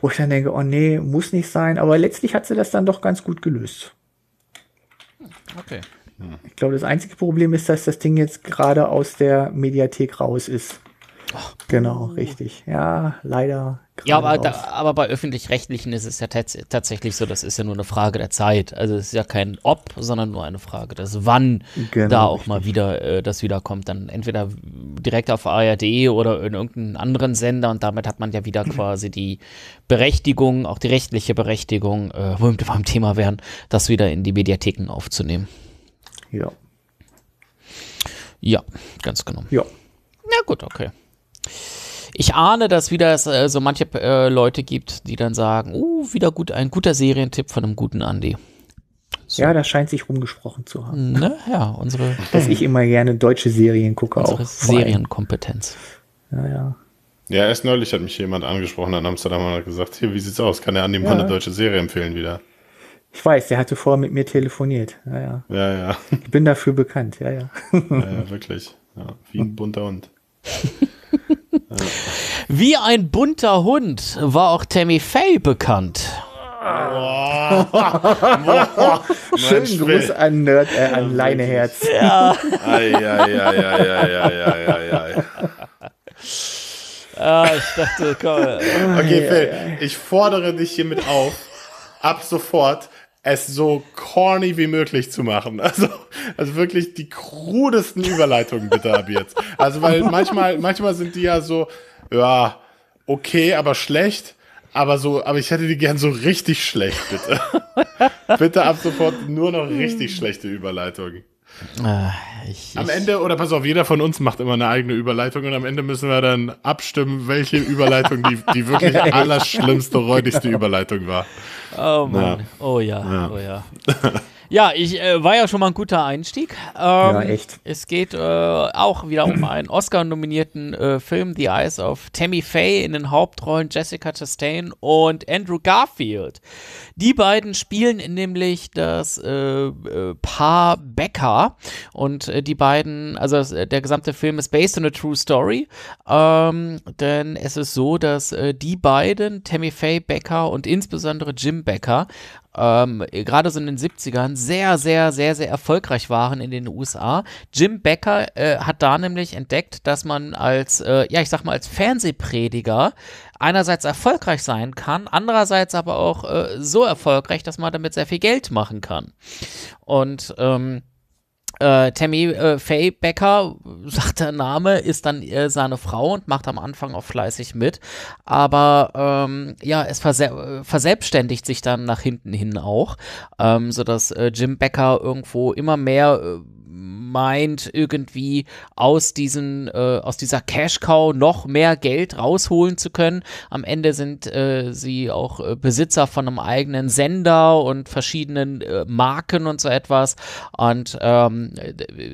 wo ich dann denke, oh nee, muss nicht sein. Aber letztlich hat sie das dann doch ganz gut gelöst. Okay. Ich glaube, das einzige Problem ist, dass das Ding jetzt gerade aus der Mediathek raus ist. Ach. Oh. Genau, richtig. Ja, leider ja, aber, da, aber bei öffentlich-rechtlichen ist es ja tats tatsächlich so, das ist ja nur eine Frage der Zeit. Also es ist ja kein Ob, sondern nur eine Frage des Wann genau, da auch richtig. mal wieder äh, das wiederkommt. Dann entweder direkt auf ARD oder in irgendeinen anderen Sender und damit hat man ja wieder quasi die Berechtigung, auch die rechtliche Berechtigung, äh, wo wir beim Thema wären, das wieder in die Mediatheken aufzunehmen. Ja. Ja, ganz genau. Ja. Na gut, okay ich ahne, dass wieder es äh, so manche äh, Leute gibt, die dann sagen, oh, wieder gut, ein guter Serientipp von einem guten Andy. So. Ja, das scheint sich rumgesprochen zu haben. Ne? Ja, unsere. (laughs) Dass ich immer gerne deutsche Serien gucke unsere auch. Serienkompetenz. Ja, ja. Ja, erst neulich hat mich jemand angesprochen in Amsterdam und hat gesagt, hier, wie sieht's aus? Kann der Andi ja. mal eine deutsche Serie empfehlen wieder? Ich weiß, der hatte vorher mit mir telefoniert. Ja, ja. ja, ja. Ich bin dafür bekannt, ja, ja. Ja, ja wirklich. Ja, wie ein bunter Hund. (laughs) Wie ein bunter Hund war auch Tammy Faye bekannt. Boah. (laughs) Boah. Schönen Mensch, Gruß an Nerd, äh, an Leineherz. Ja. Ei, ei, ei, ah, ich dachte, komm. Okay, Phil, ich fordere dich hiermit auf, ab sofort es so corny wie möglich zu machen. (laughs) Also, also wirklich die krudesten Überleitungen bitte ab jetzt. Also, weil (laughs) manchmal, manchmal sind die ja so, ja, okay, aber schlecht. Aber so, aber ich hätte die gern so richtig schlecht, bitte. (laughs) bitte ab sofort nur noch richtig schlechte Überleitungen. Ah, ich, am Ende, oder pass auf, jeder von uns macht immer eine eigene Überleitung und am Ende müssen wir dann abstimmen, welche Überleitung die, die wirklich (laughs) allerschlimmste, räudigste Überleitung war. Oh Mann, ja. oh ja, ja. oh ja. (laughs) Ja, ich äh, war ja schon mal ein guter Einstieg. Ähm, ja, echt. Es geht äh, auch wieder um einen Oscar-nominierten äh, Film, The Eyes of Tammy Faye, in den Hauptrollen Jessica Chastain und Andrew Garfield. Die beiden spielen nämlich das äh, äh, Paar Becker und äh, die beiden, also der gesamte Film ist based on a true story, ähm, denn es ist so, dass die beiden, Tammy Faye Becker und insbesondere Jim Becker, ähm, gerade so in den 70ern sehr, sehr, sehr, sehr erfolgreich waren in den USA. Jim Becker äh, hat da nämlich entdeckt, dass man als, äh, ja, ich sag mal, als Fernsehprediger einerseits erfolgreich sein kann, andererseits aber auch äh, so erfolgreich, dass man damit sehr viel Geld machen kann. Und, ähm, äh, Tammy äh, Faye Becker, (laughs) sagt der Name, ist dann äh, seine Frau und macht am Anfang auch fleißig mit. Aber ähm, ja, es verse verselbstständigt sich dann nach hinten hin auch, ähm, sodass äh, Jim Becker irgendwo immer mehr äh, meint, irgendwie aus diesen, äh, aus dieser Cash Cow noch mehr Geld rausholen zu können. Am Ende sind äh, sie auch äh, Besitzer von einem eigenen Sender und verschiedenen äh, Marken und so etwas. Und ähm,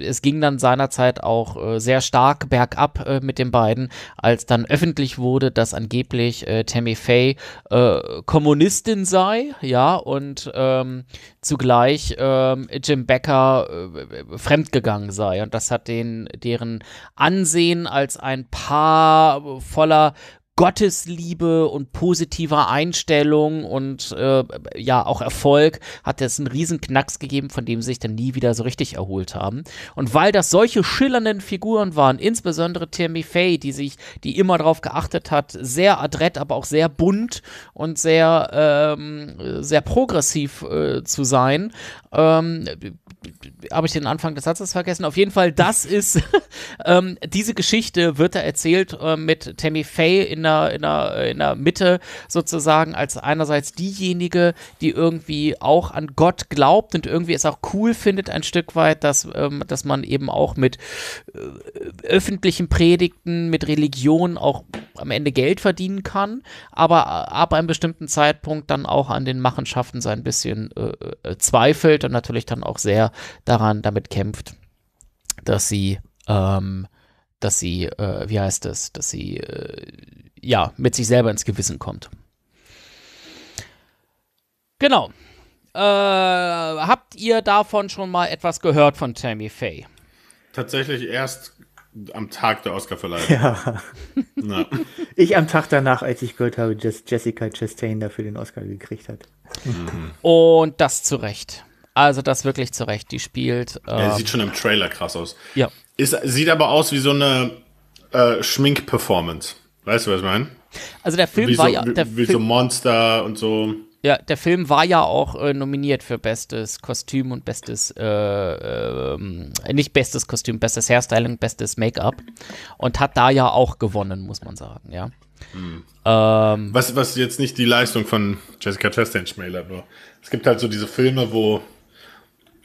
es ging dann seinerzeit auch äh, sehr stark bergab äh, mit den beiden, als dann öffentlich wurde, dass angeblich Tammy Faye Kommunistin sei, ja, und ähm, zugleich ähm, Jim Becker äh, fremdgegangen sei und das hat den, deren Ansehen als ein Paar voller Gottesliebe und positiver Einstellung und äh, ja auch Erfolg hat es einen riesen Knacks gegeben, von dem sie sich dann nie wieder so richtig erholt haben. Und weil das solche schillernden Figuren waren, insbesondere Tammy Faye, die sich, die immer darauf geachtet hat, sehr adrett, aber auch sehr bunt und sehr ähm, sehr progressiv äh, zu sein, ähm, habe ich den Anfang des Satzes vergessen. Auf jeden Fall, das (laughs) ist, (laughs) ähm, diese Geschichte wird da erzählt äh, mit Tammy Faye in der, in, der, äh, in der Mitte sozusagen als einerseits diejenige, die irgendwie auch an Gott glaubt und irgendwie es auch cool findet ein Stück weit, dass, ähm, dass man eben auch mit äh, öffentlichen Predigten, mit Religion auch am Ende Geld verdienen kann, aber äh, ab einem bestimmten Zeitpunkt dann auch an den Machenschaften sein bisschen äh, äh zweifelt und natürlich dann auch sehr daran damit kämpft, dass sie, ähm, dass sie, äh, wie heißt das, dass sie, äh, ja, mit sich selber ins Gewissen kommt. Genau. Äh, habt ihr davon schon mal etwas gehört von Tammy Faye? Tatsächlich erst am Tag der Oscarverleihung. Ja. (laughs) ja. Ich am Tag danach, als ich gehört habe, dass Jessica Chastain dafür den Oscar gekriegt hat. Mhm. Und das zu Recht. Also das wirklich zurecht. Die spielt. Ähm, ja, sieht schon im Trailer krass aus. Ja. Ist, sieht aber aus wie so eine äh, Schmink-Performance. Weißt du, was ich meine? Also der Film wie war so, ja. Der wie Film, so Monster und so. Ja, der Film war ja auch äh, nominiert für bestes Kostüm und bestes, äh, äh, nicht bestes Kostüm, bestes Hairstyling, bestes Make-up und hat da ja auch gewonnen, muss man sagen, ja. Hm. Ähm, was, was jetzt nicht die Leistung von Jessica Chastain schmälert, nur es gibt halt so diese Filme, wo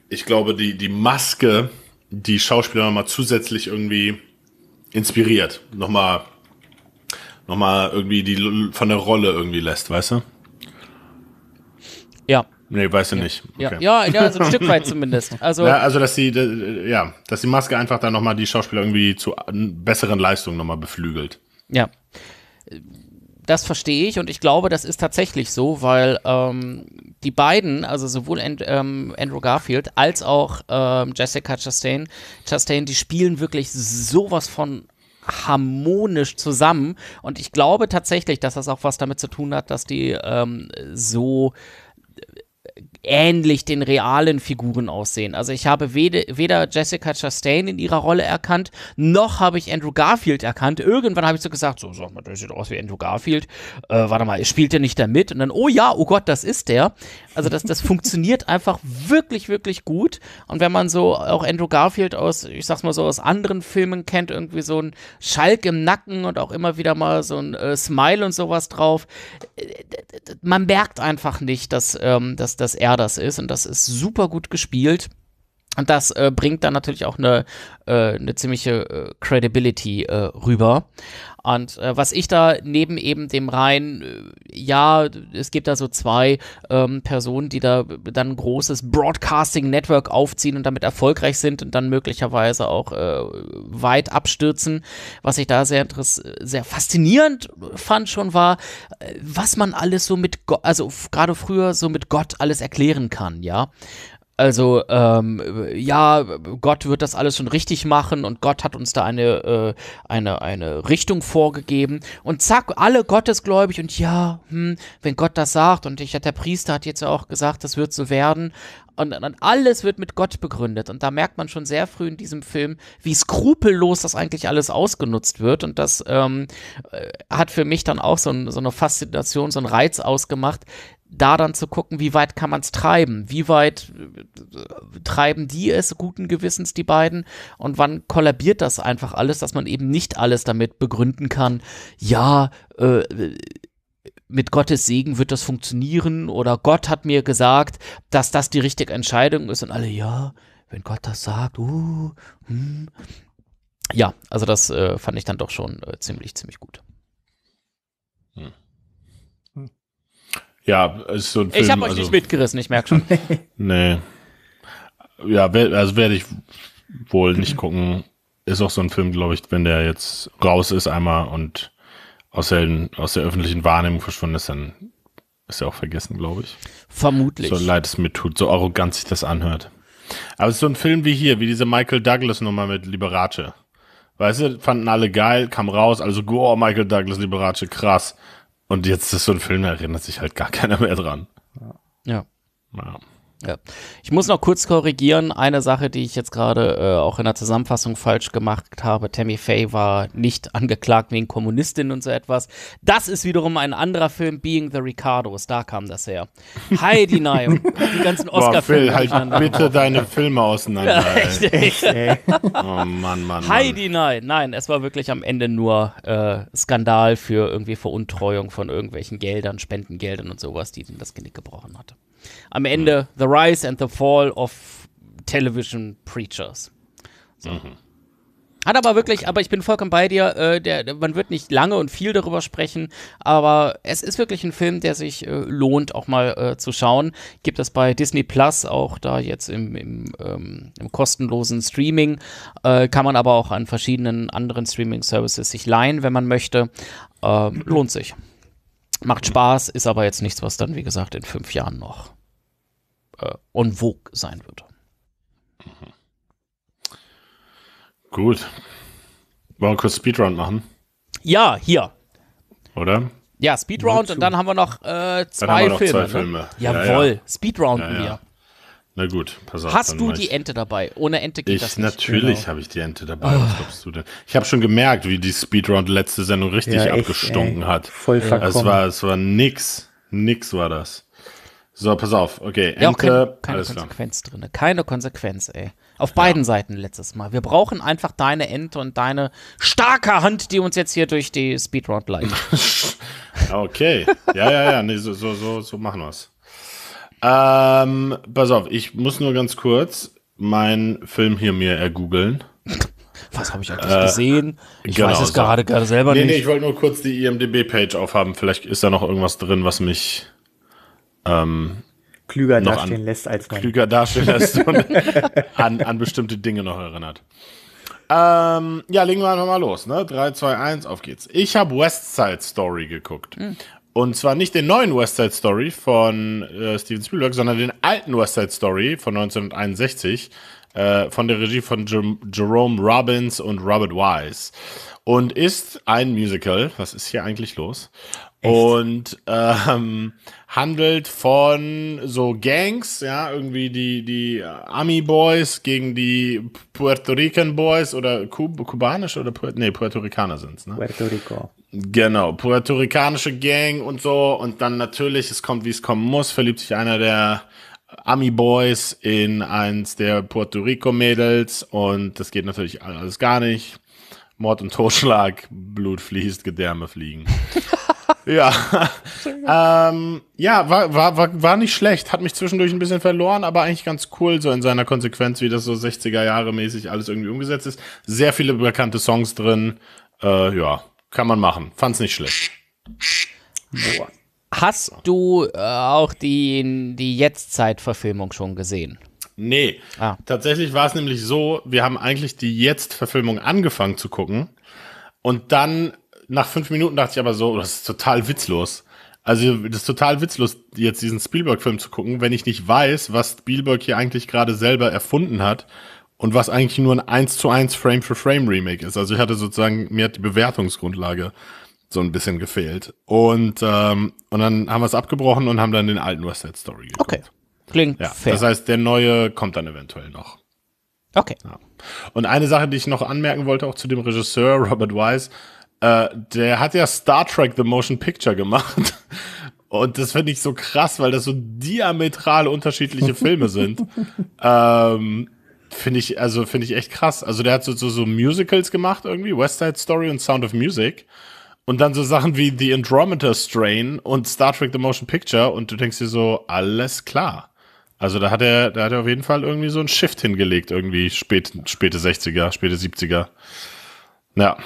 ich glaube, die, die Maske, die Schauspieler nochmal zusätzlich irgendwie inspiriert, nochmal, nochmal irgendwie die von der Rolle irgendwie lässt, weißt du? Ja. Nee, weißt du ja. nicht. Okay. Ja, ja, ja, so ein Stück weit zumindest. (laughs) Also, ja, also dass die, ja, dass die Maske einfach dann nochmal die Schauspieler irgendwie zu besseren Leistungen nochmal beflügelt. Ja das verstehe ich und ich glaube, das ist tatsächlich so, weil ähm, die beiden, also sowohl And, ähm, Andrew Garfield als auch ähm, Jessica Chastain, Chastain, die spielen wirklich sowas von harmonisch zusammen und ich glaube tatsächlich, dass das auch was damit zu tun hat, dass die ähm, so äh, ähnlich den realen Figuren aussehen. Also ich habe wede, weder Jessica Chastain in ihrer Rolle erkannt, noch habe ich Andrew Garfield erkannt. Irgendwann habe ich so gesagt, so sag mal, der sieht aus wie Andrew Garfield. Äh, warte mal, spielt der nicht da mit? Und dann, oh ja, oh Gott, das ist der. Also das, das (laughs) funktioniert einfach wirklich, wirklich gut. Und wenn man so auch Andrew Garfield aus, ich sag's mal so, aus anderen Filmen kennt, irgendwie so ein Schalk im Nacken und auch immer wieder mal so ein äh, Smile und sowas drauf, äh, man merkt einfach nicht, dass, ähm, dass, dass er das ist. Und das ist super gut gespielt. Und das äh, bringt dann natürlich auch eine, äh, eine ziemliche äh, Credibility äh, rüber. Und äh, was ich da neben eben dem rein, äh, ja, es gibt da so zwei ähm, Personen, die da dann ein großes Broadcasting-Network aufziehen und damit erfolgreich sind und dann möglicherweise auch äh, weit abstürzen. Was ich da sehr, sehr faszinierend fand schon war, äh, was man alles so mit, Go also gerade früher so mit Gott alles erklären kann, ja. Also ähm, ja, Gott wird das alles schon richtig machen und Gott hat uns da eine, äh, eine, eine Richtung vorgegeben und zack, alle gottesgläubig und ja, hm, wenn Gott das sagt und ich, der Priester hat jetzt ja auch gesagt, das wird so werden und, dann alles wird mit Gott begründet und da merkt man schon sehr früh in diesem Film, wie skrupellos das eigentlich alles ausgenutzt wird und das ähm, äh, hat für mich dann auch so, ein, so eine Faszination, so einen Reiz ausgemacht, da dann zu gucken, wie weit kann man es treiben, wie weit äh, äh, treiben die es guten Gewissens, die beiden, und wann kollabiert das einfach alles, dass man eben nicht alles damit begründen kann, ja, äh, mit Gottes Segen wird das funktionieren oder Gott hat mir gesagt, dass das die richtige Entscheidung ist und alle, ja, wenn Gott das sagt, uh, hm. ja, also das äh, fand ich dann doch schon äh, ziemlich, ziemlich gut. Ja, ist so ein Film. Ich habe euch also, nicht mitgerissen, ich merke schon. (laughs) nee. Ja, also werde ich wohl nicht gucken. Ist auch so ein Film, glaube ich, wenn der jetzt raus ist einmal und aus der, aus der öffentlichen Wahrnehmung verschwunden ist, dann ist er auch vergessen, glaube ich. Vermutlich. So leid es mir tut, so arrogant sich das anhört. Aber es ist so ein Film wie hier, wie diese Michael Douglas-Nummer mit Liberace. Weißt du, fanden alle geil, kam raus, also, oh, Michael Douglas, Liberace, krass. Und jetzt ist so ein Film, da erinnert sich halt gar keiner mehr dran. Ja. ja. Ja. Ich muss noch kurz korrigieren. Eine Sache, die ich jetzt gerade äh, auch in der Zusammenfassung falsch gemacht habe. Tammy Faye war nicht (laughs) angeklagt wegen Kommunistin und so etwas. Das ist wiederum ein anderer Film, Being the Ricardos. Da kam das her. Heidi Nein. (laughs) die ganzen Oscar-Filme. Phil, halt bitte deine Filme auseinander. Ja, echt, echt. Ey. (laughs) oh Mann, Mann, Mann. Heidi Nein. Nein, es war wirklich am Ende nur äh, Skandal für irgendwie Veruntreuung von irgendwelchen Geldern, Spendengeldern und sowas, die ihm das Genick gebrochen hatte. Am Ende mhm. The Rise and the Fall of Television Preachers. So. Mhm. Hat aber wirklich, okay. aber ich bin vollkommen bei dir, äh, der, man wird nicht lange und viel darüber sprechen, aber es ist wirklich ein Film, der sich äh, lohnt, auch mal äh, zu schauen. Gibt es bei Disney Plus auch da jetzt im, im, ähm, im kostenlosen Streaming, äh, kann man aber auch an verschiedenen anderen Streaming-Services sich leihen, wenn man möchte. Ähm, lohnt sich. Macht Spaß, ist aber jetzt nichts, was dann, wie gesagt, in fünf Jahren noch äh, en vogue sein wird. Mhm. Gut. Wollen wir kurz Speedround machen? Ja, hier. Oder? Ja, Speedround und dann haben wir noch äh, zwei, Filme, noch zwei ne? Jawohl, ja, ja. Speedrounden ja, ja. wir. Na gut, pass auf. Hast du die Ente dabei? Ohne Ente geht ich, das nicht. Natürlich genau. habe ich die Ente dabei. Was ah. glaubst du denn? Ich habe schon gemerkt, wie die Speedround letzte Sendung richtig ja, abgestunken ey, hat. Voll verkommen. Es war, es war nix. Nix war das. So, pass auf. Okay, Ente. Ja, keine, keine Konsequenz klar. drin. Ne? Keine Konsequenz, ey. Auf beiden ja. Seiten letztes Mal. Wir brauchen einfach deine Ente und deine starke Hand, die uns jetzt hier durch die Speedround leitet. (laughs) okay. Ja, ja, ja. Nee, so, so, so, so machen wir's. Ähm, pass auf, ich muss nur ganz kurz meinen Film hier mir ergoogeln. (laughs) Was habe ich eigentlich äh, gesehen? Ich genau weiß es so. gerade, gerade selber nee, nicht. Nee, ich wollte nur kurz die IMDB-Page aufhaben. Vielleicht ist da noch irgendwas drin, was mich ähm, klüger dastehen an, lässt als man. Klüger dastehen (laughs) lässt und an, an bestimmte Dinge noch erinnert. Ähm, ja, legen wir einfach mal los. Ne? 3, 2, 1, auf geht's. Ich habe West Side Story geguckt. Hm. Und zwar nicht den neuen West Side Story von äh, Steven Spielberg, sondern den alten West Side Story von 1961 äh, von der Regie von Jer Jerome Robbins und Robert Wise. Und ist ein Musical. Was ist hier eigentlich los? Echt? Und ähm, handelt von so Gangs, ja, irgendwie die, die Army Boys gegen die Puerto Rican Boys oder Kub kubanische oder Puerto, nee, Puerto Ricaner sind's, ne? Puerto Rico. Genau, Puerto Ricanische Gang und so. Und dann natürlich, es kommt, wie es kommen muss, verliebt sich einer der Ami Boys in eins der Puerto Rico Mädels und das geht natürlich alles gar nicht. Mord und Totschlag, Blut fließt, Gedärme fliegen. (laughs) ja. (laughs) ähm, ja, war, war, war, war nicht schlecht. Hat mich zwischendurch ein bisschen verloren, aber eigentlich ganz cool, so in seiner Konsequenz, wie das so 60er Jahre mäßig alles irgendwie umgesetzt ist. Sehr viele bekannte Songs drin. Äh, ja, kann man machen. Fand's nicht schlecht. Boah. Hast du äh, auch die, die zeit verfilmung schon gesehen? Nee. Ah. Tatsächlich war es nämlich so, wir haben eigentlich die Jetzt-Verfilmung angefangen zu gucken. Und dann nach fünf Minuten dachte ich aber so, das ist total witzlos. Also das ist total witzlos, jetzt diesen Spielberg-Film zu gucken, wenn ich nicht weiß, was Spielberg hier eigentlich gerade selber erfunden hat und was eigentlich nur ein 1 zu 1 Frame für Frame Remake ist. Also ich hatte sozusagen, mir hat die Bewertungsgrundlage so ein bisschen gefehlt. Und, ähm, und dann haben wir es abgebrochen und haben dann den alten West Side Story geguckt. Okay, klingt ja, fair. Das heißt, der neue kommt dann eventuell noch. Okay. Ja. Und eine Sache, die ich noch anmerken wollte, auch zu dem Regisseur Robert Wise, äh, der hat ja Star Trek The Motion Picture gemacht. (laughs) Und das finde ich so krass, weil das so diametral unterschiedliche (laughs) Filme sind. ähm, finde ich, also finde ich echt krass. Also der hat so, so, so Musicals gemacht irgendwie, West Side Story und Sound of Music. Und dann so Sachen wie The Andromeda Strain und Star Trek The Motion Picture. Und du denkst dir so, alles klar. Also da hat er, da hat er auf jeden Fall irgendwie so einen Shift hingelegt, irgendwie spät, späte 60er, späte 70er. Ja.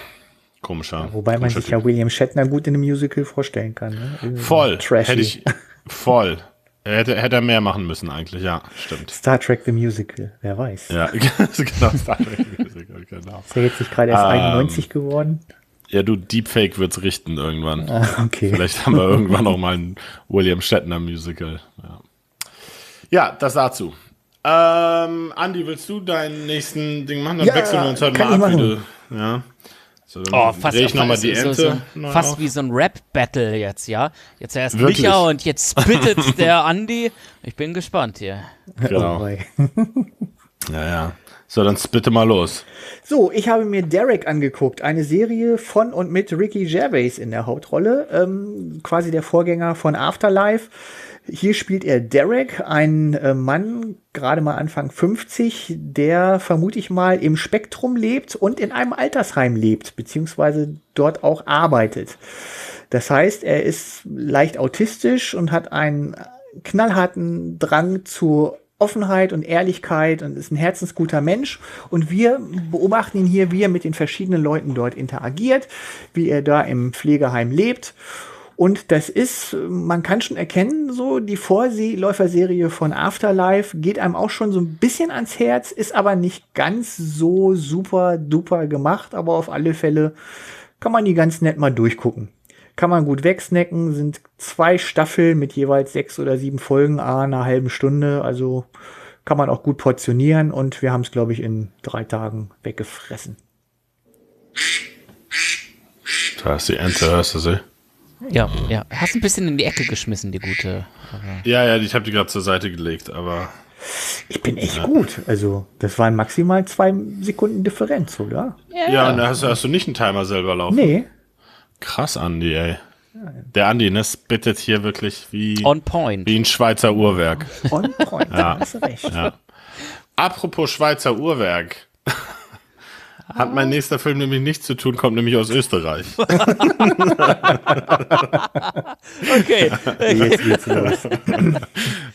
Komischer. Ja, wobei man sich typ. ja William Shatner gut in einem Musical vorstellen kann. Ne? Voll. Trashy. Hätte ich, voll. Hätte, hätte er mehr machen müssen eigentlich, ja, stimmt. Star Trek the Musical, wer weiß. Ja, (laughs) genau, Star Trek the Musical, genau. Ist er jetzt nicht gerade erst ähm, 91 geworden? Ja, du, Deepfake wird's richten irgendwann. Ah, okay. Vielleicht haben wir irgendwann auch mal ein William Shatner Musical. Ja, ja das dazu. Ähm, Andi, willst du deinen nächsten Ding machen? Dann ja, wechseln wir uns halt mal ab, wie du, ja. So, oh, fast ich nochmal die so, so, fast wie so ein Rap-Battle jetzt, ja. Jetzt erst Wirklich? Micha und jetzt spittet (laughs) der Andi. Ich bin gespannt hier. Genau. Oh (laughs) ja, ja. So, dann spitte mal los. So, ich habe mir Derek angeguckt, eine Serie von und mit Ricky Gervais in der Hauptrolle, ähm, quasi der Vorgänger von Afterlife. Hier spielt er Derek, ein äh, Mann, gerade mal Anfang 50, der vermute ich mal im Spektrum lebt und in einem Altersheim lebt, beziehungsweise dort auch arbeitet. Das heißt, er ist leicht autistisch und hat einen knallharten Drang zu Offenheit und Ehrlichkeit und ist ein herzensguter Mensch. Und wir beobachten ihn hier, wie er mit den verschiedenen Leuten dort interagiert, wie er da im Pflegeheim lebt und das ist, man kann schon erkennen, so die Vorläuferserie von Afterlife geht einem auch schon so ein bisschen ans Herz, ist aber nicht ganz so super duper gemacht, aber auf alle Fälle kann man die ganz nett mal durchgucken. Kann man gut wegsnacken, sind zwei Staffeln mit jeweils sechs oder sieben Folgen a ah, einer halben Stunde, also kann man auch gut portionieren und wir haben es, glaube ich, in drei Tagen weggefressen. Da ist die Ente, hörst du sie? Ja, mhm. ja. Hast ein bisschen in die Ecke geschmissen, die gute. Ja, ja, ich habe die gerade zur Seite gelegt, aber. Ich bin echt ja. gut. Also, das waren maximal zwei Sekunden Differenz, oder? Ja, ja und da hast, hast, du nicht einen Timer selber laufen. Nee. Krass, Andi, ey. Der Andi, ne, spittet hier wirklich wie, On point. wie ein Schweizer Uhrwerk. On point, ja. hast du recht. Ja. Apropos Schweizer Uhrwerk. Hat mein nächster Film nämlich nichts zu tun, kommt nämlich aus Österreich. (laughs) okay. okay.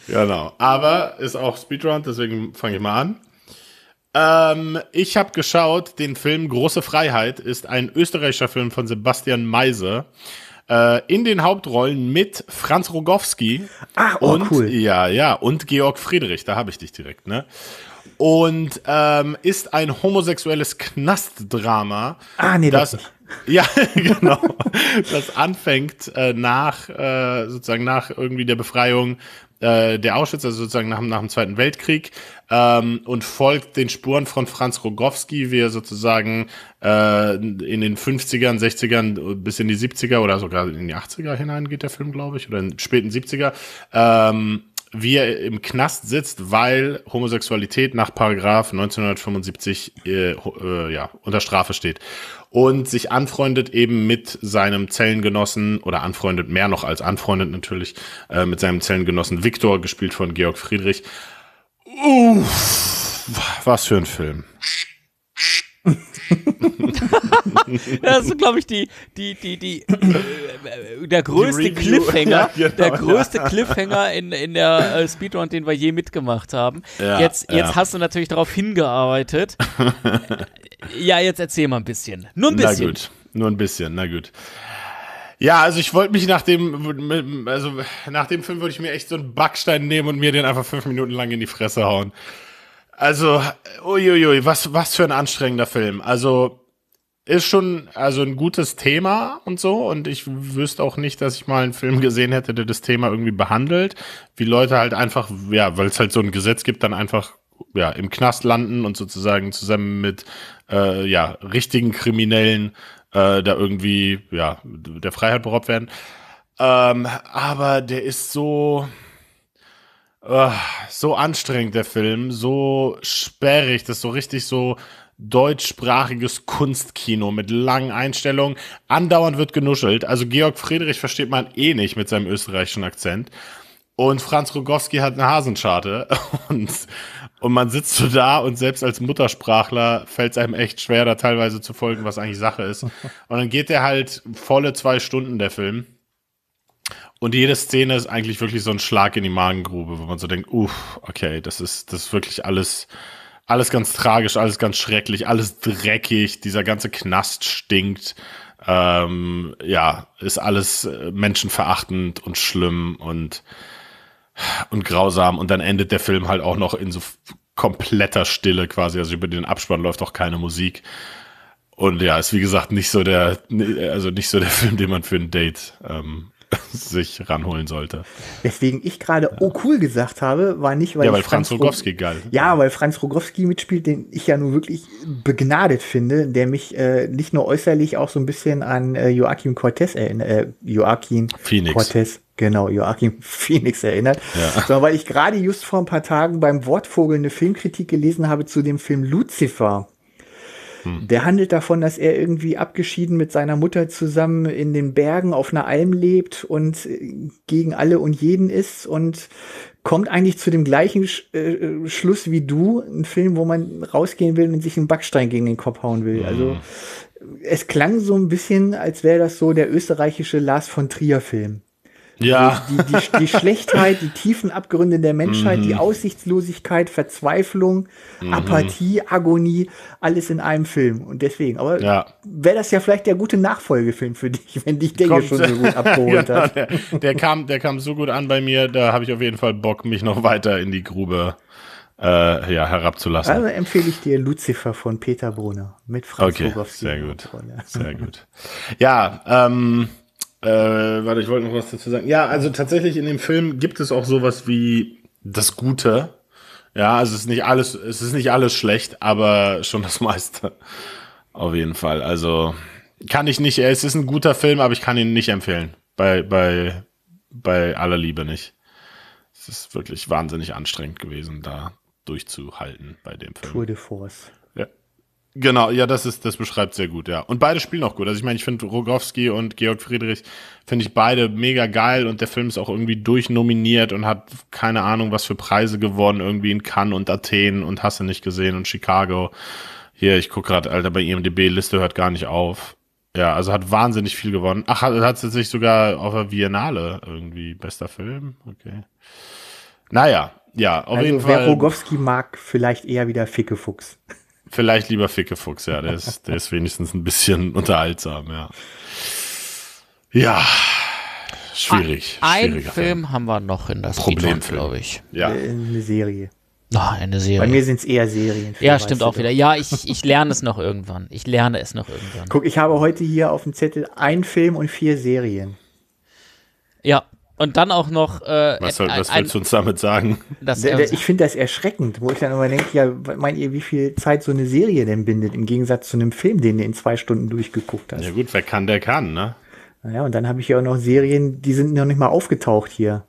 genau. Aber ist auch Speedrun, deswegen fange ich mal an. Ähm, ich habe geschaut, den Film Große Freiheit ist ein österreichischer Film von Sebastian Meise äh, in den Hauptrollen mit Franz Rogowski Ach, oh, und cool. ja, ja, und Georg Friedrich, da habe ich dich direkt, ne? und ähm, ist ein homosexuelles Knastdrama. Ah, nee, das. das (laughs) ja, genau. das anfängt äh, nach, äh, sozusagen nach irgendwie der Befreiung äh, der Auschwitz, also sozusagen nach, nach dem Zweiten Weltkrieg, ähm, und folgt den Spuren von Franz Rogowski, wie er sozusagen äh, in den 50ern, 60ern bis in die 70er oder sogar in die 80er hinein geht der Film, glaube ich, oder in den späten 70er, ähm, wie er im Knast sitzt, weil Homosexualität nach Paragraph 1975 äh, äh, ja, unter Strafe steht und sich anfreundet eben mit seinem Zellengenossen oder anfreundet mehr noch als anfreundet natürlich äh, mit seinem Zellengenossen Viktor, gespielt von Georg Friedrich. Uff, was für ein Film. (laughs) das ist, glaube ich, die, die, die, die, äh, der größte Cliffhanger, (laughs) genau, der größte Cliffhanger in, in der äh, Speedrun, den wir je mitgemacht haben. jetzt, jetzt hast du natürlich darauf hingearbeitet. (laughs) ja, jetzt erzähl mal ein bisschen. Nur ein bisschen. Na gut, nur ein bisschen, na gut. Ja, also ich wollte mich nach dem, also nach dem Film würde ich mir echt so einen Backstein nehmen und mir den einfach fünf Minuten lang in die Fresse hauen. Also, uiuiui, was, was für ein anstrengender Film. Also, ist schon also ein gutes Thema und so und ich wüsste auch nicht, dass ich mal einen Film gesehen hätte, der das Thema irgendwie behandelt, wie Leute halt einfach ja, weil es halt so ein Gesetz gibt, dann einfach ja im Knast landen und sozusagen zusammen mit äh, ja richtigen Kriminellen äh, da irgendwie ja der Freiheit beraubt werden. Ähm, aber der ist so uh, so anstrengend, der Film, so sperrig, das ist so richtig so deutschsprachiges Kunstkino mit langen Einstellungen. Andauernd wird genuschelt. Also Georg Friedrich versteht man eh nicht mit seinem österreichischen Akzent. Und Franz Rogowski hat eine Hasenscharte. (laughs) Und, und man sitzt so da und selbst als Muttersprachler fällt es einem echt schwer, da teilweise zu folgen, was eigentlich Sache ist. Und dann geht der halt volle zwei Stunden, der Film. Und jede Szene ist eigentlich wirklich so ein Schlag in die Magengrube, wo man so denkt, uff, okay, das ist, das ist wirklich alles, alles ganz tragisch, alles ganz schrecklich, alles dreckig, dieser ganze Knast stinkt, ähm, ja, ist alles äh, menschenverachtend und schlimm und, und grausam. Und dann endet der Film halt auch noch in so kompletter Stille quasi, also über den Abspann läuft auch keine Musik. Und ja, ist wie gesagt nicht so der, ne, also nicht so der (laughs) Film, den man für ein Date ähm, (laughs) sich ranholen sollte. Weswegen ich gerade ja. oh cool gesagt habe, war nicht, weil, ja, weil Franz, Franz Rogowski geil. Ja, weil Franz Rogowski mitspielt, den ich ja nun wirklich begnadet finde, der mich äh, nicht nur äußerlich auch so ein bisschen an äh, Joachim Cortez erinnert. Äh, Joachim Phoenix. Cortez, genau, Joachim (laughs) Phoenix erinnert. Ja. Sondern weil ich gerade just vor ein paar Tagen beim Wortvogel eine Filmkritik gelesen habe zu dem Film Lucifer hm. Der handelt davon, dass er irgendwie abgeschieden mit seiner Mutter zusammen in den Bergen auf einer Alm lebt und äh, gegen alle und jeden ist und kommt eigentlich zu dem gleichen Sch äh, Schluss wie du. Ein Film, wo man rausgehen will und sich einen Backstein gegen den Kopf hauen will. Also, hm. Also es klang so ein bisschen, als wäre das so der österreichische Lars von Trier Film. Ja. Die, die, die Schlechtheit, die tiefen Abgründe der Menschheit, mhm. die Aussichtslosigkeit, Verzweiflung, mhm. Apathie, Agonie, alles in einem Film. Und deswegen, aber ja. wäre das ja vielleicht der gute Nachfolgefilm für dich, (laughs) wenn dich der hier schon so gut (laughs) abgeholt ja, hat. Der, der, kam, der kam so gut an bei mir, da habe ich auf jeden Fall Bock, mich noch weiter in die Grube äh, ja, herabzulassen. Also empfehle ich dir Lucifer von Peter Brunner mit Franz Okay, sehr gut. Sehr gut. Ja, ähm, äh, warte, ich wollte noch was dazu sagen. Ja, also tatsächlich in dem Film gibt es auch sowas wie das Gute. Ja, also es ist nicht alles, es ist nicht alles schlecht, aber schon das (laughs) meiste. Auf jeden Fall. Also kann ich nicht, es ist ein guter Film, aber ich kann ihn nicht empfehlen. Bei, bei, bei aller Liebe nicht. Es ist wirklich wahnsinnig anstrengend gewesen, da durchzuhalten bei dem Film. Tour de Force. Genau, ja, das ist, das beschreibt sehr gut, ja. Und beide spielen auch gut. Also ich meine, ich finde Rogowski und Georg Friedrich finde ich beide mega geil und der Film ist auch irgendwie durchnominiert und hat keine Ahnung, was für Preise gewonnen, irgendwie in Cannes und Athen und hast du nicht gesehen und Chicago. Hier, ich gucke gerade, Alter, bei IMDB, Liste hört gar nicht auf. Ja, also hat wahnsinnig viel gewonnen. Ach, hat, hat sie sich sogar auf der Viennale irgendwie bester Film. Okay. Naja, ja, auf also, jeden Fall. Wer Rogowski mag, vielleicht eher wieder Fickefuchs. Vielleicht lieber Fickefuchs, ja. Der ist, der ist wenigstens ein bisschen (laughs) unterhaltsam, ja. Ja. Schwierig. Ah, ein, Film, Film, haben wir noch in das Problem, glaube ich. Ja. Äh, eine Serie. Oh, eine Serie. Bei mir sind es eher Serien. Ja, stimmt auch wieder. Ja, ich, ich lerne es noch irgendwann. Ich lerne es noch irgendwann. Guck, ich habe heute hier auf dem Zettel einen Film und vier Serien. Ja, und dann auch noch. Äh, was, soll, was ein, willst du uns damit sagen? Er, ich finde das erschreckend, wo ich dann immer denke, ja, meint ihr, wie viel Zeit so eine Serie denn bindet, im Gegensatz zu einem Film, den du in zwei Stunden durchgeguckt hast? Ja gut, wer kann, der kann, ne? Naja, und dann habe ich ja auch noch Serien, die sind noch nicht mal aufgetaucht hier,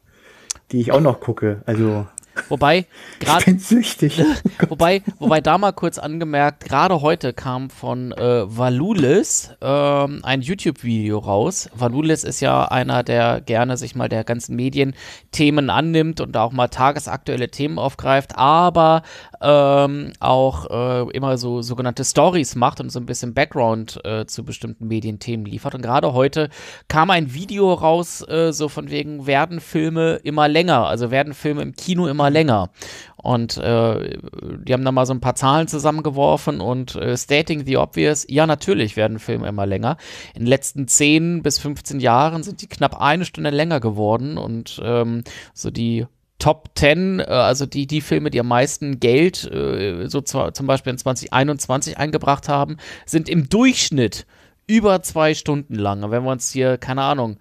die ich auch noch gucke. Also. Wobei, gerade. Ich bin süchtig. (laughs) Oh wobei, wobei da mal kurz angemerkt, gerade heute kam von äh, Valulis ähm, ein YouTube-Video raus. Valulis ist ja einer, der gerne sich mal der ganzen Medienthemen annimmt und auch mal tagesaktuelle Themen aufgreift, aber ähm, auch äh, immer so sogenannte Stories macht und so ein bisschen Background äh, zu bestimmten Medienthemen liefert. Und gerade heute kam ein Video raus, äh, so von wegen, werden Filme immer länger, also werden Filme im Kino immer länger. Und äh, die haben da mal so ein paar Zahlen zusammengeworfen und äh, stating the obvious, ja natürlich werden Filme immer länger. In den letzten 10 bis 15 Jahren sind die knapp eine Stunde länger geworden und ähm, so die Top 10, äh, also die, die Filme, die am meisten Geld, äh, so zum Beispiel in 2021 eingebracht haben, sind im Durchschnitt über zwei Stunden lang. Wenn wir uns hier, keine Ahnung,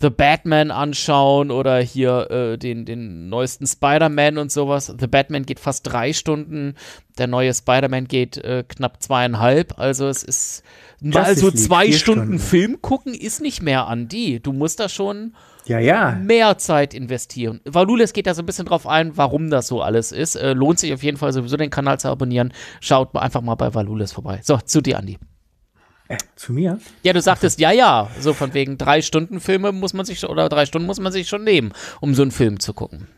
The Batman anschauen oder hier äh, den, den neuesten Spider-Man und sowas. The Batman geht fast drei Stunden, der neue Spider-Man geht äh, knapp zweieinhalb. Also es ist mal so zwei Stunden, Stunden Film gucken ist nicht mehr an die. Du musst da schon ja, ja. mehr Zeit investieren. Valulis geht da so ein bisschen drauf ein, warum das so alles ist. Äh, lohnt sich auf jeden Fall sowieso den Kanal zu abonnieren. Schaut einfach mal bei Valulis vorbei. So, zu dir, Andi. Äh, zu mir? Ja, du sagtest, ja, ja. So von wegen drei Stunden Filme muss man sich oder drei Stunden muss man sich schon nehmen, um so einen Film zu gucken.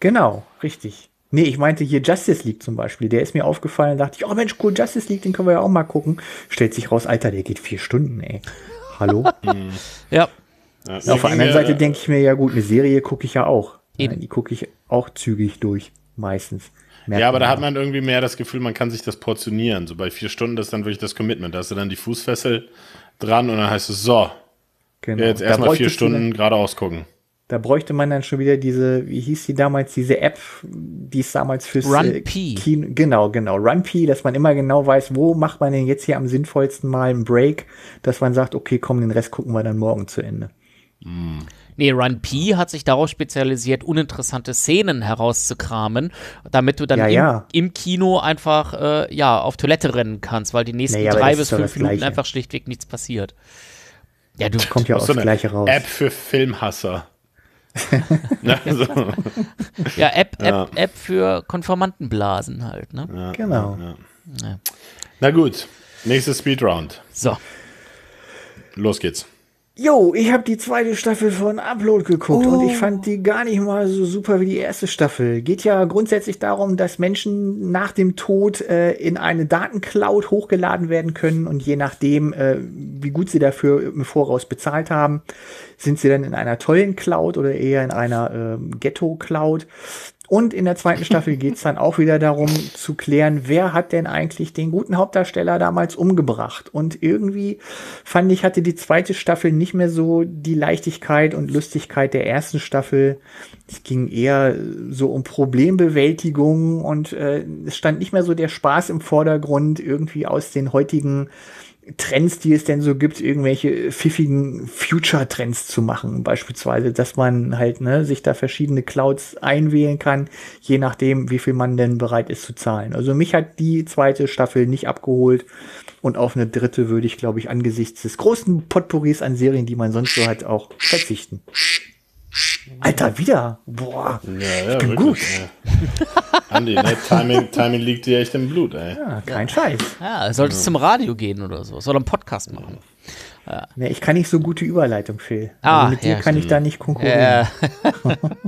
Genau, richtig. Nee, ich meinte hier Justice League zum Beispiel. Der ist mir aufgefallen, dachte ich, oh Mensch, cool, Justice League, den können wir ja auch mal gucken. Stellt sich raus, Alter, der geht vier Stunden, ey. Hallo? (laughs) ja. Ja, auf der anderen Seite denke ich mir, ja gut, eine Serie gucke ich ja auch. Eben. Die gucke ich auch zügig durch, meistens. Merkt ja, aber da hat man irgendwie mehr das Gefühl, man kann sich das portionieren. So bei vier Stunden, das ist dann wirklich das Commitment. Da hast du dann die Fußfessel dran und dann heißt es so. Genau. Jetzt erstmal vier Stunden geradeaus gucken. Da bräuchte man dann schon wieder diese, wie hieß die damals, diese App, die es damals fürs äh, Run P. Kino, genau, genau, Run P, dass man immer genau weiß, wo macht man denn jetzt hier am sinnvollsten mal einen Break, dass man sagt, okay, komm, den Rest gucken wir dann morgen zu Ende. Mhm. Nee, Run P hat sich darauf spezialisiert, uninteressante Szenen herauszukramen, damit du dann ja, im, ja. im, Kino einfach äh, ja, auf Toilette rennen kannst, weil die nächsten naja, drei bis fünf Minuten einfach schlichtweg nichts passiert. Ja, du kommt ja auch so Gleiche raus. App für Filmhasser. (laughs) Na, ne, so. ja, App, App, ja. App für Konformantenblasen halt, ne? Ja, genau. Ja. Na gut, nächstes Speedround. So. Los geht's. Jo, ich habe die zweite Staffel von Upload geguckt oh. und ich fand die oh. gar nicht mal so super wie die erste Staffel. Geht ja grundsätzlich darum, dass Menschen nach dem Tod äh, in eine Datencloud hochgeladen werden können und je nachdem, äh, wie gut sie dafür im Voraus bezahlt haben, sind sie dann in einer tollen Cloud oder eher in einer äh, Ghetto-Cloud. Und in der zweiten Staffel geht's dann auch wieder darum zu klären, wer hat denn eigentlich den guten Hauptdarsteller damals umgebracht. Und irgendwie fand ich, hatte die zweite Staffel nicht mehr so die Leichtigkeit und Lustigkeit der ersten Staffel. Es ging eher so um Problembewältigung und äh, es stand nicht mehr so der Spaß im Vordergrund, irgendwie aus den heutigen Trends, die es denn so gibt, irgendwelche pfiffigen Future-Trends zu machen, beispielsweise, dass man halt ne, sich da verschiedene Clouds einwählen kann, je nachdem, wie viel man denn bereit ist zu zahlen. Also mich hat die zweite Staffel nicht abgeholt und auf eine dritte würde ich, glaube ich, angesichts des großen Potpourris an Serien, die man sonst so hat, auch verzichten. Alter, wieder. Boah, ja, ja, ich bin wirklich, gut. Ja. Andi, ne? Timing, (laughs) Timing liegt dir echt im Blut, ey. Ja, kein Scheiß. Ja, solltest zum Radio gehen oder so. Soll einen Podcast machen. Ja. Nee, ich kann nicht so gute Überleitung, Phil. Ah, also mit dir kann stimmt. ich da nicht konkurrieren.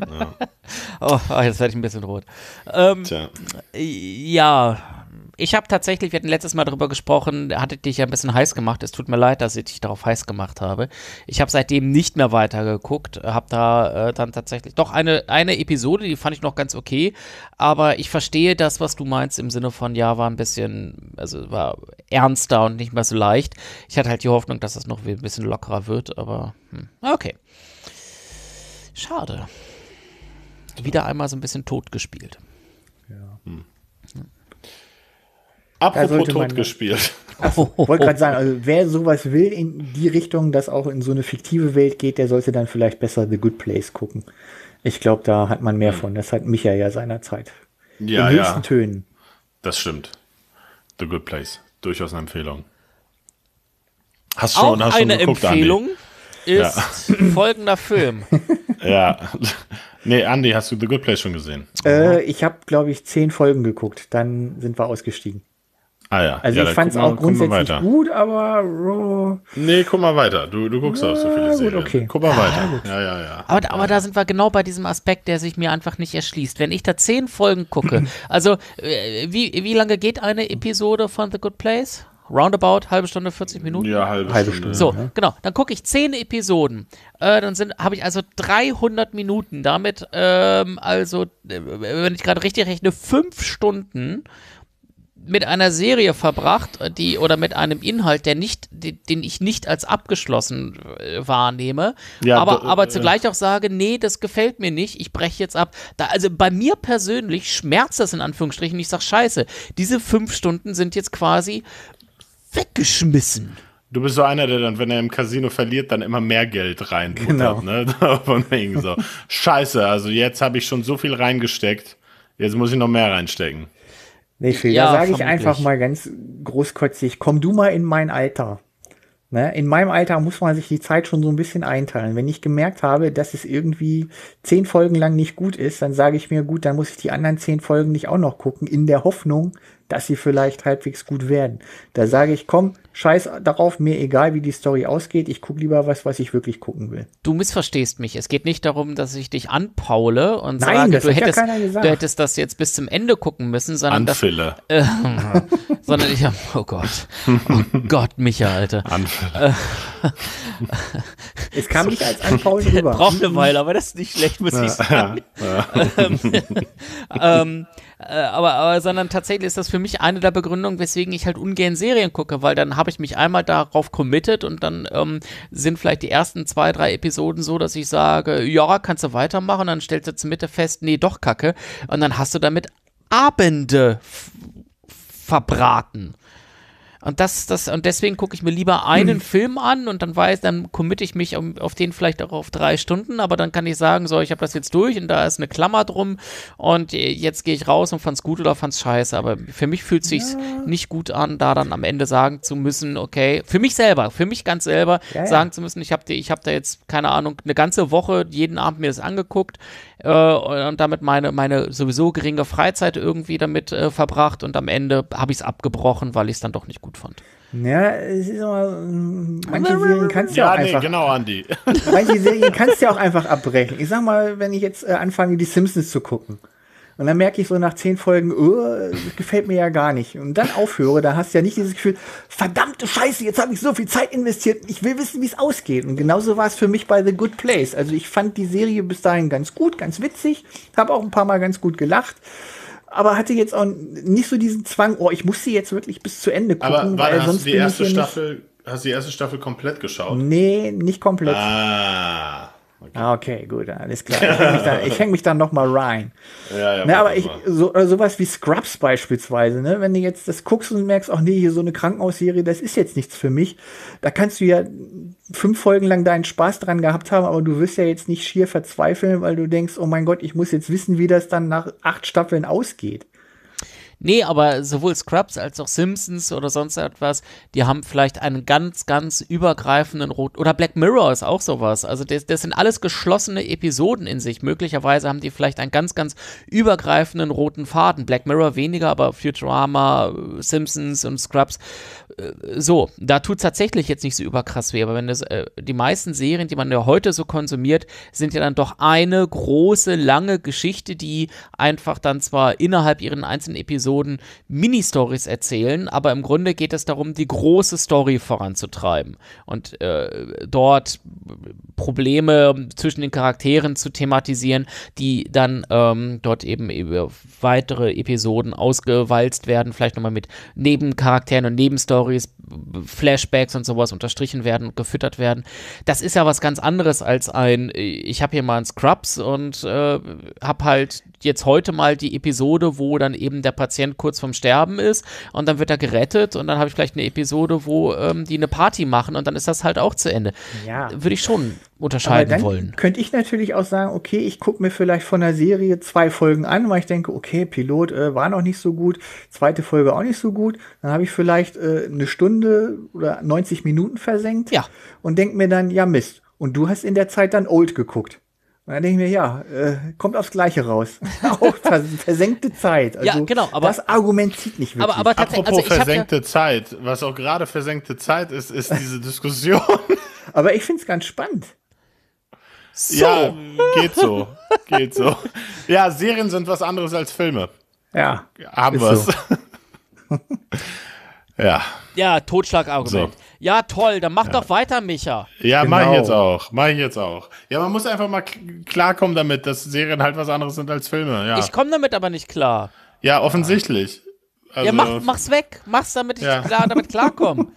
(laughs) oh, jetzt werde ich ein bisschen rot. Ähm, Tja. Ja, ich habe tatsächlich, wir hatten letztes Mal darüber gesprochen, hatte dich ja ein bisschen heiß gemacht. Es tut mir leid, dass ich dich darauf heiß gemacht habe. Ich habe seitdem nicht mehr weitergeguckt, habe da äh, dann tatsächlich doch eine, eine Episode, die fand ich noch ganz okay, aber ich verstehe das, was du meinst im Sinne von, ja, war ein bisschen, also war ernster und nicht mehr so leicht. Ich hatte halt die Hoffnung, dass das noch ein bisschen lockerer wird, aber hm. okay. Schade. Wieder einmal so ein bisschen totgespielt. gespielt. Apropos tot gespielt. Achso, (laughs) wollte gerade sagen, also wer sowas will in die Richtung, dass auch in so eine fiktive Welt geht, der sollte dann vielleicht besser The Good Place gucken. Ich glaube, da hat man mehr hm. von. Das hat Michael ja seinerzeit. Ja, In höchsten ja. Tönen. Das stimmt. The Good Place. Durchaus eine Empfehlung. Hast schon, Auch hast schon geguckt, Empfehlung Andy. ist ja. (laughs) folgender Film. ja. (laughs) Nee, Andy, hast du The Good Place schon gesehen? Äh, ich habe, glaube ich, zehn Folgen geguckt. Dann sind wir ausgestiegen. Ah ja. Also ja, ich fand es auch grundsätzlich gut, aber Raw. Nee, guck mal weiter. Du, du guckst ja, auch so viele gut, Serien. Okay. Guck mal ah, weiter. Ja, ja, ja. Aber, aber ja. da sind wir genau bei diesem Aspekt, der sich mir einfach nicht erschließt. Wenn ich da zehn Folgen gucke, (laughs) also äh, wie, wie lange geht eine Episode von The Good Place? Roundabout, halbe Stunde, 40 Minuten? Ja, halbe, halbe Stunde. So, genau. Dann gucke ich zehn Episoden. Äh, dann habe ich also 300 Minuten. Damit, ähm, also, äh, wenn ich gerade richtig rechne, fünf Stunden mit einer Serie verbracht, die oder mit einem Inhalt, der nicht, den ich nicht als abgeschlossen äh, wahrnehme, ja, aber, aber äh, zugleich auch sage, nee, das gefällt mir nicht, ich breche jetzt ab. Da, also bei mir persönlich schmerzt das in Anführungsstrichen. Ich sage Scheiße, diese fünf Stunden sind jetzt quasi weggeschmissen. Du bist so einer, der dann, wenn er im Casino verliert, dann immer mehr Geld reinputtert. Genau. Ne? (laughs) Von wegen so. Scheiße, also jetzt habe ich schon so viel reingesteckt, jetzt muss ich noch mehr reinstecken. Nee, Phil, ja, da sage ich einfach mal ganz großkotzig, komm du mal in mein Alter. Ne? In meinem Alter muss man sich die Zeit schon so ein bisschen einteilen. Wenn ich gemerkt habe, dass es irgendwie zehn Folgen lang nicht gut ist, dann sage ich mir, gut, dann muss ich die anderen zehn Folgen nicht auch noch gucken, in der Hoffnung, dass sie vielleicht halbwegs gut werden. Da sage ich, komm, scheiß darauf, mir egal, wie die Story ausgeht. Ich gucke lieber was, was ich wirklich gucken will. Du missverstehst mich. Es geht nicht darum, dass ich dich anpaule und Nein, sage, du hättest, ja du hättest das jetzt bis zum Ende gucken müssen, sondern. Anfille. Dass, (laughs) äh, sondern ich habe, oh Gott. Oh Gott, Micha, Alter. Anfille. es kam so. nicht als Anpaulen (laughs) rüber. Braucht eine Weile, aber das ist nicht schlecht, muss ich sagen. (laughs) ähm, ähm, äh, aber, aber, sondern tatsächlich ist das für mich eine der Begründungen, weswegen ich halt ungern Serien gucke, weil dann habe ich mich einmal darauf committed und dann ähm, sind vielleicht die ersten zwei, drei Episoden so, dass ich sage, ja, kannst du weitermachen, und dann stellst du zur Mitte fest, nee, doch Kacke. Und dann hast du damit Abende verbraten. Und das, das, und deswegen gucke ich mir lieber einen hm. Film an und dann weiß, dann committe ich mich um, auf den vielleicht auch auf drei Stunden, aber dann kann ich sagen, so, ich habe das jetzt durch und da ist eine Klammer drum und jetzt gehe ich raus und fand's gut oder fand's scheiße. Aber für mich fühlt sich's ja. nicht gut an, da dann am Ende sagen zu müssen, okay, für mich selber, für mich ganz selber ja, ja. sagen zu müssen, ich habe ich hab da jetzt, keine Ahnung, eine ganze Woche jeden Abend mir das angeguckt äh, und damit meine, meine sowieso geringe Freizeit irgendwie damit äh, verbracht und am Ende habe ich es abgebrochen, weil ich es dann doch nicht gut fand. Ja, es ist immer, mm, manche Serien kannst du ja, ja auch nee, einfach. genau, Andi. (laughs) Manche Serien kannst du ja auch einfach abbrechen. Ich sag mal, wenn ich jetzt äh, anfange, die Simpsons zu gucken. Und dann merke ich so nach zehn Folgen, oh, das gefällt mir ja gar nicht. Und dann aufhöre, da hast du ja nicht dieses Gefühl, verdammte Scheiße, jetzt habe ich so viel Zeit investiert, ich will wissen, wie es ausgeht. Und genauso war es für mich bei The Good Place. Also ich fand die Serie bis dahin ganz gut, ganz witzig, habe auch ein paar Mal ganz gut gelacht aber hatte jetzt auch nicht so diesen Zwang, oh, ich muss sie jetzt wirklich bis zu Ende gucken. Aber weil hast sonst du die erste Staffel, hast du die erste Staffel komplett geschaut? Nee, nicht komplett. Ah. Okay, ah, okay gut, alles klar. Ich hänge mich dann, häng dann nochmal rein. Ja, ja, ne, aber ich, so, sowas wie Scrubs beispielsweise, ne? wenn du jetzt das guckst und merkst, ach nee, hier so eine Krankenhausserie, das ist jetzt nichts für mich. Da kannst du ja fünf Folgen lang deinen Spaß dran gehabt haben, aber du wirst ja jetzt nicht schier verzweifeln, weil du denkst, oh mein Gott, ich muss jetzt wissen, wie das dann nach acht Staffeln ausgeht. Nee, aber sowohl Scrubs als auch Simpsons oder sonst etwas, die haben vielleicht einen ganz, ganz übergreifenden Rot. Oder Black Mirror ist auch sowas. Also das, das sind alles geschlossene Episoden in sich. Möglicherweise haben die vielleicht einen ganz, ganz übergreifenden roten Faden. Black Mirror weniger, aber Futurama, Simpsons und Scrubs. Äh, so, da tut es tatsächlich jetzt nicht so überkrass weh, aber wenn das, äh, die meisten Serien, die man ja heute so konsumiert, sind ja dann doch eine große, lange Geschichte, die einfach dann zwar innerhalb ihren einzelnen Episoden Episoden Mini-Stories erzählen, aber im Grunde geht es darum, die große Story voranzutreiben und äh, dort Probleme zwischen den Charakteren zu thematisieren, die dann ähm, dort eben über weitere Episoden ausgewalzt werden, vielleicht nochmal mit Nebencharakteren und Nebenstories, Flashbacks und sowas unterstrichen werden und gefüttert werden. Das ist ja was ganz anderes als ein, äh, ich habe hier mal ein Scrubs und äh, habe halt jetzt heute mal die Episode, wo dann eben der Patient kurz vorm Sterben ist und dann wird er gerettet und dann habe ich vielleicht eine Episode, wo ähm, die eine Party machen und dann ist das halt auch zu Ende. Ja. Würde ich schon unterscheiden Aber dann wollen. Könnte ich natürlich auch sagen, okay, ich gucke mir vielleicht von der Serie zwei Folgen an, weil ich denke, okay, Pilot äh, war noch nicht so gut, zweite Folge auch nicht so gut. Dann habe ich vielleicht äh, eine Stunde oder 90 Minuten versenkt ja. und denke mir dann, ja Mist. Und du hast in der Zeit dann Old geguckt. Und dann denke ich mir, ja, äh, kommt aufs Gleiche raus. (laughs) Auch versenkte Zeit. Also ja, genau. Aber das Argument zieht nicht wirklich. Aber, aber Apropos also versenkte ja Zeit, was auch gerade versenkte Zeit ist, ist diese Diskussion. (laughs) aber ich finde es ganz spannend. So. Ja, geht so. geht so. Ja, Serien sind was anderes als Filme. Ja. Haben wir es. So. (laughs) Ja. Ja, Totschlagargument. So. Ja, toll, dann mach ja. doch weiter, Micha. Ja, genau. mach ich genau. jetzt auch. Mach ich jetzt auch. Ja, man muss einfach mal klarkommen damit, dass Serien halt was anderes sind als Filme. Ja. Ich komme damit aber nicht klar. Ja, offensichtlich. Also, ja, mach, mach's weg. Mach's, damit ich ja. klar, damit klarkomme. (laughs)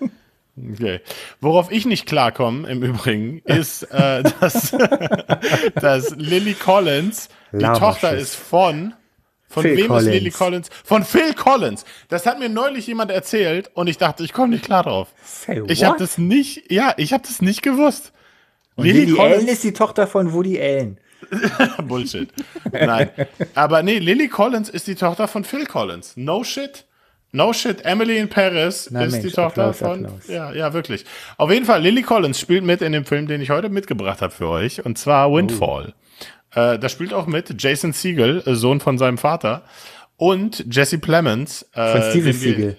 Okay. Worauf ich nicht klarkomme, im Übrigen, ist, äh, (laughs) dass, (laughs) dass Lily Collins, die Tochter ist von von Phil wem Collins. ist Lily Collins? Von Phil Collins. Das hat mir neulich jemand erzählt und ich dachte, ich komme nicht klar drauf. Say ich habe das nicht, ja, ich habe das nicht gewusst. Und Lily, Lily Collins Allen ist die Tochter von Woody Allen. (laughs) Bullshit. Nein. Aber nee, Lily Collins ist die Tochter von Phil Collins. No shit. No shit, Emily in Paris Na, ist Mensch, die Tochter Applaus, von. Applaus. Ja, ja, wirklich. Auf jeden Fall, Lily Collins spielt mit in dem Film, den ich heute mitgebracht habe für euch, und zwar Windfall. Oh. Äh, da spielt auch mit Jason Siegel, äh, Sohn von seinem Vater, und Jesse Plemons. Äh, von Steven Siegel.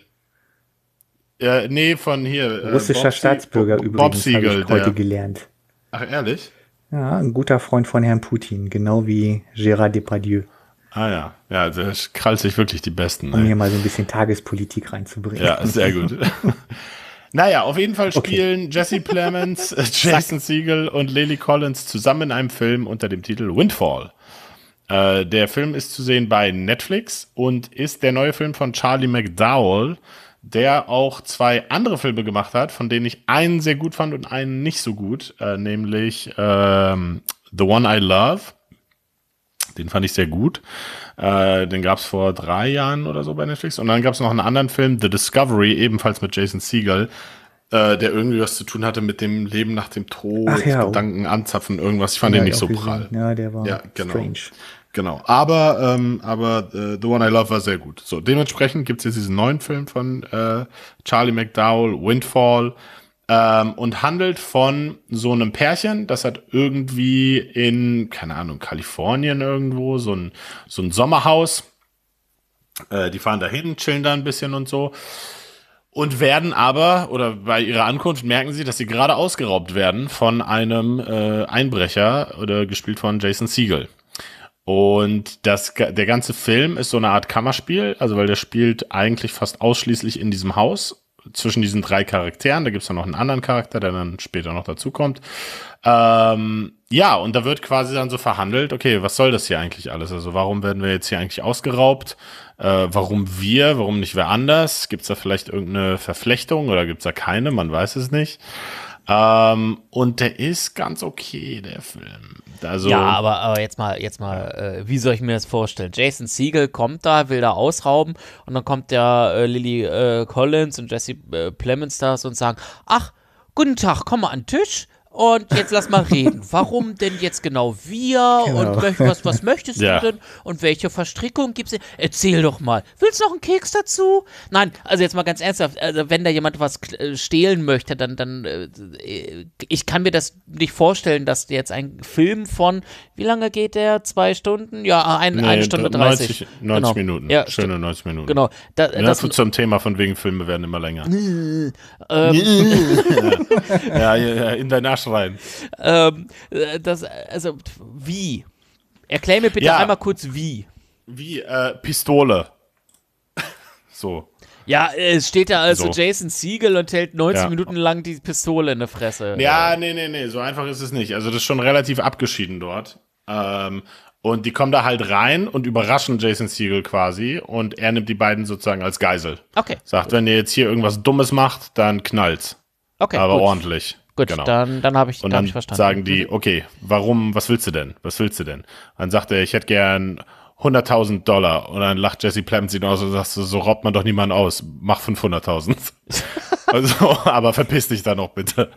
Äh, nee, von hier. Äh, Russischer Bob Staatsbürger Bob, übrigens, Bob Siegel, habe ich heute der, gelernt. Ach, ehrlich? Ja, ein guter Freund von Herrn Putin, genau wie Gérard Depardieu. Ah ja, ja, das also krallt sich wirklich die Besten. Um ey. hier mal so ein bisschen Tagespolitik reinzubringen. Ja, sehr gut. (laughs) (laughs) Naja, auf jeden Fall spielen okay. Jesse Plemons, äh, (laughs) Jason Siegel und Lily Collins zusammen in einem Film unter dem Titel Windfall. Äh, der Film ist zu sehen bei Netflix und ist der neue Film von Charlie McDowell, der auch zwei andere Filme gemacht hat, von denen ich einen sehr gut fand und einen nicht so gut, äh, nämlich ähm, The One I Love den fand ich sehr gut. Äh, den gab es vor drei Jahren oder so bei Netflix. Und dann gab es noch einen anderen Film, The Discovery, ebenfalls mit Jason Siegel, äh, der irgendwie was zu tun hatte mit dem Leben nach dem Tod, ja, oh. Gedanken anzapfen, irgendwas. Ich fand ja, den nicht so prall. Ja, der war ja, genau. strange. Genau. Aber, ähm, aber äh, The One I Love war sehr gut. So, dementsprechend gibt es jetzt diesen neuen Film von äh, Charlie McDowell, Windfall ähm, und handelt von so einem Pärchen, das hat irgendwie in, keine Ahnung, Kalifornien irgendwo so ein, so ein Sommerhaus. Äh, die fahren da hin, chillen da ein bisschen und so. Und werden aber, oder bei ihrer Ankunft merken sie, dass sie gerade ausgeraubt werden von einem äh, Einbrecher, oder gespielt von Jason Siegel. Und das, der ganze Film ist so eine Art Kammerspiel, also weil der spielt eigentlich fast ausschließlich in diesem Haus zwischen diesen drei Charakteren. Da gibt es dann noch einen anderen Charakter, der dann später noch dazukommt. Ähm, ja, und da wird quasi dann so verhandelt, okay, was soll das hier eigentlich alles? Also warum werden wir jetzt hier eigentlich ausgeraubt? Äh, warum wir? Warum nicht wer anders? Gibt es da vielleicht irgendeine Verflechtung oder gibt es da keine? Man weiß es nicht. Ähm, und der ist ganz okay, der Film. Also, ja, aber, aber jetzt mal, jetzt mal äh, wie soll ich mir das vorstellen? Jason Siegel kommt da, will da ausrauben und dann kommt der äh, Lily äh, Collins und Jesse äh, Plemons da und sagen, ach, guten Tag, komm mal an den Tisch und jetzt lass mal reden. (laughs) Warum denn jetzt genau wir? Genau. Und was, was möchtest ja. du denn? Und welche Verstrickung gibt es? Erzähl doch mal. Willst du noch einen Keks dazu? Nein, also jetzt mal ganz ernsthaft, also wenn da jemand was äh, stehlen möchte, dann, dann äh, ich kann mir das nicht vorstellen, dass jetzt ein Film von, wie lange geht der? Zwei Stunden? Ja, ein, nee, eine Stunde 30. 90, 90 genau. Minuten. Ja, Schöne 90 Minuten. Genau. Da, ja, das, zum Thema von wegen Filme werden immer länger. Äh, (laughs) ähm. (laughs) ja, ja, in deiner Schwein. Ähm, äh, das, also, wie? Erklär mir bitte ja. einmal kurz, wie. Wie, äh, Pistole. (laughs) so. Ja, äh, es steht da also so. Jason Siegel und hält 90 ja. Minuten lang die Pistole in der Fresse. Ja, nee, nee, nee, so einfach ist es nicht. Also das ist schon relativ abgeschieden dort. Ähm, und die kommen da halt rein und überraschen Jason Siegel quasi und er nimmt die beiden sozusagen als Geisel. Okay. Sagt, wenn ihr jetzt hier irgendwas Dummes macht, dann knallt's. Okay. Aber gut. ordentlich. Gut, genau. dann, dann habe ich, und dann hab ich verstanden. sagen die, also okay, warum, was willst du denn? Was willst du denn? Dann sagt er, ich hätte gern 100.000 Dollar. Und dann lacht Jesse Plemons ihn aus und sagt, so raubt man doch niemanden aus. Mach 500.000. (laughs) also, aber verpiss dich da noch bitte.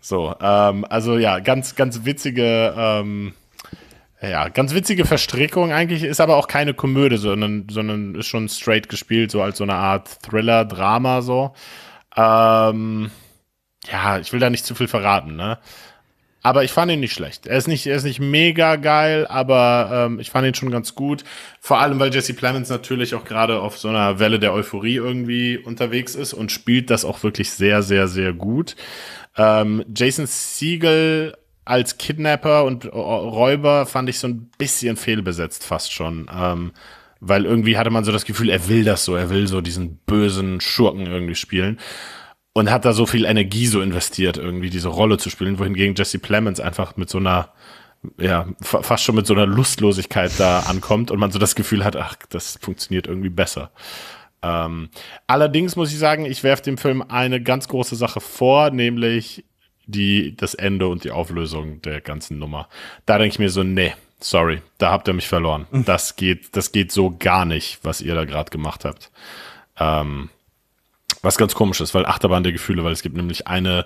So, ähm, also ja, ganz, ganz witzige, ähm, ja, ganz witzige Verstrickung eigentlich, ist aber auch keine Komödie, sondern, sondern ist schon straight gespielt, so als so eine Art Thriller, Drama, so. Ähm, ja, ich will da nicht zu viel verraten, ne? Aber ich fand ihn nicht schlecht. Er ist nicht, er ist nicht mega geil, aber ähm, ich fand ihn schon ganz gut. Vor allem, weil Jesse Plemons natürlich auch gerade auf so einer Welle der Euphorie irgendwie unterwegs ist und spielt das auch wirklich sehr, sehr, sehr gut. Ähm, Jason Siegel als Kidnapper und Räuber fand ich so ein bisschen fehlbesetzt fast schon. Ähm, weil irgendwie hatte man so das Gefühl, er will das so, er will so diesen bösen Schurken irgendwie spielen und hat da so viel Energie so investiert, irgendwie diese Rolle zu spielen, wohingegen Jesse Plemons einfach mit so einer, ja, fast schon mit so einer Lustlosigkeit da ankommt und man so das Gefühl hat, ach, das funktioniert irgendwie besser. Ähm, allerdings muss ich sagen, ich werfe dem Film eine ganz große Sache vor, nämlich die, das Ende und die Auflösung der ganzen Nummer. Da denke ich mir so, nee, sorry, da habt ihr mich verloren. Hm. Das geht, das geht so gar nicht, was ihr da gerade gemacht habt. Ähm, was ganz komisch ist, weil Achterbahn der Gefühle, weil es gibt nämlich eine,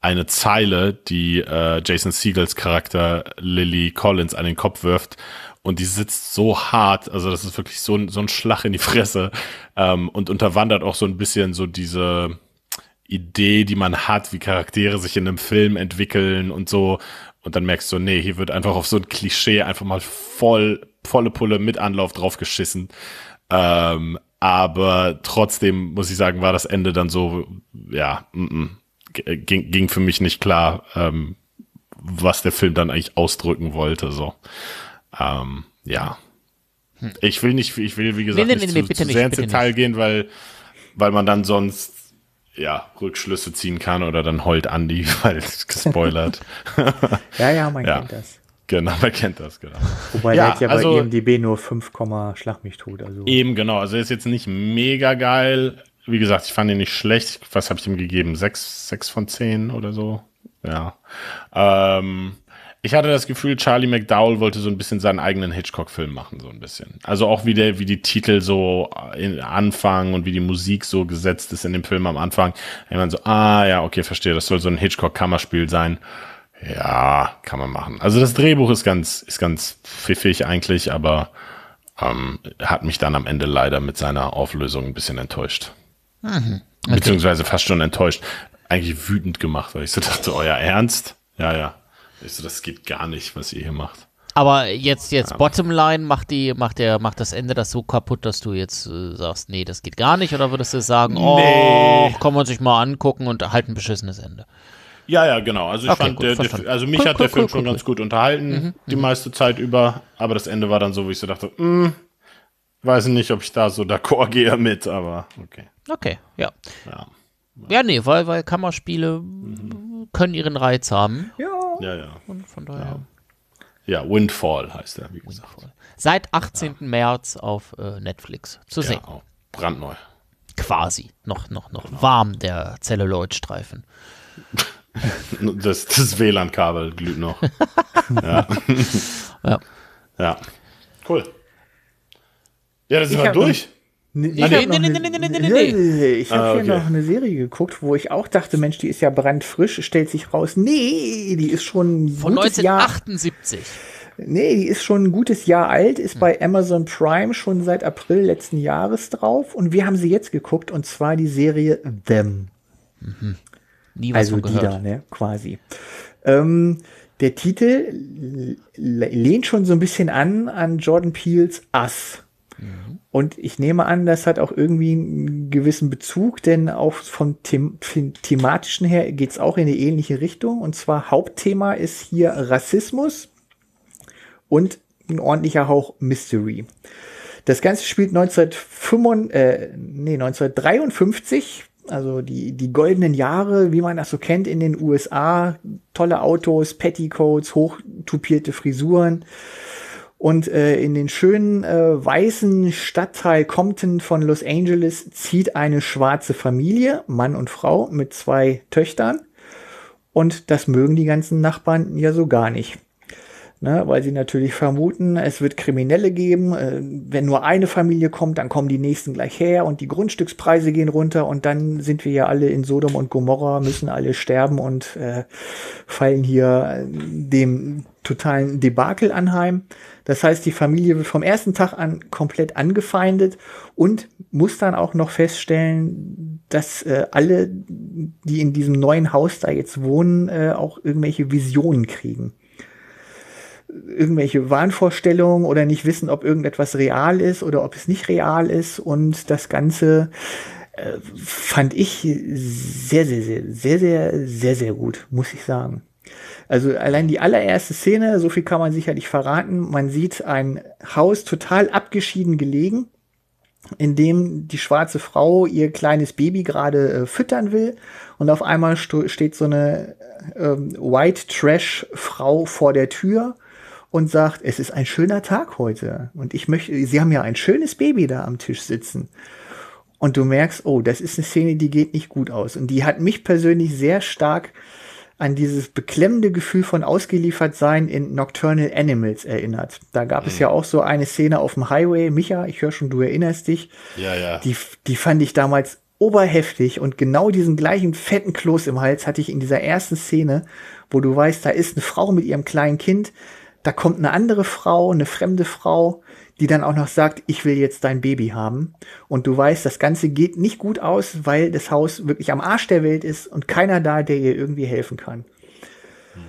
eine Zeile, die äh, Jason Siegels Charakter Lily Collins an den Kopf wirft und die sitzt so hart, also das ist wirklich so ein, so ein Schlag in die Fresse ähm, und unterwandert auch so ein bisschen so diese Idee, die man hat, wie Charaktere sich in einem Film entwickeln und so. Und dann merkst du, nee, hier wird einfach auf so ein Klischee einfach mal voll, volle Pulle mit Anlauf drauf geschissen. Ähm, aber trotzdem muss ich sagen, war das Ende dann so, ja, m -m, äh, ging, ging für mich nicht klar, ähm, was der Film dann eigentlich ausdrücken wollte. So, ähm, ja. Hm. Ich will nicht, ich will, wie gesagt, nee, nee, nicht nee, zu, zu sehr ins Detail gehen, weil, weil man dann sonst ja, Rückschlüsse ziehen kann oder dann heult Andy, (laughs) weil es gespoilert. (laughs) ja, ja, man ja. kennt das. Genau, man (laughs) kennt das, genau. Wobei ja, der hat ja also, bei IMDB nur 5, Schlag mich tot. Also. Eben, genau. Also er ist jetzt nicht mega geil. Wie gesagt, ich fand ihn nicht schlecht. Was habe ich ihm gegeben? 6, 6 von 10 oder so? Ja. Ähm, ich hatte das Gefühl, Charlie McDowell wollte so ein bisschen seinen eigenen Hitchcock-Film machen, so ein bisschen. Also auch wie, der, wie die Titel so anfangen und wie die Musik so gesetzt ist in dem Film am Anfang. Wenn man so, ah ja, okay, verstehe, das soll so ein Hitchcock-Kammerspiel sein. Ja, kann man machen. Also das Drehbuch ist ganz, ist ganz pfiffig eigentlich, aber ähm, hat mich dann am Ende leider mit seiner Auflösung ein bisschen enttäuscht. Mhm. Okay. Beziehungsweise fast schon enttäuscht. Eigentlich wütend gemacht, weil ich so dachte, euer oh Ernst? Ja, ja. Ich so, das geht gar nicht, was ihr hier macht. Aber jetzt, jetzt ja. Bottomline macht die, macht der, macht das Ende das so kaputt, dass du jetzt äh, sagst, nee, das geht gar nicht, oder würdest du sagen, nee. oh, kann man sich mal angucken und halt ein beschissenes Ende? Ja, ja, genau. Also ich okay, fand, gut, der, der, also mich cool, hat cool, der Film cool, schon ganz gut unterhalten, mhm, die mhm. meiste Zeit über. Aber das Ende war dann so, wie ich so dachte, mh, hm, weiß nicht, ob ich da so d'accord (laughs) gehe mit, aber okay. Okay, ja. Ja, ja nee, weil, weil Kammerspiele mhm. können ihren Reiz haben. Ja. Ja, ja. Und von daher. Ja, ja Windfall heißt er, wie gesagt. Windfall. Seit 18. Ja. März auf äh, Netflix zu ja, sehen. Brandneu. Quasi. Noch, noch, noch genau. warm, der Celluloid-Streifen. (laughs) Das, das WLAN-Kabel glüht noch. ja. ja. ja. Cool. Ja, das sind wir durch. Ne, ich habe ah, okay. hier noch eine Serie geguckt, wo ich auch dachte, Mensch, die ist ja brandfrisch, stellt sich raus, nee, die ist schon von 1978. Jahr, nee, die ist schon ein gutes Jahr alt, ist hm. bei Amazon Prime schon seit April letzten Jahres drauf und wir haben sie jetzt geguckt und zwar die Serie Them. Mhm. Nie was also von die da, ne? Quasi. Ähm, der Titel lehnt schon so ein bisschen an an Jordan Peels Ass. Mhm. Und ich nehme an, das hat auch irgendwie einen gewissen Bezug, denn auch vom The thematischen her geht's auch in eine ähnliche Richtung. Und zwar Hauptthema ist hier Rassismus und ein ordentlicher Hauch Mystery. Das Ganze spielt 1955, äh, nee, 1953 also die, die goldenen Jahre, wie man das so kennt in den USA, tolle Autos, Petticoats, hochtupierte Frisuren. Und äh, in den schönen äh, weißen Stadtteil Compton von Los Angeles zieht eine schwarze Familie, Mann und Frau, mit zwei Töchtern. Und das mögen die ganzen Nachbarn ja so gar nicht ne, weil sie natürlich vermuten, es wird Kriminelle geben. Äh, wenn nur eine Familie kommt, dann kommen die nächsten gleich her und die Grundstückspreise gehen runter und dann sind wir ja alle in Sodom und Gomorra, müssen alle sterben und äh, fallen hier äh, dem totalen Debakel anheim. Das heißt, die Familie wird vom ersten Tag an komplett angefeindet und muss dann auch noch feststellen, dass äh, alle, die in diesem neuen Haus da jetzt wohnen, äh, auch irgendwelche Visionen kriegen irgendwelche Wahnvorstellungen oder nicht wissen, ob irgendetwas real ist oder ob es nicht real ist. Und das Ganze äh, fand ich sehr, sehr, sehr, sehr, sehr, sehr, sehr gut, muss ich sagen. Also allein die allererste Szene, so viel kann man sicherlich verraten, man sieht ein Haus total abgeschieden gelegen, in dem die schwarze Frau ihr kleines Baby gerade äh, füttern will und auf einmal steht so eine ähm, White Trash Frau vor der Tür und sagt, es ist ein schöner Tag heute und ich möchte, sie haben ja ein schönes Baby da am Tisch sitzen. Und du merkst, oh, das ist eine Szene, die geht nicht gut aus. Und die hat mich persönlich sehr stark an dieses beklemmende Gefühl von ausgeliefert sein in Nocturnal Animals erinnert. Da gab mhm. es ja auch so eine Szene auf dem Highway. Micha, ich höre schon, du erinnerst dich. Ja, ja. Die, die fand ich damals oberheftig und genau diesen gleichen fetten Kloß im Hals hatte ich in dieser ersten Szene, wo du weißt, da ist eine Frau mit ihrem kleinen Kind, da kommt eine andere Frau, eine fremde Frau, die dann auch noch sagt, ich will jetzt dein Baby haben. Und du weißt, das Ganze geht nicht gut aus, weil das Haus wirklich am Arsch der Welt ist und keiner da, der ihr irgendwie helfen kann. Hm.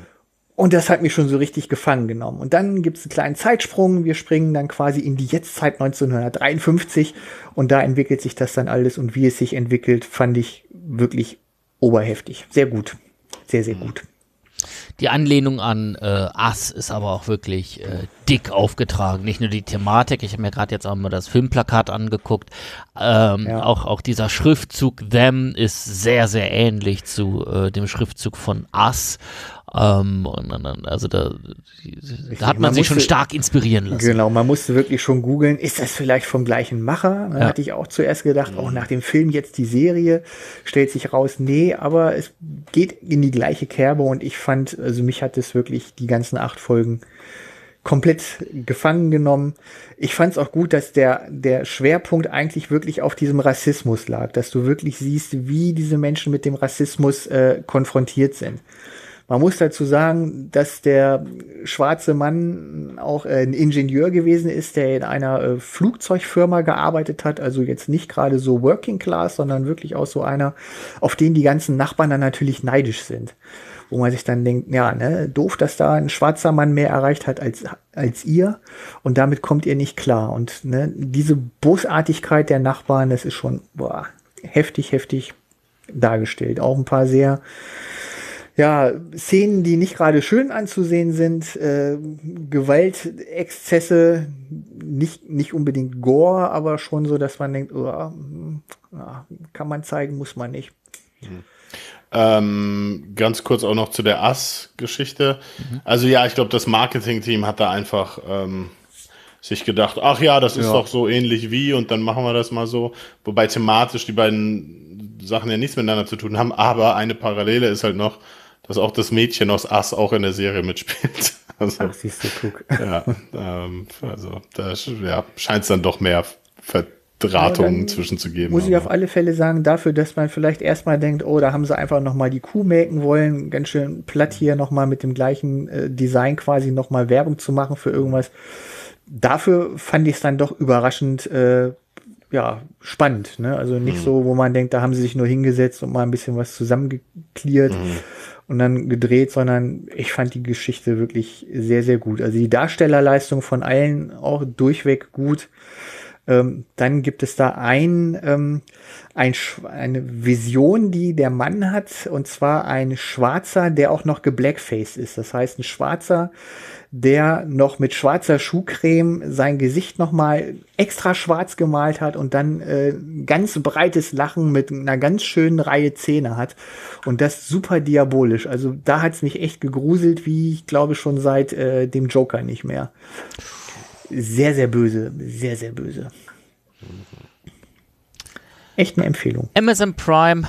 Und das hat mich schon so richtig gefangen genommen. Und dann gibt es einen kleinen Zeitsprung. Wir springen dann quasi in die Jetztzeit 1953 und da entwickelt sich das dann alles. Und wie es sich entwickelt, fand ich wirklich oberheftig. Sehr gut. Sehr, sehr hm. gut. Die Anlehnung an äh, Ass ist aber auch wirklich äh, dick aufgetragen. Nicht nur die Thematik, ich habe mir gerade jetzt auch mal das Filmplakat angeguckt. Ähm, ja. auch, auch dieser Schriftzug Them ist sehr, sehr ähnlich zu äh, dem Schriftzug von Ass. Ähm, also da, da, hat man, man sich schon stark inspirieren lassen. Genau, man musste wirklich schon googeln, ist das vielleicht vom gleichen Macher? Da ja. hatte ich auch zuerst gedacht, auch oh, mhm. nach dem Film jetzt die Serie, stellt sich raus, nee, aber es geht in die gleiche Kerbe und ich fand, also mich hat es wirklich die ganzen acht Folgen komplett gefangen genommen. Ich fand es auch gut, dass der, der Schwerpunkt eigentlich wirklich auf diesem Rassismus lag, dass du wirklich siehst, wie diese Menschen mit dem Rassismus äh, konfrontiert sind. Man muss dazu sagen, dass der schwarze Mann auch äh, ein Ingenieur gewesen ist, der in einer äh, Flugzeugfirma gearbeitet hat, also jetzt nicht gerade so Working Class, sondern wirklich auch so einer, auf den die ganzen Nachbarn dann natürlich neidisch sind. Wo man sich dann denkt, ja, ne, doof, dass da ein schwarzer Mann mehr erreicht hat als, als ihr und damit kommt ihr nicht klar. Und ne, diese Bosartigkeit der Nachbarn, das ist schon boah, heftig, heftig dargestellt. Auch ein paar sehr ja, Szenen, die nicht gerade schön anzusehen sind, äh, Gewaltexzesse, nicht, nicht unbedingt Gore, aber schon so, dass man denkt, oh, kann man zeigen, muss man nicht. Mhm. Ähm, ganz kurz auch noch zu der Ass-Geschichte. Mhm. Also ja, ich glaube, das Marketing-Team hat da einfach ähm, sich gedacht, ach ja, das ist ja. doch so ähnlich wie und dann machen wir das mal so. Wobei thematisch die beiden Sachen ja nichts miteinander zu tun haben, aber eine Parallele ist halt noch, dass auch das Mädchen aus Ass auch in der Serie mitspielt. (laughs) Also, Ach, siehst du, guck. (laughs) Ja, ähm, also da ja, scheint es dann doch mehr Verdrahtungen ja, zwischen zu geben. Muss aber. ich auf alle Fälle sagen, dafür, dass man vielleicht erstmal denkt, oh, da haben sie einfach nochmal die Kuh melken wollen, ganz schön platt hier nochmal mit dem gleichen äh, Design quasi nochmal Werbung zu machen für irgendwas. Dafür fand ich es dann doch überraschend. Äh, ja, spannend. Ne? Also nicht mhm. so, wo man denkt, da haben sie sich nur hingesetzt und mal ein bisschen was zusammengeklärt. Mhm und dann gedreht, sondern ich fand die Geschichte wirklich sehr, sehr gut. Also die Darstellerleistung von allen auch durchweg gut. Ähm, dann gibt es da ein, ähm, ein, eine Vision, die der Mann hat, und zwar ein Schwarzer, der auch noch geblackfaced ist. Das heißt, ein Schwarzer, der noch mit schwarzer Schuhcreme sein Gesicht nochmal extra schwarz gemalt hat und dann äh, ganz breites Lachen mit einer ganz schönen Reihe Zähne hat. Und das super diabolisch. Also da hat es mich echt gegruselt, wie ich glaube schon seit äh, dem Joker nicht mehr. Sehr, sehr böse. Sehr, sehr böse. Echt eine Empfehlung. Amazon Prime.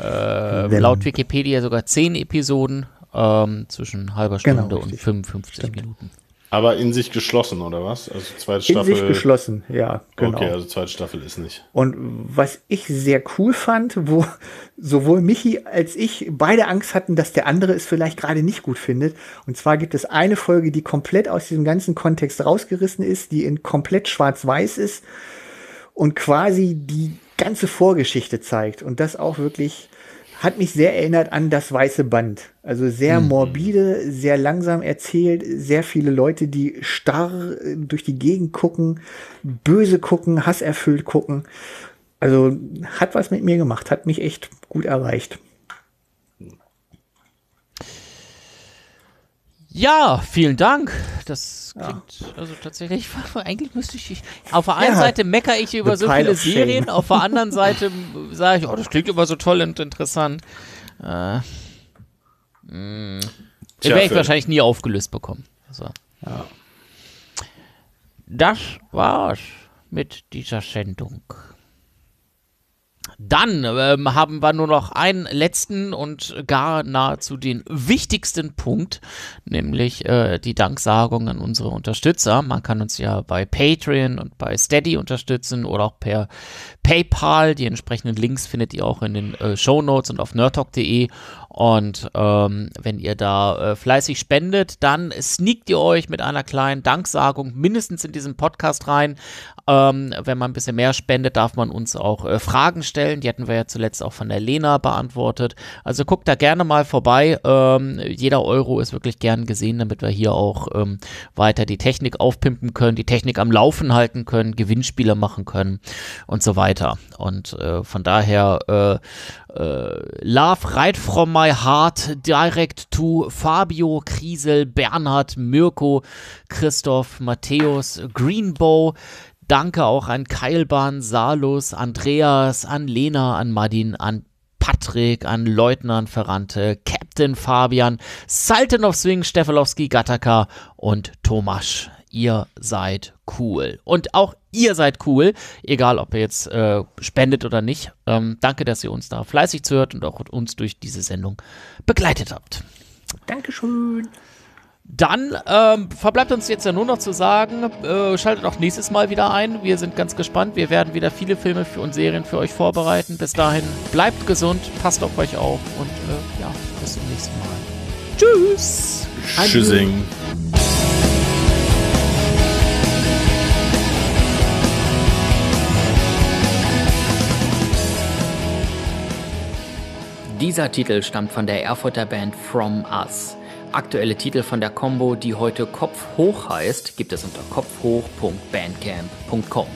Äh, laut Wikipedia sogar zehn Episoden ähm, zwischen halber genau, Stunde genau, und 55 Stimmt. Minuten. Aber in sich geschlossen, oder was? Also zweite Staffel. In sich geschlossen, ja, genau. Okay, also zweite Staffel ist nicht. Und was ich sehr cool fand, wo (laughs) sowohl Michi als ich beide Angst hatten, dass der andere es vielleicht gerade nicht gut findet. Und zwar gibt es eine Folge, die komplett aus diesem ganzen Kontext rausgerissen ist, die in komplett schwarz-weiß ist und quasi die ganze Vorgeschichte zeigt. Und das auch wirklich hat mich sehr erinnert an das weiße Band. Also sehr mhm. morbide, sehr langsam erzählt, sehr viele Leute, die starr äh, durch die Gegend gucken, böse gucken, hasserfüllt gucken. Also hat was mit mir gemacht, hat mich echt gut erreicht. Ja, vielen Dank. Das klingt ja. also tatsächlich, eigentlich müsste ich, auf der einen ja, Seite meckere ich über so viele Serien, auf der anderen Seite sage ich, oh, das klingt immer so toll und interessant. Äh, mh, mm. werde ich wahrscheinlich nie aufgelöst bekommen. Also, ja. Das war's mit dieser Sendung. Dann ähm, haben wir nur noch einen letzten und gar nahezu den wichtigsten Punkt, nämlich äh, die Danksagung an unsere Unterstützer. Man kann uns ja bei Patreon und bei Steady unterstützen oder auch per PayPal. Die entsprechenden Links findet ihr auch in den äh, Show Notes und auf nerdtalk.de. Und ähm, wenn ihr da äh, fleißig spendet, dann sneakt ihr euch mit einer kleinen Danksagung mindestens in diesen Podcast rein. Ähm, wenn man ein bisschen mehr spendet, darf man uns auch äh, Fragen stellen. Die hatten wir ja zuletzt auch von der Lena beantwortet. Also guckt da gerne mal vorbei. Ähm, jeder Euro ist wirklich gern gesehen, damit wir hier auch ähm, weiter die Technik aufpimpen können, die Technik am Laufen halten können, Gewinnspiele machen können und so weiter. Und äh, von daher äh, äh, Love right from my heart direct to Fabio, Kriesel, Bernhard, Mirko, Christoph, Matthäus, Greenbow. Danke auch an Keilbahn, Salus, Andreas, an Lena, an Madin, an Patrick, an Leutnant Ferrante, Captain Fabian, Sultan of Swing, Stefalowski, Gattaka und Tomasch ihr seid cool. Und auch ihr seid cool, egal ob ihr jetzt äh, spendet oder nicht. Ähm, danke, dass ihr uns da fleißig zuhört und auch uns durch diese Sendung begleitet habt. Dankeschön. Dann ähm, verbleibt uns jetzt ja nur noch zu sagen, äh, schaltet auch nächstes Mal wieder ein. Wir sind ganz gespannt. Wir werden wieder viele Filme und Serien für euch vorbereiten. Bis dahin, bleibt gesund, passt auf euch auf und äh, ja, bis zum nächsten Mal. Tschüss. Tschüssing. Dieser Titel stammt von der Erfurter Band From Us. Aktuelle Titel von der Combo, die heute Kopf hoch heißt, gibt es unter kopfhoch.bandcamp.com.